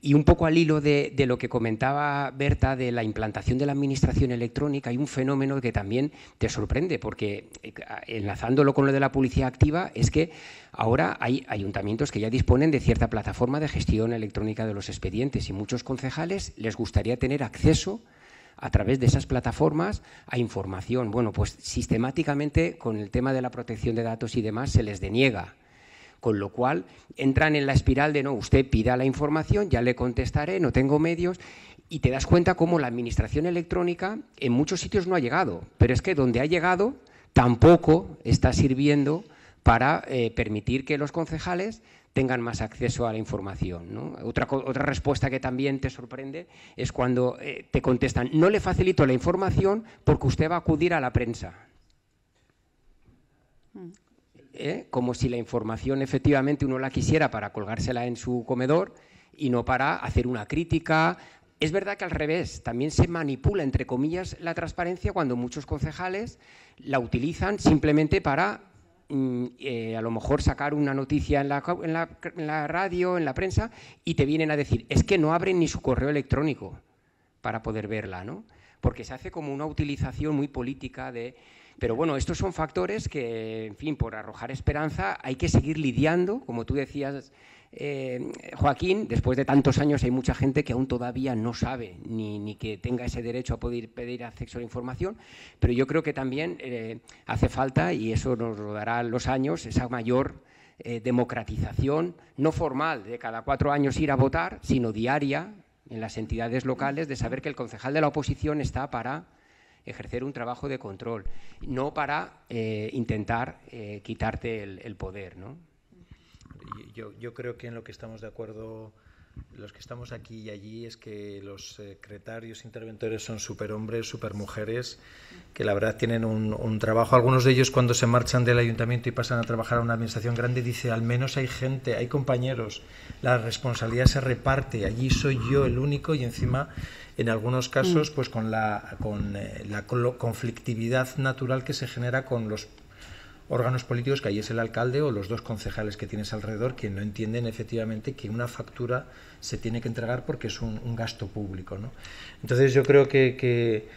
Y un poco al hilo de, lo que comentaba Berta de la implantación de la administración electrónica, hay un fenómeno que también te sorprende porque eh, enlazándolo con lo de la policía activa es que ahora hay ayuntamientos que ya disponen de cierta plataforma de gestión electrónica de los expedientes y muchos concejales les gustaría tener acceso a través de esas plataformas a información. Bueno, pues sistemáticamente con el tema de la protección de datos y demás se les deniega. Con lo cual entran en la espiral de no, usted pida la información, ya le contestaré, no tengo medios, y te das cuenta cómo la administración electrónica en muchos sitios no ha llegado, pero es que donde ha llegado tampoco está sirviendo para eh, permitir que los concejales tengan más acceso a la información. Otra, respuesta que también te sorprende es cuando eh, te contestan, no le facilito la información porque usted va a acudir a la prensa. Mm. ¿Eh? Como si la información efectivamente uno la quisiera para colgársela en su comedor y no para hacer una crítica, es verdad que al revés, también se manipula, entre comillas, la transparencia cuando muchos concejales la utilizan simplemente para Mm, eh, a lo mejor sacar una noticia en la, en la, radio, en la prensa, y te vienen a decir, es que no abren ni su correo electrónico para poder verla, ¿no? Porque se hace como una utilización muy política de... Pero bueno, estos son factores que, en fin, por arrojar esperanza hay que seguir lidiando, como tú decías, eh, Joaquín, después de tantos años hay mucha gente que aún todavía no sabe ni, que tenga ese derecho a poder pedir acceso a la información, pero yo creo que también eh, hace falta, y eso nos lo los años, esa mayor eh, democratización, no formal, de cada cuatro años ir a votar, sino diaria en las entidades locales, de saber que el concejal de la oposición está para ejercer un trabajo de control, no para intentar quitarte el, el poder. ¿no? yo, yo creo que en lo que estamos de acuerdo los que estamos aquí y allí es que los eh, secretarios interventores son superhombres, mujeres, que la verdad tienen un, trabajo. Algunos de ellos cuando se marchan del ayuntamiento y pasan a trabajar a una administración grande, dice, al menos hay gente, hay compañeros, la responsabilidad se reparte, allí soy yo el único y encima en algunos casos mm. pues con la, con eh, la conflictividad natural que se genera con los órganos políticos que ahí es el alcalde o los dos concejales que tienes alrededor que no entienden efectivamente que una factura se tiene que entregar porque es un, gasto público. ¿no? Entonces yo creo que, eh,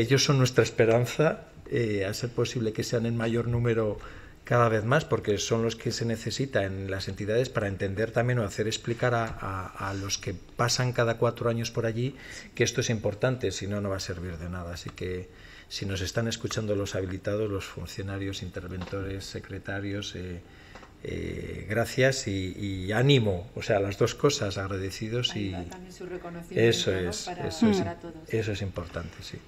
ellos son nuestra esperanza, eh, a ser posible que sean en mayor número cada vez más porque son los que se necesita en las entidades para entender también o hacer explicar a, a, a, los que pasan cada cuatro años por allí que esto es importante, si no, no va a servir de nada. Así que si nos están escuchando los habilitados, los funcionarios, interventores, secretarios, eh, eh, gracias y, ánimo, o sea, las dos cosas, agradecidos y... eso es, eso, es importante, sí.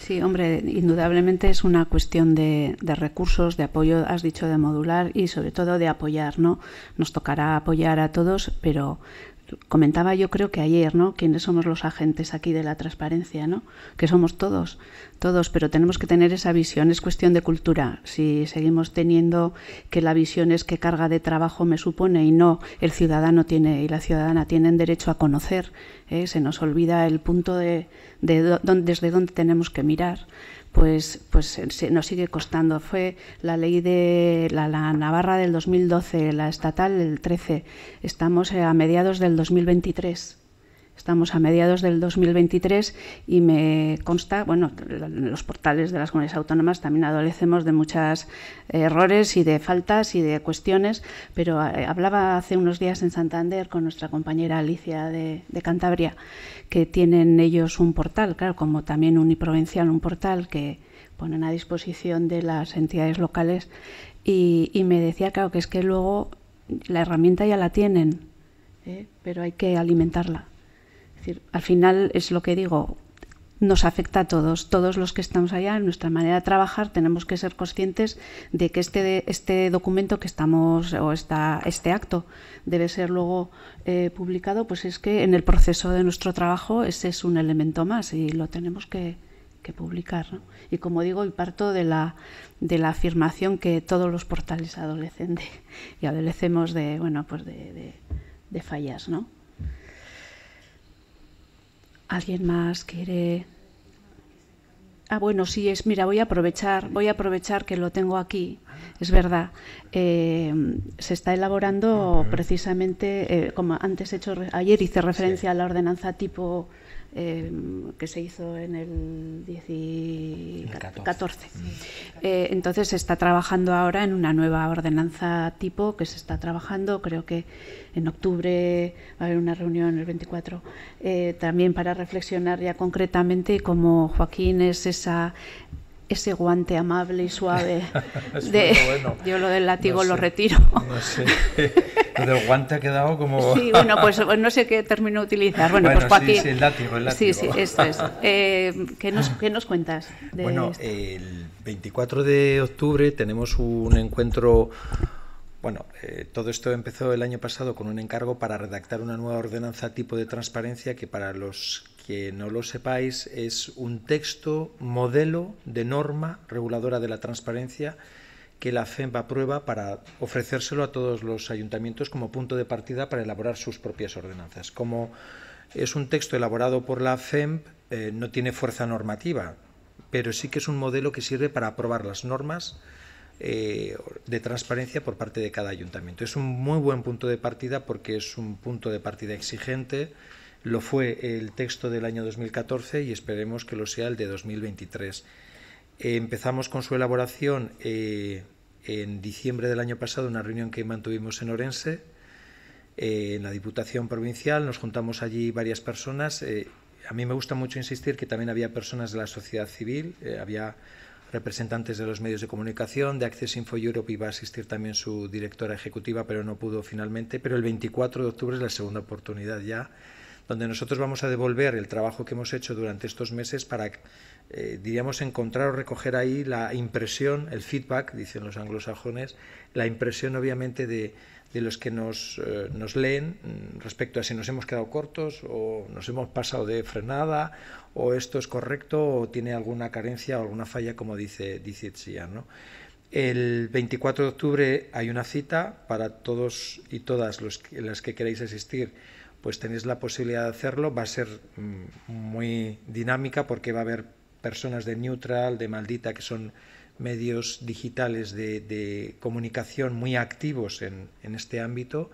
Sí, hombre, indudablemente es una cuestión de, de, recursos, de apoyo, has dicho de modular y sobre todo de apoyar, ¿no? Nos tocará apoyar a todos, pero comentaba yo creo que ayer, ¿no? Quiénes somos los agentes aquí de la transparencia, ¿no? Que somos todos, todos, pero tenemos que tener esa visión, es cuestión de cultura. Si seguimos teniendo que la visión es que carga de trabajo me supone y no el ciudadano tiene y la ciudadana tienen derecho a conocer, ¿eh? se nos olvida el punto de, de, desde dónde tenemos que mirar pues, pues eh, nos sigue costando. Fue la ley de la, Navarra del 2012, la estatal del 13. Estamos eh, a mediados del 2023. Estamos a mediados del 2023 y me consta, bueno, los portales de las comunidades autónomas también adolecemos de muchos errores y de faltas y de cuestiones, pero eh, hablaba hace unos días en Santander con nuestra compañera Alicia de, Cantabria, que tienen ellos un portal, claro, como también Uniprovincial, un portal que ponen a disposición de las entidades locales y, me decía, claro, que es que luego la herramienta ya la tienen, ¿eh? pero hay que alimentarla al final es lo que digo, nos afecta a todos, todos los que estamos allá, en nuestra manera de trabajar, tenemos que ser conscientes de que este, este documento que estamos, o este acto, debe ser luego eh, publicado, pues es que en el proceso de nuestro trabajo ese es un elemento más y lo tenemos que, publicar. Y como digo, y parto de la, de la afirmación que todos los portales adolecen y adolecemos de, bueno, pues de fallas, ¿no? ¿Alguien más quiere? Ah, bueno, sí, es, mira, voy a aprovechar, voy a aprovechar que lo tengo aquí, es verdad. Eh, se está elaborando ah, precisamente, eh, como antes he hecho, ayer hice referencia a la ordenanza tipo Em, que se hizo en el, 14. Mm. Eh, entonces se está trabajando ahora en una nueva ordenanza tipo que se está trabajando, creo que en octubre va a haber una reunión el 24, eh, también para reflexionar ya concretamente cómo como Joaquín es esa ese guante amable y suave. Yo lo del látigo lo retiro. No sé. Lo guante ha quedado como. sí, bueno, pues, pues no sé qué término utilizar. Bueno, pues sí, aquí... sí, el látigo, el Sí, sí, esto es. Eh, ¿qué, nos, cuentas? De bueno, el 24 de octubre tenemos un encuentro. Bueno, eh, todo esto empezó el año pasado con un encargo para redactar una nueva ordenanza tipo de transparencia que para los que no lo sepáis, es un texto modelo de norma reguladora de la transparencia que la FEMP aprueba para ofrecérselo a todos los ayuntamientos como punto de partida para elaborar sus propias ordenanzas. Como es un texto elaborado por la FEMP, eh, no tiene fuerza normativa, pero sí que es un modelo que sirve para aprobar las normas eh, de transparencia por parte de cada ayuntamiento. Es un muy buen punto de partida porque es un punto de partida exigente lo fue el texto del año 2014 y esperemos que lo sea el de 2023. Empezamos con su elaboración eh, en diciembre del año pasado, una reunión que mantuvimos en Orense, eh, en la Diputación Provincial. Nos juntamos allí varias personas. Eh, a mí me gusta mucho insistir que también había personas de la sociedad civil, había representantes de los medios de comunicación, de Access Info Europe iba a asistir también su directora ejecutiva, pero no pudo finalmente. Pero el 24 de octubre es la segunda oportunidad ya donde nosotros vamos a devolver el trabajo que hemos hecho durante estos meses para, eh, diríamos, encontrar o recoger ahí la impresión, el feedback, dicen los anglosajones, la impresión obviamente de, los que nos, eh, nos, leen mm, respecto a si nos hemos quedado cortos o nos hemos pasado de frenada o esto es correcto o tiene alguna carencia o alguna falla, como dice, dice El 24 de octubre hay una cita para todos y todas los, las que queráis asistir pues tenéis la posibilidad de hacerlo. Va a ser mm, muy dinámica porque va a haber personas de Neutral, de Maldita, que son medios digitales de, comunicación muy activos en, este ámbito.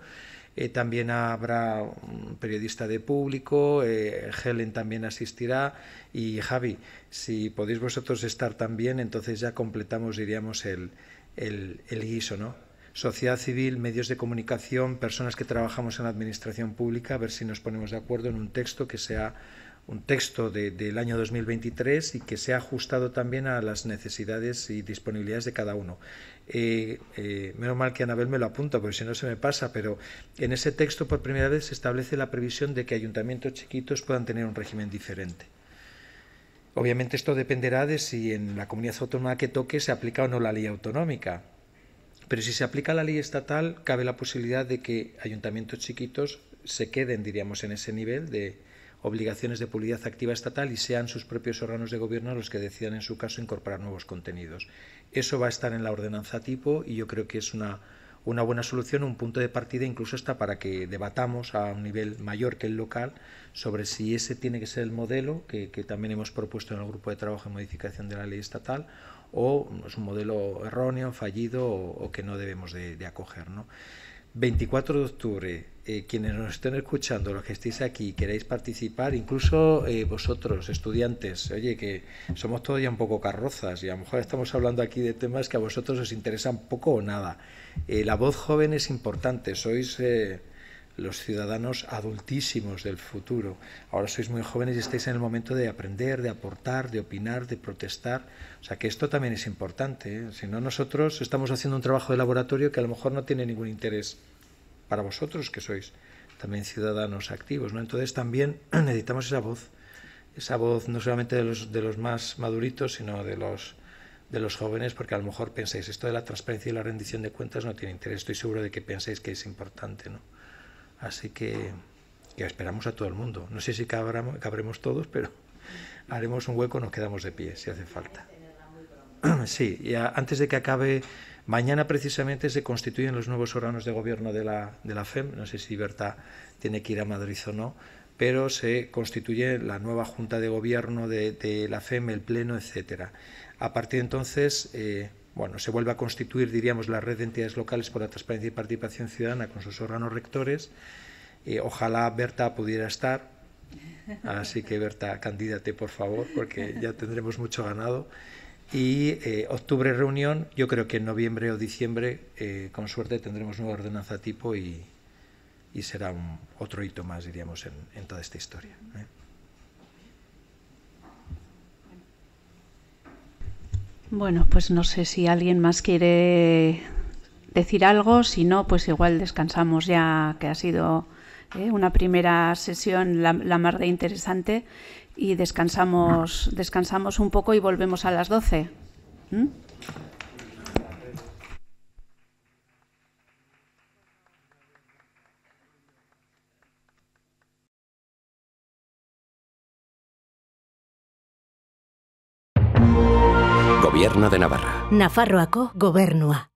Eh, también habrá un periodista de público, eh, Helen también asistirá y Javi, si podéis vosotros estar también, entonces ya completamos, diríamos, el, el, el guiso, ¿no? sociedad civil, medios de comunicación, personas que trabajamos en la administración pública, a ver si nos ponemos de acuerdo en un texto que sea un texto del año 2023 y que sea ajustado también a las necesidades y disponibilidades de cada uno. Eh, eh, menos mal que Anabel me lo apunta, porque si no se me pasa, pero en ese texto por primera vez se establece la previsión de que ayuntamientos chiquitos puedan tener un régimen diferente. Obviamente esto dependerá de si en la comunidad autónoma que toque se aplica o no la ley autonómica pero si se aplica la ley estatal, cabe la posibilidad de que ayuntamientos chiquitos se queden, diríamos, en ese nivel de obligaciones de publicidad activa estatal y sean sus propios órganos de gobierno los que decidan, en su caso, incorporar nuevos contenidos. Eso va a estar en la ordenanza tipo y yo creo que es una, buena solución, un punto de partida incluso hasta para que debatamos a un nivel mayor que el local sobre si ese tiene que ser el modelo que, que también hemos propuesto en el grupo de trabajo de modificación de la ley estatal o es un modelo erróneo, fallido o, que no debemos de, acoger. ¿no? 24 de octubre, eh, quienes nos estén escuchando, los que estéis aquí, queréis participar, incluso eh, vosotros, estudiantes, oye, que somos todavía un poco carrozas y a lo mejor estamos hablando aquí de temas que a vosotros os interesan poco o nada. Eh, la voz joven es importante, sois los ciudadanos adultísimos del futuro. Ahora sois muy jóvenes y estáis en el momento de aprender, de aportar, de opinar, de protestar. O sea que esto también es importante. ¿eh? Si no, nosotros estamos haciendo un trabajo de laboratorio que a lo mejor no tiene ningún interés para vosotros, que sois también ciudadanos activos. ¿no? Entonces también necesitamos esa voz, esa voz no solamente de los, de los más maduritos, sino de los de los jóvenes, porque a lo mejor pensáis, esto de la transparencia y la rendición de cuentas no tiene interés, estoy seguro de que pensáis que es importante, ¿no? Así que, esperamos a todo el mundo. No sé si cabramos, cabremos todos, pero haremos un hueco, nos quedamos de pie si hace falta. Sí, y antes de que acabe, mañana precisamente se constituyen los nuevos órganos de gobierno de la, FEM. No sé si Berta tiene que ir a Madrid o no, pero se constituye la nueva junta de gobierno de, la FEM, el Pleno, etcétera. A partir de entonces. Eh, bueno, se vuelve a constituir, diríamos, la red de entidades locales por la transparencia y participación ciudadana con sus órganos rectores. Eh, ojalá Berta pudiera estar. Así que Berta, candidate por favor, porque ya tendremos mucho ganado. Y eh, octubre reunión, yo creo que en noviembre o diciembre, eh, con suerte, tendremos nueva ordenanza tipo y, será otro hito más, diríamos, en, toda esta historia. Bueno, pues no sé si alguien más quiere decir algo, si no, pues igual descansamos ya, que ha sido eh, una primera sesión la, la más de interesante, y descansamos, descansamos un poco y volvemos a las 12. de Navarra. Nafarroaco. gobernua.